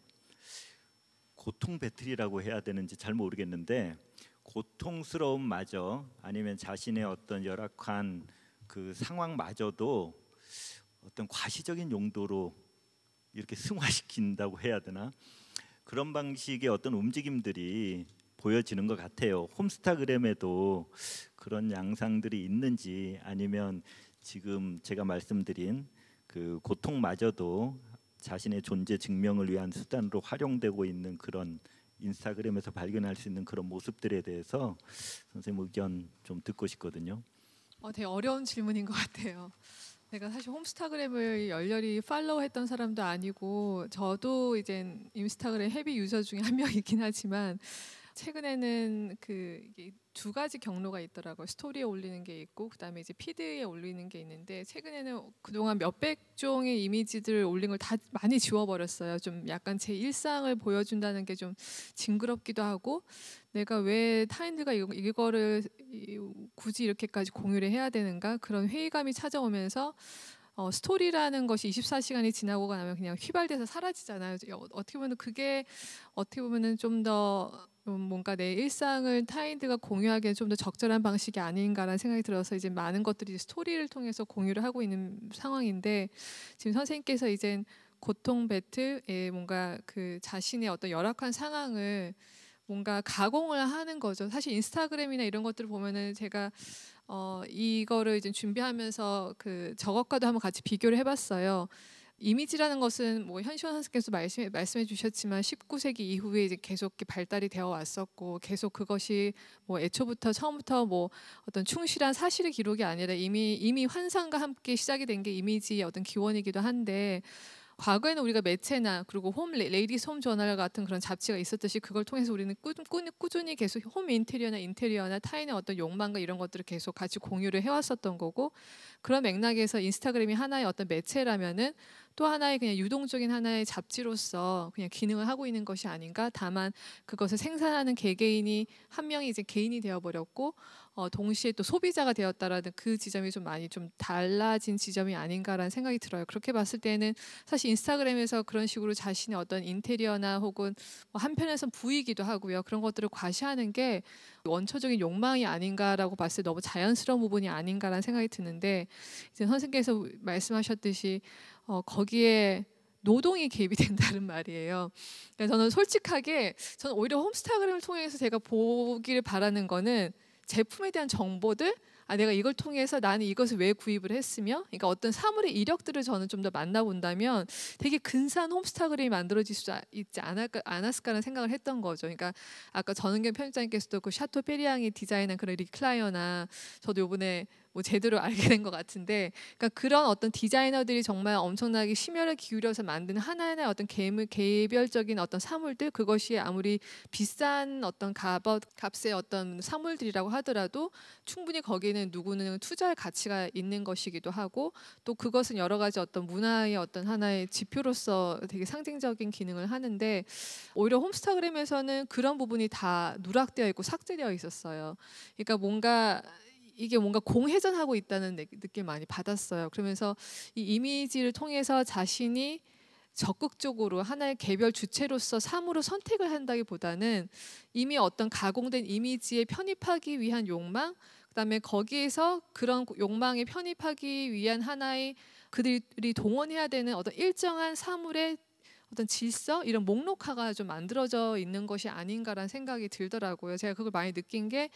고통 배틀이라고 해야 되는지 잘 모르겠는데 고통스러움마저 아니면 자신의 어떤 열악한 그 상황마저도 어떤 과시적인 용도로 이렇게 승화시킨다고 해야 되나 그런 방식의 어떤 움직임들이 보여지는 것 같아요. 홈스타그램에도 그런 양상들이 있는지 아니면 지금 제가 말씀드린 그 고통마저도 자신의 존재 증명을 위한 수단으로 활용되고 있는 그런 인스타그램에서 발견할 수 있는 그런 모습들에 대해서 선생님 의견 좀 듣고 싶거든요.
어, 되게 어려운 질문인 것 같아요. 제가 사실 홈스타그램을 열렬히 팔로우했던 사람도 아니고 저도 이제 인스타그램 헤비 유저 중에 한 명이긴 하지만 최근에는 그 두 가지 경로가 있더라고요. 스토리에 올리는 게 있고 그다음에 이제 피드에 올리는 게 있는데 최근에는 그동안 몇백 종의 이미지들 올린 걸 다 많이 지워버렸어요. 좀 약간 제 일상을 보여준다는 게 좀 징그럽기도 하고 내가 왜 타인들과 이거를 굳이 이렇게까지 공유를 해야 되는가 그런 회의감이 찾아오면서 어, 스토리라는 것이 24시간이 지나고 나면 그냥 휘발돼서 사라지잖아요. 어, 어떻게 보면 그게 어떻게 보면은 좀더 음, 뭔가 내 일상을 타인들과 공유하기엔좀더 적절한 방식이 아닌가라는 생각이 들어서 이제 많은 것들이 스토리를 통해서 공유를 하고 있는 상황인데 지금 선생님께서 이제 고통 배틀에 뭔가 그 자신의 어떤 열악한 상황을 뭔가 가공을 하는 거죠. 사실 인스타그램이나 이런 것들을 보면은 제가 어 이거를 이제 준비하면서 그 저것과도 한번 같이 비교를 해봤어요. 이미지라는 것은 뭐 현시원 선생께서 말씀, 말씀해 주셨지만 19세기 이후에 이제 계속 발달이 되어 왔었고 계속 그것이 뭐 애초부터 처음부터 뭐 어떤 충실한 사실의 기록이 아니라 이미 이미 환상과 함께 시작이 된 게 이미지의 어떤 기원이기도 한데 과거에는 우리가 매체나 그리고 홈 레이디스 홈 저널 같은 그런 잡지가 있었듯이 그걸 통해서 우리는 꾸, 꾸, 꾸준히 계속 홈 인테리어나 인테리어나 타인의 어떤 욕망과 이런 것들을 계속 같이 공유를 해왔었던 거고 그런 맥락에서 인스타그램이 하나의 어떤 매체라면은 또 하나의 그냥 유동적인 하나의 잡지로서 그냥 기능을 하고 있는 것이 아닌가 다만 그것을 생산하는 개개인이 한 명이 이제 개인이 되어버렸고 어, 동시에 또 소비자가 되었다라는 그 지점이 좀 많이 좀 달라진 지점이 아닌가라는 생각이 들어요. 그렇게 봤을 때는 사실 인스타그램에서 그런 식으로 자신의 어떤 인테리어나 혹은 뭐 한편에선 부이기도 하고요. 그런 것들을 과시하는 게 원초적인 욕망이 아닌가라고 봤을 때 너무 자연스러운 부분이 아닌가라는 생각이 드는데 이제 선생께서 님 말씀하셨듯이 어, 거기에 노동이 개입이 된다는 말이에요. 그러니까 저는 솔직하게 저는 오히려 홈스타그램을 통해서 제가 보기를 바라는 거는 제품에 대한 정보들 아 내가 이걸 통해서 나는 이것을 왜 구입을 했으며 그러니까 어떤 사물의 이력들을 저는 좀 더 만나본다면 되게 근사한 홈스타그램이 만들어질 수 있지 않을 않았을까라는 생각을 했던 거죠. 그러니까 아까 전은경 편집장님께서도 그 샤토 페리앙이 디자인한 그런 리클라이어나 저도 요번에 뭐 제대로 알게 된 것 같은데 그러니까 그런 어떤 디자이너들이 정말 엄청나게 심혈을 기울여서 만든 하나하나의 어떤 개물 개별적인 어떤 사물들 그것이 아무리 비싼 어떤 값 값의 어떤 사물들이라고 하더라도 충분히 거기는 에 누구는 투자할 가치가 있는 것이기도 하고 또 그것은 여러 가지 어떤 문화의 어떤 하나의 지표로서 되게 상징적인 기능을 하는데 오히려 홈스타그램에서는 그런 부분이 다 누락되어 있고 삭제되어 있었어요. 그러니까 뭔가 이게 뭔가 공회전하고 있다는 느낌 을 많이 받았어요. 그러면서 이 이미지를 통해서 자신이 적극적으로 하나의 개별 주체로서 삶으로 선택을 한다기보다는 이미 어떤 가공된 이미지에 편입하기 위한 욕망, 그다음에 거기에서 그런 욕망에 편입하기 위한 하나의 그들이 동원해야 되는 어떤 일정한 사물의 어떤 질서 이런 목록화가 좀 만들어져 있는 것이 아닌가라는 생각이 들더라고요. 제가 그걸 많이 느낀 게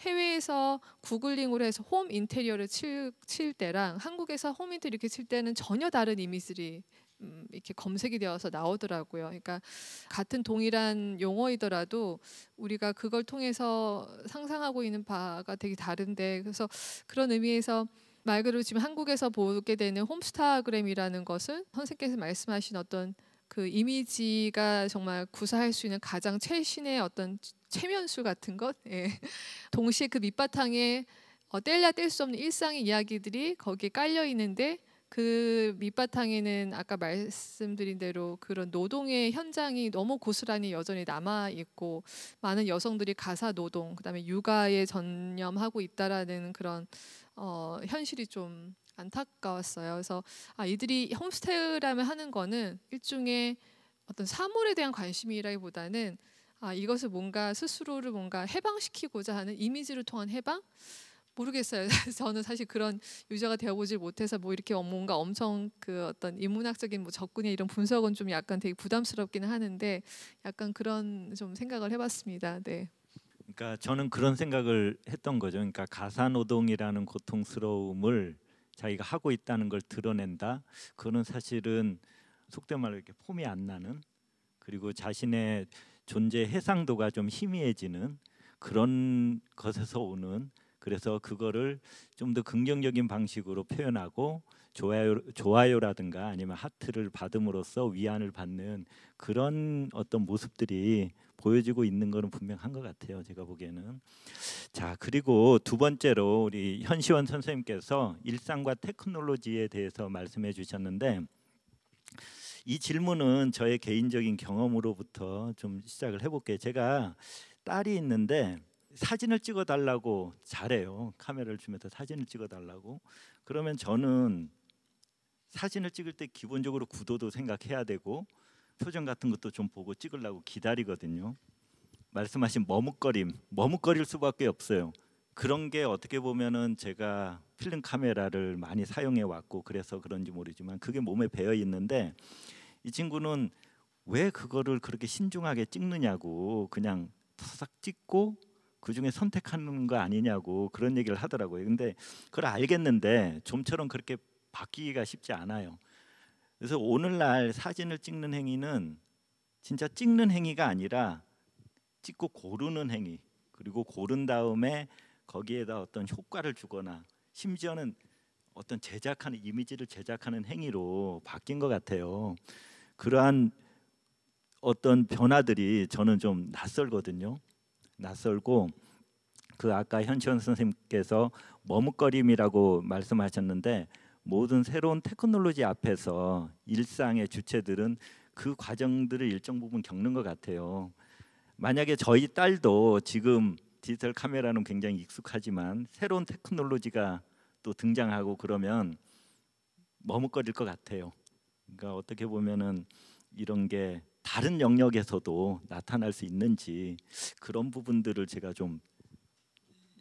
해외에서 구글링으로 해서 홈 인테리어를 칠, 칠 때랑 한국에서 홈 인테리어 이렇게 칠 때는 전혀 다른 이미지들이 음, 이렇게 검색이 되어서 나오더라고요. 그러니까 같은 동일한 용어이더라도 우리가 그걸 통해서 상상하고 있는 바가 되게 다른데 그래서 그런 의미에서 말 그대로 지금 한국에서 보게 되는 홈스타그램이라는 것은 선생께서 말씀하신 어떤 그 이미지가 정말 구사할 수 있는 가장 최신의 어떤 최면수 같은 것, 예. 동시에 그 밑바탕에 어, 뗄야 뗄수 없는 일상의 이야기들이 거기에 깔려 있는데 그 밑바탕에는 아까 말씀드린 대로 그런 노동의 현장이 너무 고스란히 여전히 남아 있고 많은 여성들이 가사 노동 그다음에 육아에 전념하고 있다라는 그런 어, 현실이 좀 안타까웠어요. 그래서 아, 이들이 홈스테이라면 하는 거는 일종의 어떤 사물에 대한 관심이라기보다는 아, 이것을 뭔가 스스로를 뭔가 해방시키고자 하는 이미지를 통한 해방? 모르겠어요. 저는 사실 그런 유저가 되어보질 못해서 뭐 이렇게 뭔가 엄청 그 어떤 인문학적인 뭐 접근의 이런 분석은 좀 약간 되게 부담스럽기는 하는데 약간 그런 좀 생각을 해봤습니다. 네.
그러니까 저는 그런 생각을 했던 거죠. 그러니까 가사 노동이라는 고통스러움을 자기가 하고 있다는 걸 드러낸다. 그거는 사실은 속된 말로 이렇게 폼이 안 나는 그리고 자신의 존재 해상도가 좀 희미해지는 그런 것에서 오는 그래서 그거를 좀 더 긍정적인 방식으로 표현하고 좋아요 좋아요라든가 아니면 하트를 받음으로써 위안을 받는 그런 어떤 모습들이 보여지고 있는 것은 분명한 것 같아요. 제가 보기에는 자 그리고 두 번째로 우리 현시원 선생님께서 일상과 테크놀로지에 대해서 말씀해 주셨는데 이 질문은 저의 개인적인 경험으로부터 좀 시작을 해볼게요. 제가 딸이 있는데 사진을 찍어 달라고 잘해요. 카메라를 주면서 사진을 찍어 달라고. 그러면 저는 사진을 찍을 때 기본적으로 구도도 생각해야 되고 표정 같은 것도 좀 보고 찍으려고 기다리거든요. 말씀하신 머뭇거림, 머뭇거릴 수밖에 없어요. 그런 게 어떻게 보면은 제가 필름 카메라를 많이 사용해 왔고 그래서 그런지 모르지만 그게 몸에 배어 있는데 이 친구는 왜 그거를 그렇게 신중하게 찍느냐고 그냥 사삭 찍고 그 중에 선택하는 거 아니냐고 그런 얘기를 하더라고요. 근데 그걸 알겠는데 좀처럼 그렇게 바뀌기가 쉽지 않아요. 그래서 오늘날 사진을 찍는 행위는 진짜 찍는 행위가 아니라 찍고 고르는 행위 그리고 고른 다음에 거기에다 어떤 효과를 주거나 심지어는 어떤 제작하는 이미지를 제작하는 행위로 바뀐 것 같아요. 그러한 어떤 변화들이 저는 좀 낯설거든요. 낯설고 그 아까 현치원 선생님께서 머뭇거림이라고 말씀하셨는데 모든 새로운 테크놀로지 앞에서 일상의 주체들은 그 과정들을 일정 부분 겪는 것 같아요. 만약에 저희 딸도 지금 디지털 카메라는 굉장히 익숙하지만 새로운 테크놀로지가 또 등장하고 그러면 머뭇거릴 것 같아요. 그러니까 어떻게 보면은 이런 게 다른 영역에서도 나타날 수 있는지 그런 부분들을 제가 좀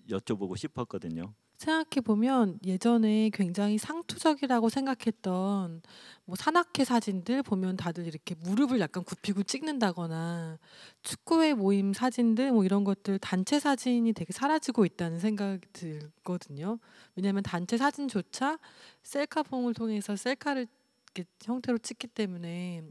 여쭤보고 싶었거든요.
생각해 보면 예전에 굉장히 상투적이라고 생각했던 뭐 산악회 사진들 보면 다들 이렇게 무릎을 약간 굽히고 찍는다거나 축구회 모임 사진들 뭐 이런 것들 단체 사진이 되게 사라지고 있다는 생각이 들거든요. 왜냐하면 단체 사진조차 셀카봉을 통해서 셀카를 이렇게 형태로 찍기 때문에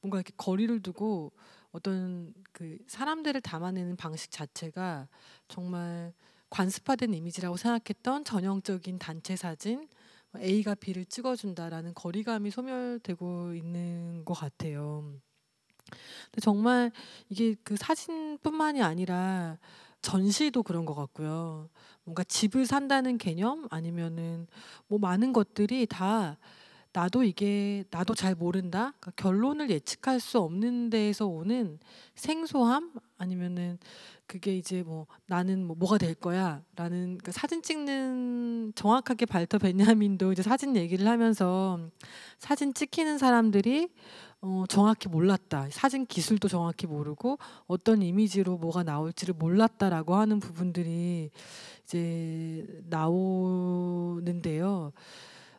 뭔가 이렇게 거리를 두고 어떤 그 사람들을 담아내는 방식 자체가 정말 관습화된 이미지라고 생각했던 전형적인 단체 사진 뭐 A가 B를 찍어준다라는 거리감이 소멸되고 있는 것 같아요. 근데 정말 이게 그 사진뿐만이 아니라 전시도 그런 것 같고요. 뭔가 집을 산다는 개념 아니면은 뭐 많은 것들이 다 나도 이게 나도 잘 모른다 그러니까 결론을 예측할 수 없는 데에서 오는 생소함 아니면은 그게 이제 뭐 나는 뭐 뭐가 될 거야라는 그러니까 사진 찍는 정확하게 발터 베냐민도 이제 사진 얘기를 하면서 사진 찍히는 사람들이 어, 정확히 몰랐다. 사진 기술도 정확히 모르고 어떤 이미지로 뭐가 나올지를 몰랐다라고 하는 부분들이 이제 나오는데요.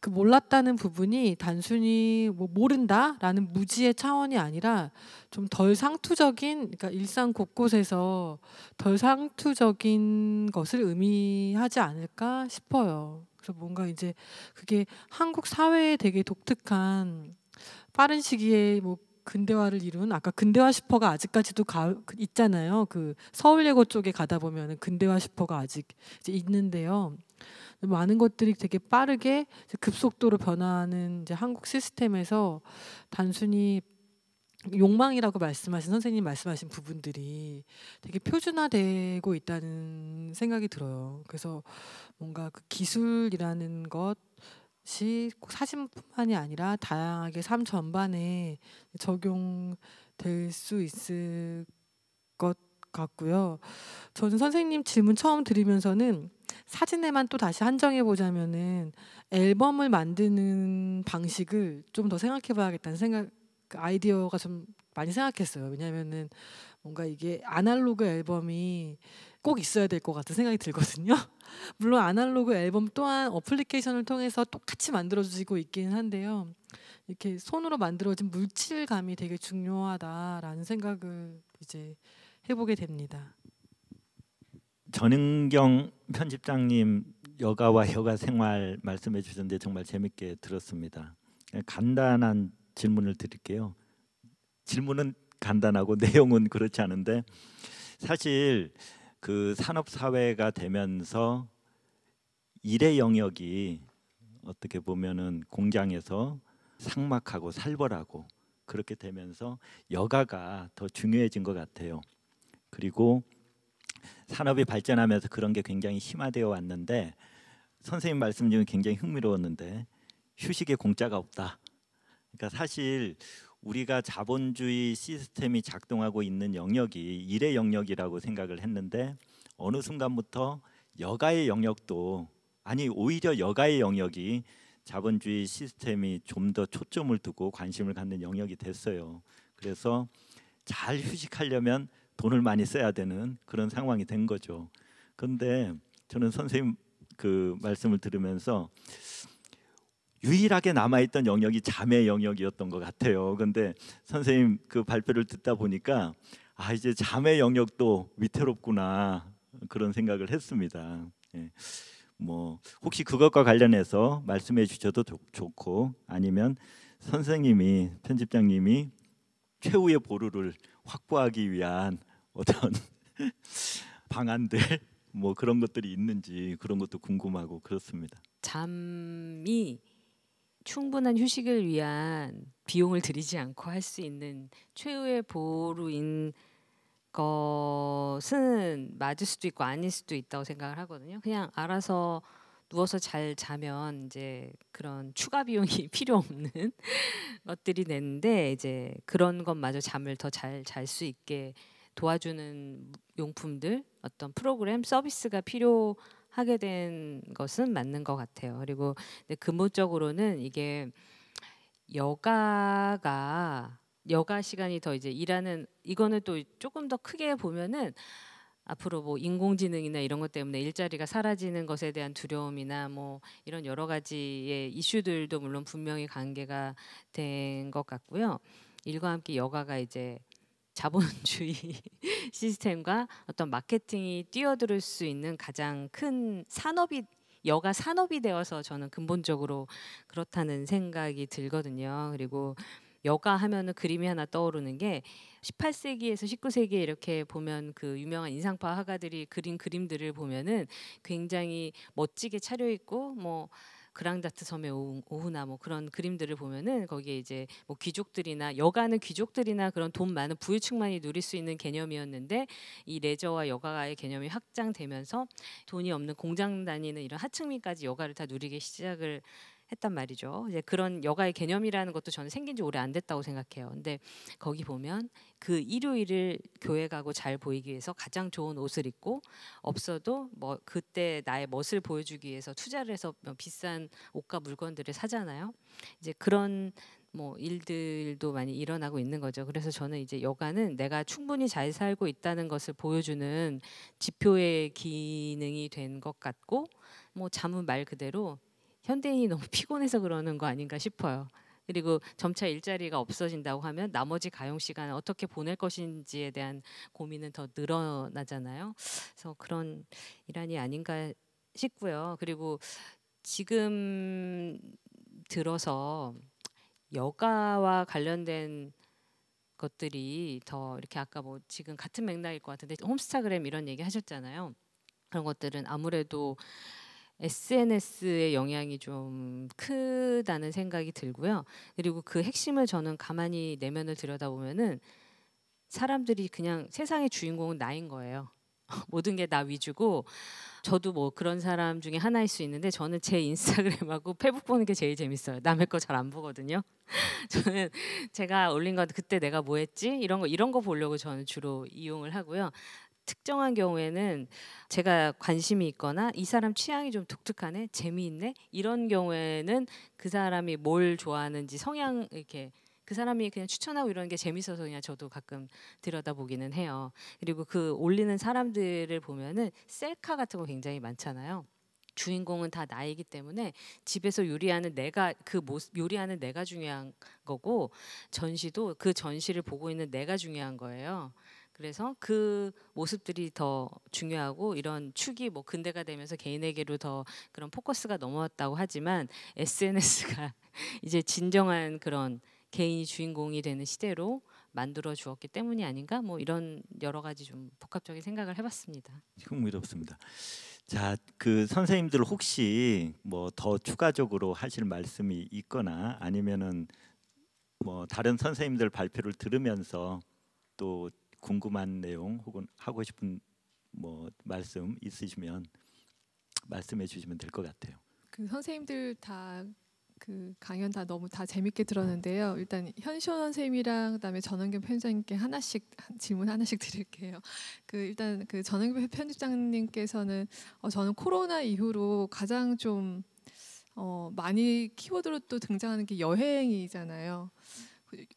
그 몰랐다는 부분이 단순히 뭐 모른다라는 무지의 차원이 아니라 좀 덜 상투적인 그러니까 일상 곳곳에서 덜 상투적인 것을 의미하지 않을까 싶어요. 그래서 뭔가 이제 그게 한국 사회에 되게 독특한 빠른 시기에 뭐 근대화를 이룬 아까 근대화 슈퍼가 아직까지도 가, 있잖아요. 그 서울예고 쪽에 가다 보면은 근대화 슈퍼가 아직 있는데요. 많은 것들이 되게 빠르게 급속도로 변화하는 이제 한국 시스템에서 단순히 욕망이라고 말씀하신 선생님 말씀하신 부분들이 되게 표준화되고 있다는 생각이 들어요. 그래서 뭔가 그 기술이라는 것이 꼭 사진뿐만이 아니라 다양하게 삶 전반에 적용될 수 있을 것 같고요. 저는 선생님 질문 처음 드리면서는 사진에만 또 다시 한정해 보자면은 앨범을 만드는 방식을 좀 더 생각해 봐야겠다는 생각 그 아이디어가 좀 많이 생각했어요. 왜냐면은 뭔가 이게 아날로그 앨범이 꼭 있어야 될 것 같은 생각이 들거든요. 물론 아날로그 앨범 또한 어플리케이션을 통해서 똑같이 만들어지고 있기 한데요. 이렇게 손으로 만들어진 물질감이 되게 중요하다라는 생각을 이제 해보게 됩니다.
전은경 편집장님 여가와 여가 생활 말씀해 주셨는데 정말 재밌게 들었습니다. 간단한 질문을 드릴게요. 질문은 간단하고 내용은 그렇지 않은데 사실 그 산업 사회가 되면서 일의 영역이 어떻게 보면은 공장에서 상막하고 살벌하고 그렇게 되면서 여가가 더 중요해진 것 같아요. 그리고 산업이 발전하면서 그런 게 굉장히 심화되어 왔는데 선생님 말씀 중에 굉장히 흥미로웠는데 휴식에 공짜가 없다. 그러니까 사실 우리가 자본주의 시스템이 작동하고 있는 영역이 일의 영역이라고 생각을 했는데 어느 순간부터 여가의 영역도 아니 오히려 여가의 영역이 자본주의 시스템이 좀 더 초점을 두고 관심을 갖는 영역이 됐어요. 그래서 잘 휴식하려면 돈을 많이 써야 되는 그런 상황이 된 거죠. 근데 저는 선생님 그 말씀을 들으면서 유일하게 남아있던 영역이 자매 영역이었던 것 같아요. 근데 선생님 그 발표를 듣다 보니까 아 이제 자매 영역도 위태롭구나 그런 생각을 했습니다. 예. 뭐 혹시 그것과 관련해서 말씀해 주셔도 좋고 아니면 선생님이 편집장님이 최후의 보루를 확보하기 위한 어떤 방안들 뭐 그런 것들이 있는지 그런 것도 궁금하고 그렇습니다. 잠이
충분한 휴식을 위한 비용을 들이지 않고 할 수 있는 최후의 보루인 것은 맞을 수도 있고 아닐 수도 있다고 생각을 하거든요. 그냥 알아서 누워서 잘 자면 이제 그런 추가 비용이 필요 없는 것들이 되는데 이제 그런 것마저 잠을 더 잘 잘 수 있게 도와주는 용품들 어떤 프로그램 서비스가 필요하게 된 것은 맞는 것 같아요. 그리고 근본적으로는 이게 여가가 여가 시간이 더 이제 일하는 이거는 또 조금 더 크게 보면은 앞으로 뭐 인공지능이나 이런 것 때문에 일자리가 사라지는 것에 대한 두려움이나 뭐 이런 여러 가지의 이슈들도 물론 분명히 관계가 된 것 같고요. 일과 함께 여가가 이제 자본주의 시스템과 어떤 마케팅이 뛰어들을 수 있는 가장 큰 산업이 여가 산업이 되어서 저는 근본적으로 그렇다는 생각이 들거든요. 그리고 여가 하면은 그림이 하나 떠오르는 게 18세기에서 19세기에 이렇게 보면 그 유명한 인상파 화가들이 그린 그림들을 보면은 굉장히 멋지게 차려입고 뭐 그랑다트 섬의 오후, 나뭐 그런 그림들을 보면은 거기에 이제 뭐 귀족들이나 여가는 귀족들이나 그런 돈 많은 부유층만이 누릴 수 있는 개념이었는데 이 레저와 여가의 개념이 확장되면서 돈이 없는 공장 다니는 이런 하층민까지 여가를 다 누리기 시작을 했단 말이죠. 이제 그런 여가의 개념이라는 것도 저는 생긴 지 오래 안 됐다고 생각해요. 근데 거기 보면 그 일요일을 교회 가고 잘 보이기 위해서 가장 좋은 옷을 입고 없어도 뭐 그때 나의 멋을 보여주기 위해서 투자를 해서 뭐 비싼 옷과 물건들을 사잖아요. 이제 그런 뭐 일들도 많이 일어나고 있는 거죠. 그래서 저는 이제 여가는 내가 충분히 잘 살고 있다는 것을 보여주는 지표의 기능이 된 것 같고 뭐 자문 말 그대로 현대인이 너무 피곤해서 그러는 거 아닌가 싶어요. 그리고 점차 일자리가 없어진다고 하면 나머지 가용 시간을 어떻게 보낼 것인지에 대한 고민은 더 늘어나잖아요. 그래서 그런 일환이 아닌가 싶고요. 그리고 지금 들어서 여가와 관련된 것들이 더 이렇게 아까 뭐 지금 같은 맥락일 것 같은데 홈스타그램 이런 얘기 하셨잖아요. 그런 것들은 아무래도 SNS의 영향이 좀 크다는 생각이 들고요. 그리고 그 핵심을 저는 가만히 내면을 들여다보면은 사람들이 그냥 세상의 주인공은 나인 거예요. 모든 게 나 위주고 저도 뭐 그런 사람 중에 하나일 수 있는데 저는 제 인스타그램하고 페북 보는 게 제일 재밌어요. 남의 거 잘 안 보거든요. 저는 제가 올린 건 그때 내가 뭐 했지 이런 거 이런 거 보려고 저는 주로 이용을 하고요. 특정한 경우에는 제가 관심이 있거나 이 사람 취향이 좀 독특하네, 재미있네 이런 경우에는 그 사람이 뭘 좋아하는지 성향 이렇게 그 사람이 그냥 추천하고 이런 게 재밌어서 그냥 저도 가끔 들여다보기는 해요. 그리고 그 올리는 사람들을 보면은 셀카 같은 거 굉장히 많잖아요. 주인공은 다 나이기 때문에 집에서 요리하는 내가 그 모습 요리하는 내가 중요한 거고 전시도 그 전시를 보고 있는 내가 중요한 거예요. 그래서 그 모습들이 더 중요하고 이런 축이 뭐 근대가 되면서 개인에게로 더 그런 포커스가 넘어왔다고 하지만 SNS가 이제 진정한 그런 개인이 주인공이 되는 시대로 만들어 주었기 때문이 아닌가 뭐 이런 여러 가지 좀 복합적인 생각을 해봤습니다.
흥미롭습니다. 자, 그 선생님들 혹시 뭐 더 추가적으로 하실 말씀이 있거나 아니면은 뭐 다른 선생님들 발표를 들으면서 또 궁금한 내용 혹은 하고 싶은 뭐 말씀 있으시면 말씀해 주시면 될 것 같아요.
그 선생님들 다 그 강연 다 너무 다 재밌게 들었는데요. 일단 현시원 선생님이랑 그다음에 전원경 편집장님께 하나씩 질문 하나씩 드릴게요. 그 일단 그 전원경 편집장님께서는 어 저는 코로나 이후로 가장 좀어 많이 키워드로 또 등장하는 게 여행이잖아요.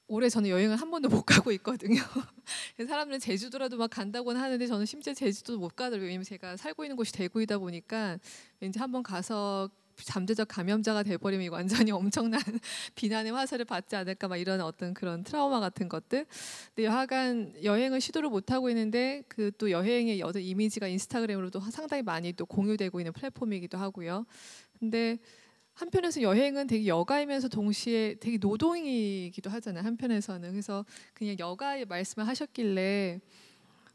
올해 저는 여행을 한 번도 못 가고 있거든요. 사람들은 제주도라도 막 간다고는 하는데 저는 심지어 제주도 못 가더라고요. 왜냐면 제가 살고 있는 곳이 대구이다 보니까 왠지 한 번 가서 잠재적 감염자가 돼버리면 완전히 엄청난 비난의 화살을 받지 않을까 막 이런 어떤 그런 트라우마 같은 것들. 근데 여하간 여행을 시도를 못 하고 있는데 그 또 여행의 어떤 이미지가 인스타그램으로도 상당히 많이 또 공유되고 있는 플랫폼이기도 하고요. 근데 한편에서 여행은 되게 여가이면서 동시에 되게 노동이기도 하잖아요. 한편에서는 그래서 그냥 여가의 말씀을 하셨길래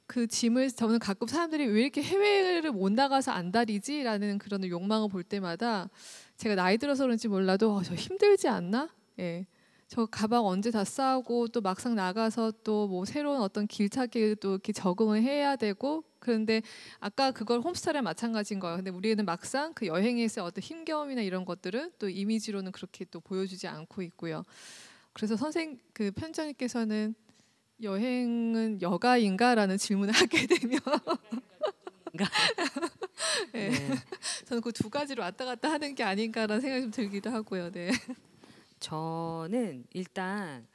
그 짐을 저는 가끔 사람들이 왜 이렇게 해외를 못 나가서 안달이지라는 그런 욕망을 볼 때마다 제가 나이 들어서 그런지 몰라도 어, 저 힘들지 않나? 예. 저 가방 언제 다 싸고 또 막상 나가서 또 뭐 새로운 어떤 길찾기도 이렇게 적응을 해야 되고 그런데 아까 그걸 홈스타랑 마찬가지인 거예요. 근데 우리는 막상 그 여행에서 어떤 힘겨움이나 이런 것들은 또 이미지로는 그렇게 또 보여주지 않고 있고요. 그래서 선생 그 편장님께서는 여행은 여가인가라는 질문을 하게 되면 네. 저는 그 두 가지로 왔다 갔다 하는 게 아닌가라는 생각이 좀 들기도 하고요.
네. 저는 일단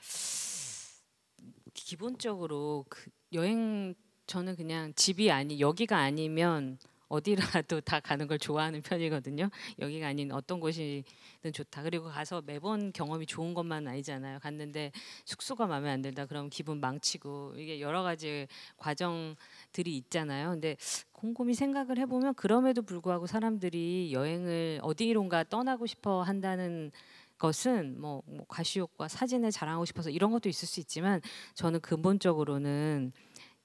기본적으로 그 여행 저는 그냥 집이 아니 여기가 아니면 어디라도 다 가는 걸 좋아하는 편이거든요. 여기가 아닌 어떤 곳이든 좋다. 그리고 가서 매번 경험이 좋은 것만 아니잖아요. 갔는데 숙소가 마음에 안 든다. 그럼 기분 망치고 이게 여러 가지 과정들이 있잖아요. 근데 곰곰이 생각을 해보면 그럼에도 불구하고 사람들이 여행을 어디론가 떠나고 싶어 한다는 것은 뭐, 뭐 과시욕과 사진을 자랑하고 싶어서 이런 것도 있을 수 있지만 저는 근본적으로는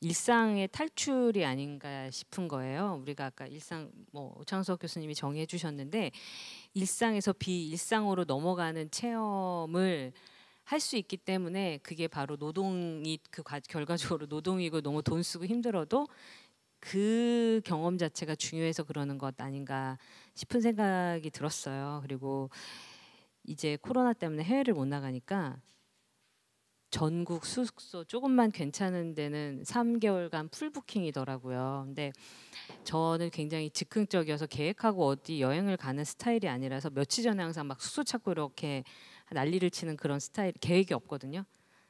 일상의 탈출이 아닌가 싶은 거예요. 우리가 아까 일상 뭐 오창석 교수님이 정의해 주셨는데 일상에서 비일상으로 넘어가는 체험을 할 수 있기 때문에 그게 바로 노동이 그 결과적으로 노동이고 너무 돈 쓰고 힘들어도 그 경험 자체가 중요해서 그러는 것 아닌가 싶은 생각이 들었어요. 그리고 이제 코로나 때문에 해외를 못 나가니까 전국 숙소 조금만 괜찮은 데는 3개월간 풀 부킹이더라고요. 근데 저는 굉장히 즉흥적이어서 계획하고 어디 여행을 가는 스타일이 아니라서 며칠 전에 항상 막 숙소 찾고 이렇게 난리를 치는 그런 스타일 계획이 없거든요.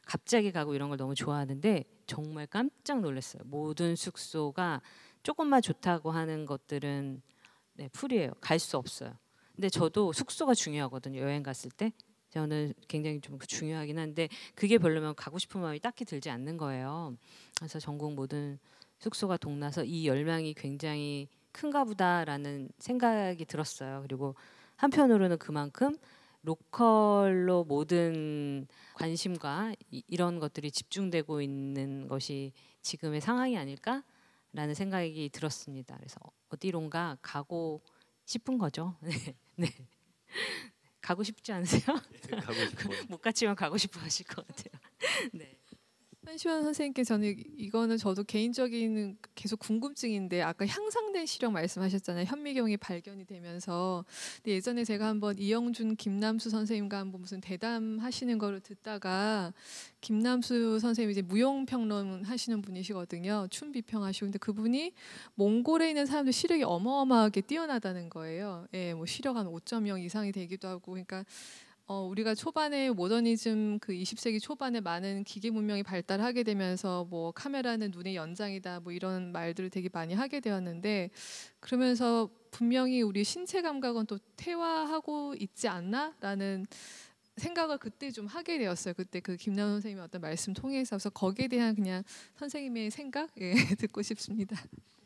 갑자기 가고 이런 걸 너무 좋아하는데 정말 깜짝 놀랐어요. 모든 숙소가 조금만 좋다고 하는 것들은 네, 풀이에요. 갈 수 없어요. 근데 저도 숙소가 중요하거든요. 여행 갔을 때 저는 굉장히 좀 중요하긴 한데 그게 별로면 가고 싶은 마음이 딱히 들지 않는 거예요. 그래서 전국 모든 숙소가 동나서 이 열망이 굉장히 큰가 보다라는 생각이 들었어요. 그리고 한편으로는 그만큼 로컬로 모든 관심과 이, 이런 것들이 집중되고 있는 것이 지금의 상황이 아닐까라는 생각이 들었습니다. 그래서 어디론가 가고 싶은 거죠. 네. 네. 가고
싶지 않으세요?
네, 가고 싶어요.
못 갔지만 가고 싶어 하실 것 같아요. 네.
한시원 선생님께 저는 이거는 저도 개인적인 계속 궁금증인데 아까 향상된 시력 말씀하셨잖아요. 현미경이 발견이 되면서 근데 예전에 제가 한번 이영준 김남수 선생님과 한번 무슨 대담하시는 거를 듣다가 김남수 선생님이 제 무용 평론 하시는 분이시거든요. 춤 비평하시고 근데 그분이 몽골에 있는 사람들 시력이 어마어마하게 뛰어나다는 거예요. 예, 뭐 시력 한5.0 이상이 되기도 하고 그러니까 어, 우리가 초반에 모더니즘 그 20세기 초반에 많은 기계 문명이 발달하게 되면서 뭐 카메라는 눈의 연장이다 뭐 이런 말들을 되게 많이 하게 되었는데 그러면서 분명히 우리 신체 감각은 또 퇴화하고 있지 않나라는 생각을 그때 좀 하게 되었어요. 그때 그 김나훈 선생님의 어떤 말씀 통해서 서 거기에 대한 그냥 선생님의 생각 예, 듣고 싶습니다.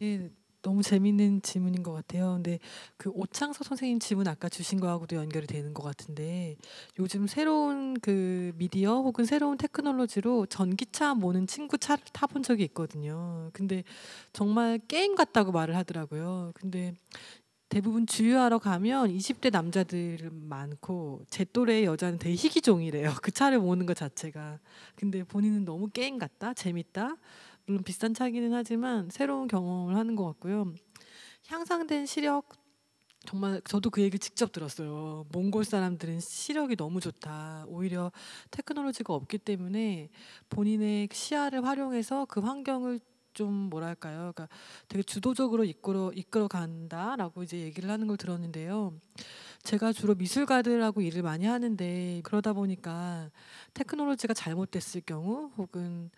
예,
너무 재밌는 질문인 것 같아요. 근데 그 오창석 선생님 질문 아까 주신 거하고도 연결이 되는 것 같은데 요즘 새로운 그 미디어 혹은 새로운 테크놀로지로 전기차 모는 친구 차를 타본 적이 있거든요. 근데 정말 게임 같다고 말을 하더라고요. 근데 대부분 주유하러 가면 20대 남자들 많고 제 또래의 여자는 되게 희귀종이래요. 그 차를 모는 것 자체가. 근데 본인은 너무 게임 같다, 재밌다. 물론 비싼 차기는 하지만 새로운 경험을 하는 것 같고요. 향상된 시력 정말 저도 그 얘기를 직접 들었어요. 몽골 사람들은 시력이 너무 좋다. 오히려 테크놀로지가 없기 때문에 본인의 시야를 활용해서 그 환경을 좀 뭐랄까요? 그러니까 되게 주도적으로 이끌어 이끌어 간다라고 이제 얘기를 하는 걸 들었는데요. 제가 주로 미술가들하고 일을 많이 하는데 그러다 보니까 테크놀로지가 잘못됐을 경우 혹은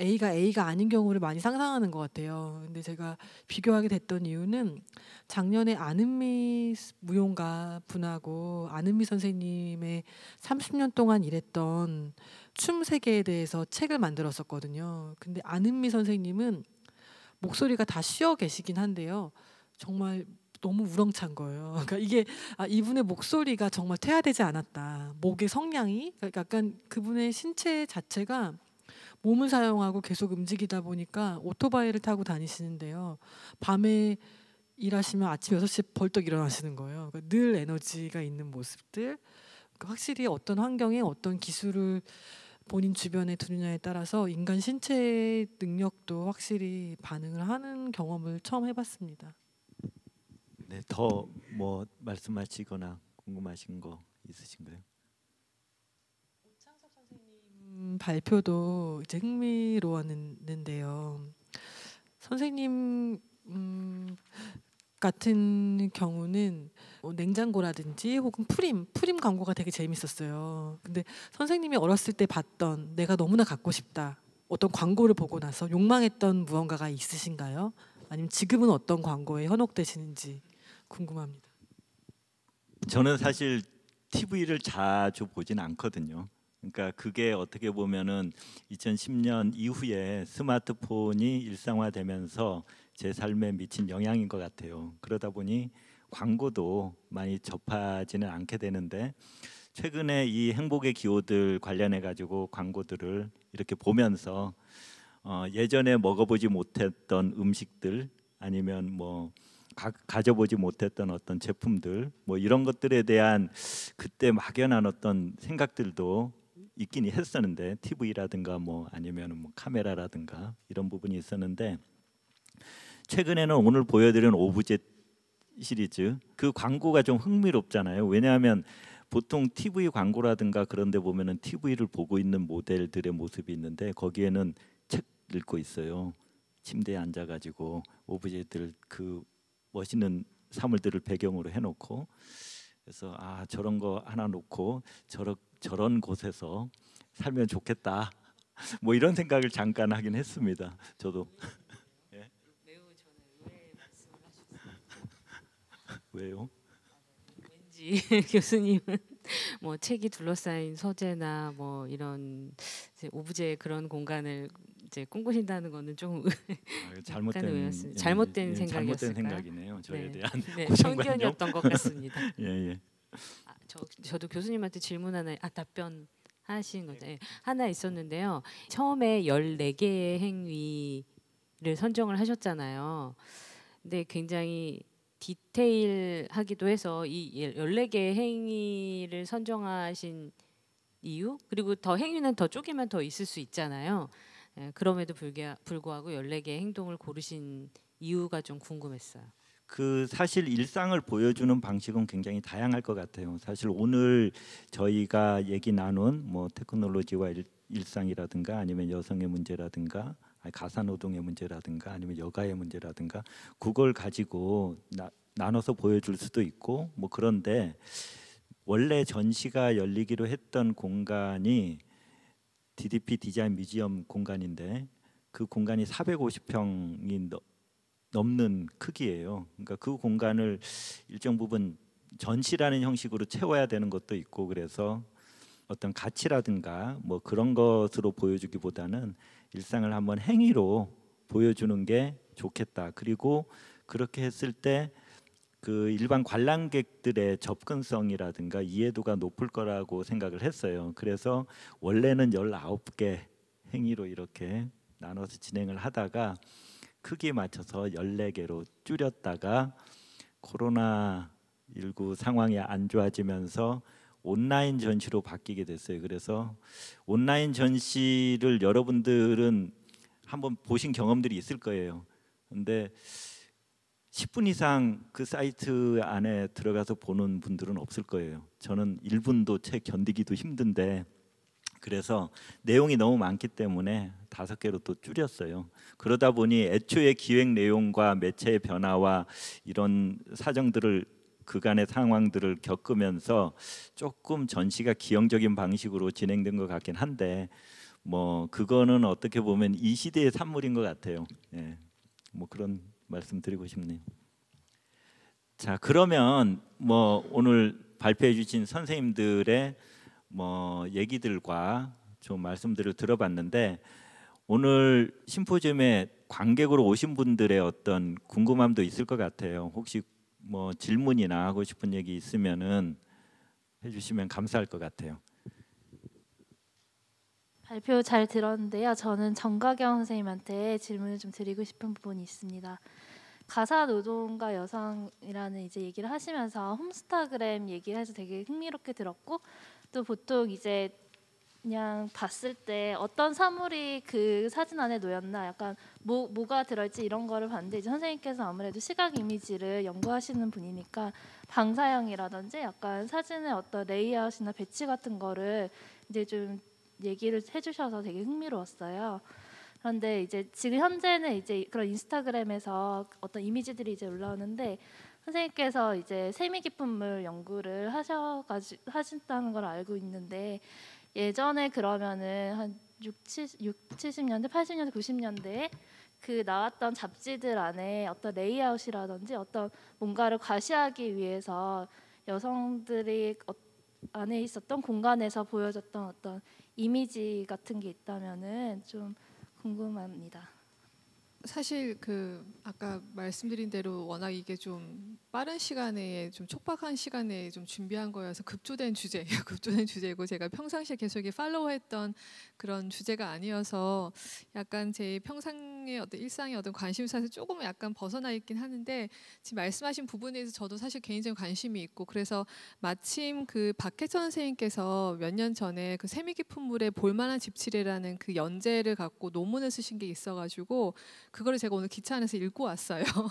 A가 A가 아닌 경우를 많이 상상하는 것 같아요. 근데 제가 비교하게 됐던 이유는 작년에 안은미 무용가 분하고 안은미 선생님의 30년 동안 일했던 춤 세계에 대해서 책을 만들었었거든요. 근데 안은미 선생님은 목소리가 다 쉬어 계시긴 한데요. 정말 너무 우렁찬 거예요. 그러니까 이게 아, 이분의 목소리가 정말 퇴화되지 않았다. 목의 성량이 그러니까 약간 그분의 신체 자체가 몸을 사용하고 계속 움직이다 보니까 오토바이를 타고 다니시는데요. 밤에 일하시면 아침 6시에 벌떡 일어나시는 거예요. 그러니까 늘 에너지가 있는 모습들. 그러니까 확실히 어떤 환경에 어떤 기술을 본인 주변에 두느냐에 따라서 인간 신체의 능력도 확실히 반응을 하는 경험을 처음 해봤습니다.
네, 더 뭐 말씀하시거나 궁금하신 거 있으신가요?
발표도 이제 흥미로웠는데요. 선생님 음, 같은 경우는 뭐 냉장고라든지 혹은 프림 프림 광고가 되게 재밌었어요. 근데 선생님이 어렸을 때 봤던 내가 너무나 갖고 싶다 어떤 광고를 보고 나서 욕망했던 무언가가 있으신가요? 아니면 지금은 어떤 광고에 현혹되시는지 궁금합니다.
저는 사실 TV를 자주 보진 않거든요. 그러니까 그게 어떻게 보면은 2010년 이후에 스마트폰이 일상화되면서 제 삶에 미친 영향인 것 같아요. 그러다 보니 광고도 많이 접하지는 않게 되는데 최근에 이 행복의 기호들 관련해 가지고 광고들을 이렇게 보면서 어, 예전에 먹어보지 못했던 음식들 아니면 뭐 가, 져보지 못했던 어떤 제품들 뭐 이런 것들에 대한 그때 막연한 어떤 생각들도 있긴 했었는데 TV라든가 뭐 아니면 뭐 카메라라든가 이런 부분이 있었는데 최근에는 오늘 보여드린 오브제 시리즈 그 광고가 좀 흥미롭잖아요. 왜냐하면 보통 TV 광고라든가 그런데 보면은 TV를 보고 있는 모델들의 모습이 있는데 거기에는 책 읽고 있어요. 침대에 앉아가지고 오브제들 그 멋있는 사물들을 배경으로 해놓고 그래서 아 저런 거 하나 놓고 저렇게 저런 곳에서 살면 좋겠다. 뭐 이런 생각을 잠깐 하긴 했습니다. 저도. 예? 왜요? 왠지 교수님은
뭐 책이 둘러싸인 서재나 뭐 이런 오브제 그런 공간을 이제 꿈꾸신다는 거는 좀 아, 잘못된 예, 잘못된 생각이었을까요? 잘못된 생각이네요. 저에 네. 대한 네, 편견이었던 것 같습니다. 예 예. 저, 저도 교수님한테 질문 하나, 아 답변 하신 거죠. 네. 하나 있었는데요. 처음에 14개의 행위를 선정을 하셨잖아요. 근데 굉장히 디테일하기도 해서 이 14개의 행위를 선정하신 이유 그리고 더 행위는 더 쪼개면 더 있을 수 있잖아요. 예, 그럼에도 불구하고 14개의 행동을 고르신 이유가 좀 궁금했어요.
그 사실 일상을 보여주는 방식은 굉장히 다양할 것 같아요. 사실 오늘 저희가 얘기 나눈 뭐 테크놀로지와 일, 일상이라든가 아니면 여성의 문제라든가 가사 노동의 문제라든가 아니면 여가의 문제라든가 그걸 가지고 나, 나눠서 보여줄 수도 있고 뭐 그런데 원래 전시가 열리기로 했던 공간이 DDP 디자인 뮤지엄 공간인데 그 공간이 450평이 넘는 크기예요. 그러니까 그 공간을 일정 부분 전시라는 형식으로 채워야 되는 것도 있고 그래서 어떤 가치라든가 뭐 그런 것으로 보여주기보다는 일상을 한번 행위로 보여주는 게 좋겠다. 그리고 그렇게 했을 때 그 일반 관람객들의 접근성이라든가 이해도가 높을 거라고 생각을 했어요. 그래서 원래는 열아개 행위로 이렇게 나눠서 진행을 하다가 크기에 맞춰서 14개로 줄였다가 코로나 19 상황이 안 좋아지면서 온라인 전시로 바뀌게 됐어요. 그래서 온라인 전시를 여러분들은 한번 보신 경험들이 있을 거예요. 근데 10분 이상 그 사이트 안에 들어가서 보는 분들은 없을 거예요. 저는 1분도 채 견디기도 힘든데 그래서 내용이 너무 많기 때문에 다섯 개로 또 줄였어요. 그러다 보니 애초에 기획 내용과 매체의 변화와 이런 사정들을 그간의 상황들을 겪으면서 조금 전시가 기형적인 방식으로 진행된 것 같긴 한데 뭐 그거는 어떻게 보면 이 시대의 산물인 것 같아요. 예. 뭐 그런 말씀 드리고 싶네요. 자 그러면 뭐 오늘 발표해 주신 선생님들의 뭐 얘기들과 좀 말씀들을 들어봤는데 오늘 심포지엄에 관객으로 오신 분들의 어떤 궁금함도 있을 것 같아요. 혹시 뭐 질문이나 하고 싶은 얘기 있으면은 해주시면 감사할 것 같아요.
발표 잘 들었는데요. 저는 정가경 선생님한테 질문을 좀 드리고 싶은 부분이 있습니다. 가사 노동과 여성이라는 이제 얘기를 하시면서 홈스타그램 얘기해서 되게 흥미롭게 들었고 또 보통 이제 그냥 봤을 때 어떤 사물이 그 사진 안에 놓였나 약간 뭐, 뭐가 들어있지 이런 거를 봤는데 이제 선생님께서 아무래도 시각 이미지를 연구하시는 분이니까 방사형이라든지 약간 사진의 어떤 레이아웃이나 배치 같은 거를 이제 좀 얘기를 해주셔서 되게 흥미로웠어요. 그런데 이제 지금 현재는 이제 그런 인스타그램에서 어떤 이미지들이 이제 올라오는데 선생님께서 이제 세미 깊은 물 연구를 하셔가지 하신다는 걸 알고 있는데 예전에 그러면은 한 6, 70, 6, 70년대, 80년대, 90년대에 그 나왔던 잡지들 안에 어떤 레이아웃이라든지 어떤 뭔가를 과시하기 위해서 여성들이 어, 안에 있었던 공간에서 보여졌던 어떤 이미지 같은 게 있다면은 좀
궁금합니다. 사실 그 아까 말씀드린 대로 워낙 이게 좀 빠른 시간에 좀 촉박한 시간에 좀 준비한 거여서 급조된 주제예요. 급조된 주제고 제가 평상시에 계속 이 팔로우했던 그런 주제가 아니어서 약간 제 평상의 어떤 일상의 어떤 관심사에서 조금 약간 벗어나 있긴 하는데 지금 말씀하신 부분에서 저도 사실 개인적인 관심이 있고 그래서 마침 그 박혜천 선생님께서 몇 년 전에 그 세미 깊은 물에 볼만한 집치레라는 그 연재를 갖고 논문을 쓰신 게 있어가지고 그거를 제가 오늘 기차 안에서 읽고 왔어요. 근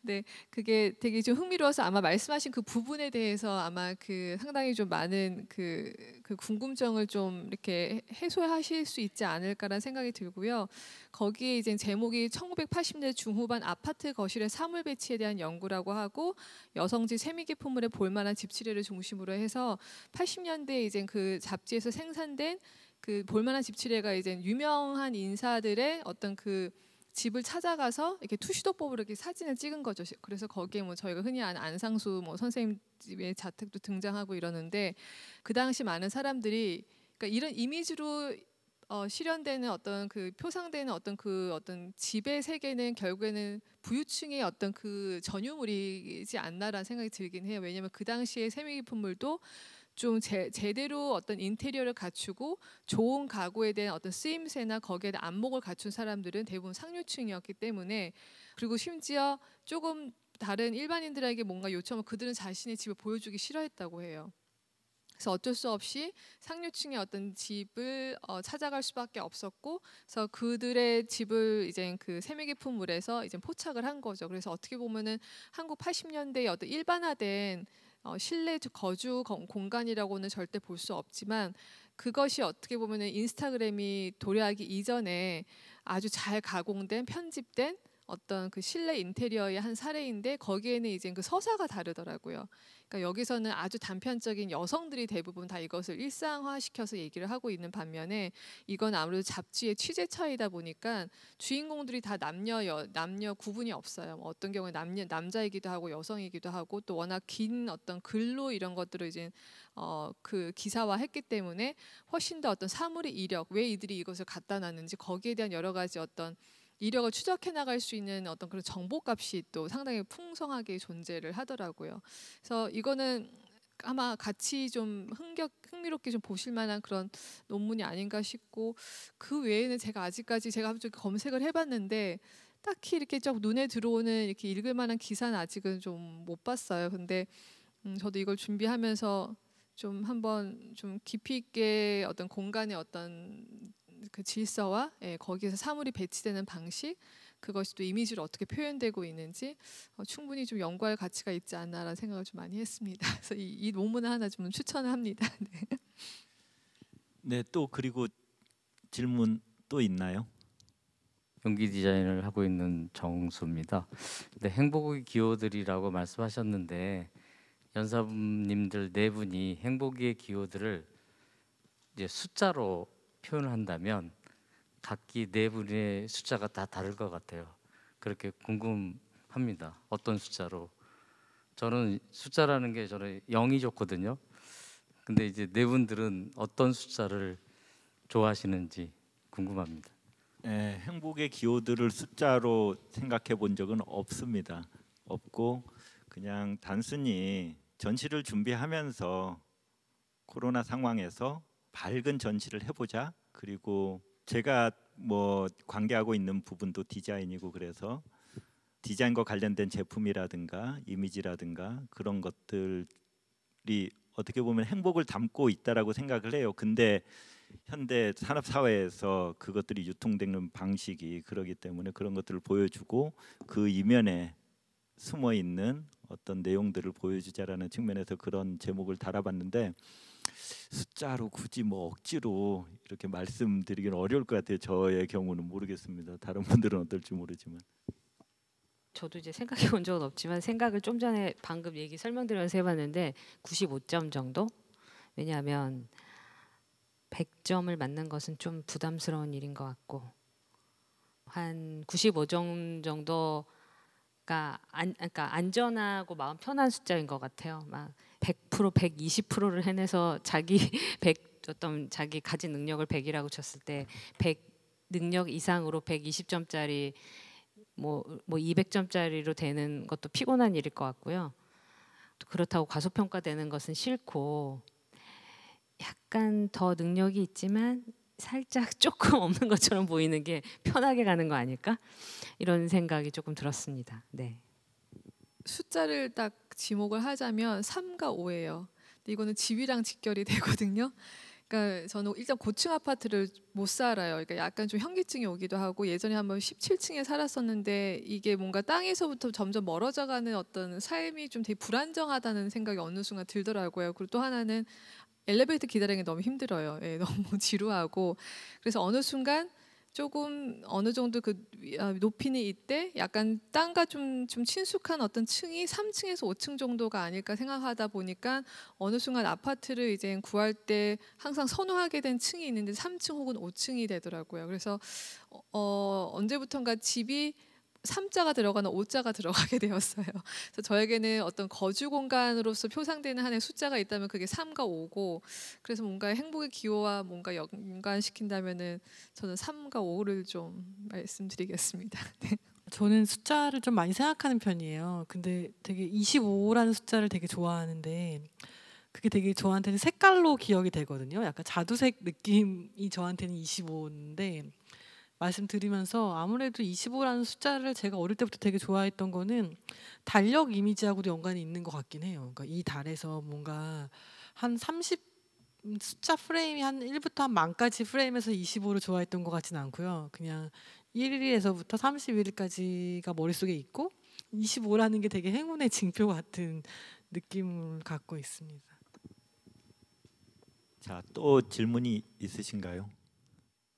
네, 그게 되게 좀 흥미로워서 아마 말씀하신 그 부분에 대해서 아마 그 상당히 좀 많은 그, 그 궁금증을 좀 이렇게 해소하실 수 있지 않을까라는 생각이 들고요. 거기에 이제 제목이 1980년 중후반 아파트 거실의 사물 배치에 대한 연구라고 하고 여성지 세미기 품물의 볼만한 집치례를 중심으로 해서 80년대 이제 그 잡지에서 생산된 그 볼만한 집치례가 이제 유명한 인사들의 어떤 그 집을 찾아가서 이렇게 투시도법으로 이렇게 사진을 찍은 거죠. 그래서 거기에 뭐 저희가 흔히 아는 안상수 뭐 선생님 집의 자택도 등장하고 이러는데 그 당시 많은 사람들이 그러니까 이런 이미지로 어, 실현되는 어떤 그 표상되는 어떤 그 어떤 집의 세계는 결국에는 부유층의 어떤 그 전유물이지 않나라는 생각이 들긴 해요. 왜냐하면 그 당시에 세미기품물도 좀 제, 제대로 어떤 인테리어를 갖추고 좋은 가구에 대한 어떤 쓰임새나 거기에 대한 안목을 갖춘 사람들은 대부분 상류층이었기 때문에 그리고 심지어 조금 다른 일반인들에게 뭔가 요청을 그들은 자신의 집을 보여주기 싫어했다고 해요. 그래서 어쩔 수 없이 상류층의 어떤 집을 어, 찾아갈 수밖에 없었고, 그래서 그들의 집을 이제 그 세미기품 물에서 이제 포착을 한 거죠. 그래서 어떻게 보면은 한국 80년대의 어떤 일반화된 어, 실내 거주 공간이라고는 절대 볼 수 없지만 그것이 어떻게 보면 인스타그램이 도래하기 이전에 아주 잘 가공된 편집된 어떤 그 실내 인테리어의 한 사례인데 거기에는 이제 그 서사가 다르더라고요. 그러니까 여기서는 아주 단편적인 여성들이 대부분 다 이것을 일상화시켜서 얘기를 하고 있는 반면에 이건 아무래도 잡지의 취재차이다 보니까 주인공들이 다 남녀 여, 남녀 구분이 없어요. 뭐 어떤 경우에 남녀 남자이기도 하고 여성이기도 하고 또 워낙 긴 어떤 글로 이런 것들을 이제 어, 그 기사화했기 때문에 훨씬 더 어떤 사물의 이력 왜 이들이 이것을 갖다 놨는지 거기에 대한 여러 가지 어떤 이력을 추적해 나갈 수 있는 어떤 그런 정보값이 또 상당히 풍성하게 존재를 하더라고요. 그래서 이거는 아마 같이 좀 흥격, 흥미롭게 좀 보실 만한 그런 논문이 아닌가 싶고 그 외에는 제가 아직까지 제가 좀 검색을 해봤는데 딱히 이렇게 좀 눈에 들어오는 이렇게 읽을 만한 기사는 아직은 좀 못 봤어요. 근데 음, 저도 이걸 준비하면서 좀 한번 좀 깊이 있게 어떤 공간의 어떤 그 질서와 예, 거기에서 사물이 배치되는 방식 그것이 또 이미지로 어떻게 표현되고 있는지 어, 충분히 좀 연구할 가치가 있지 않나라는 생각을 좀 많이 했습니다. 그래서 이, 이 논문 하나 좀 추천합니다. 네.
네, 또 그리고 질문 또 있나요? 연기 디자인을 하고 있는 정수입니다. 근 행복의 기호들이라고 말씀하셨는데 연사님들 네 분이 행복의 기호들을 이제 숫자로 표현한다면 을 각기 네 분의 숫자가 다 다를 것 같아요. 그렇게 궁금합니다. 어떤 숫자로? 저는 숫자라는 게 저는 0이 좋거든요. 근데 이제 네 분들은 어떤 숫자를 좋아하시는지 궁금합니다. 예, 행복의 기호들을 숫자로 생각해 본 적은 없습니다. 없고 그냥 단순히 전시를 준비하면서 코로나 상황에서 밝은 전시를 해보자. 그리고 제가 뭐 관계하고 있는 부분도 디자인이고 그래서 디자인과 관련된 제품이라든가 이미지라든가 그런 것들이 어떻게 보면 행복을 담고 있다라고 생각을 해요. 근데 현대 산업 사회에서 그것들이 유통되는 방식이 그러기 때문에 그런 것들을 보여주고 그 이면에 숨어 있는 어떤 내용들을 보여주자라는 측면에서 그런 제목을 달아봤는데 숫자로 굳이 뭐 억지로 이렇게 말씀드리기는 어려울 것 같아요. 저의 경우는 모르겠습니다. 다른 분들은 어떨지 모르지만.
저도 이제 생각해 본 적은 없지만 생각을 좀 전에 방금 얘기 설명드리서 해봤는데 95점 정도? 왜냐하면 100점을 맞는 것은 좀 부담스러운 일인 것 같고 한 95점 정도 그안 그러니까 안전하고 마음 편한 숫자인 것 같아요. 막100% 120%를 해내서 자기 100 어떤 자기 가진 능력을 100이라고 쳤을 때 100 능력 이상으로 120점짜리 뭐, 뭐 200점짜리로 되는 것도 피곤한 일일 것 같고요. 또 그렇다고 과소평가되는 것은 싫고 약간 더 능력이 있지만 살짝 조금 없는 것처럼 보이는 게 편하게 가는 거 아닐까? 이런 생각이 조금 들었습니다. 네.
숫자를 딱 지목을 하자면 3과 5예요. 근데 이거는 집이랑 직결이 되거든요. 그러니까 저는 일단 고층 아파트를 못 살아요. 그러니까 약간 좀 현기증이 오기도 하고 예전에 한번 17층에 살았었는데 이게 뭔가 땅에서부터 점점 멀어져가는 어떤 삶이 좀 되게 불안정하다는 생각이 어느 순간 들더라고요. 그리고 또 하나는 엘리베이터 기다리는 게 너무 힘들어요. 예, 너무 지루하고 그래서 어느 순간 조금 어느 정도 그 아, 높이는 있대 약간 땅과 좀, 좀 친숙한 어떤 층이 3층에서 5층 정도가 아닐까 생각하다 보니까 어느 순간 아파트를 이제 구할 때 항상 선호하게 된 층이 있는데 3층 혹은 5층이 되더라고요. 그래서 어, 어 언제부턴가 집이 3자가 들어가는 5자가 들어가게 되었어요. 그래서 저에게는 어떤 거주 공간으로서 표상되는 하의 숫자가 있다면 그게 삼과오고 그래서 뭔가 행복의 기호와 뭔가 연관시킨다면은 저는 삼과오를좀 말씀드리겠습니다. 네.
저는 숫자를 좀 많이 생각하는 편이에요. 근데 되게 25라는 숫자를 되게 좋아하는데 그게 되게 저한테는 색깔로 기억이 되거든요. 약간 자두색 느낌이 저한테는 25인데 말씀드리면서 아무래도 25라는 숫자를 제가 어릴 때부터 되게 좋아했던 거는 달력 이미지하고도 연관이 있는 것 같긴 해요. 그러니까 이 달에서 뭔가 한 30, 숫자 프레임이 한 1부터 한 만까지 프레임에서 25를 좋아했던 것 같진 않고요. 그냥 1일에서부터 31일까지가 머릿속에 있고 25라는 게 되게 행운의 징표 같은 느낌을 갖고 있습니다.
자, 또 질문이 있으신가요?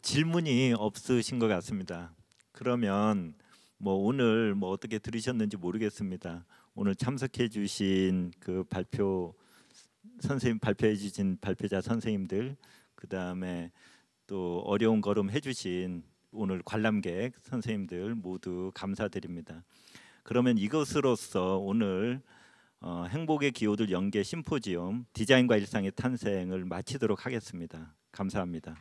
질문이 없으신 것 같습니다. 그러면 뭐 오늘 뭐 어떻게 들으셨는지 모르겠습니다. 오늘 참석해 주신 그 발표 선생님 발표해 주신 발표자 선생님들 그 다음에 또 어려운 걸음 해주신 오늘 관람객 선생님들 모두 감사드립니다. 그러면 이것으로서 오늘 어, 행복의 기호들 연계 심포지엄 디자인과 일상의 탄생을 마치도록 하겠습니다. 감사합니다.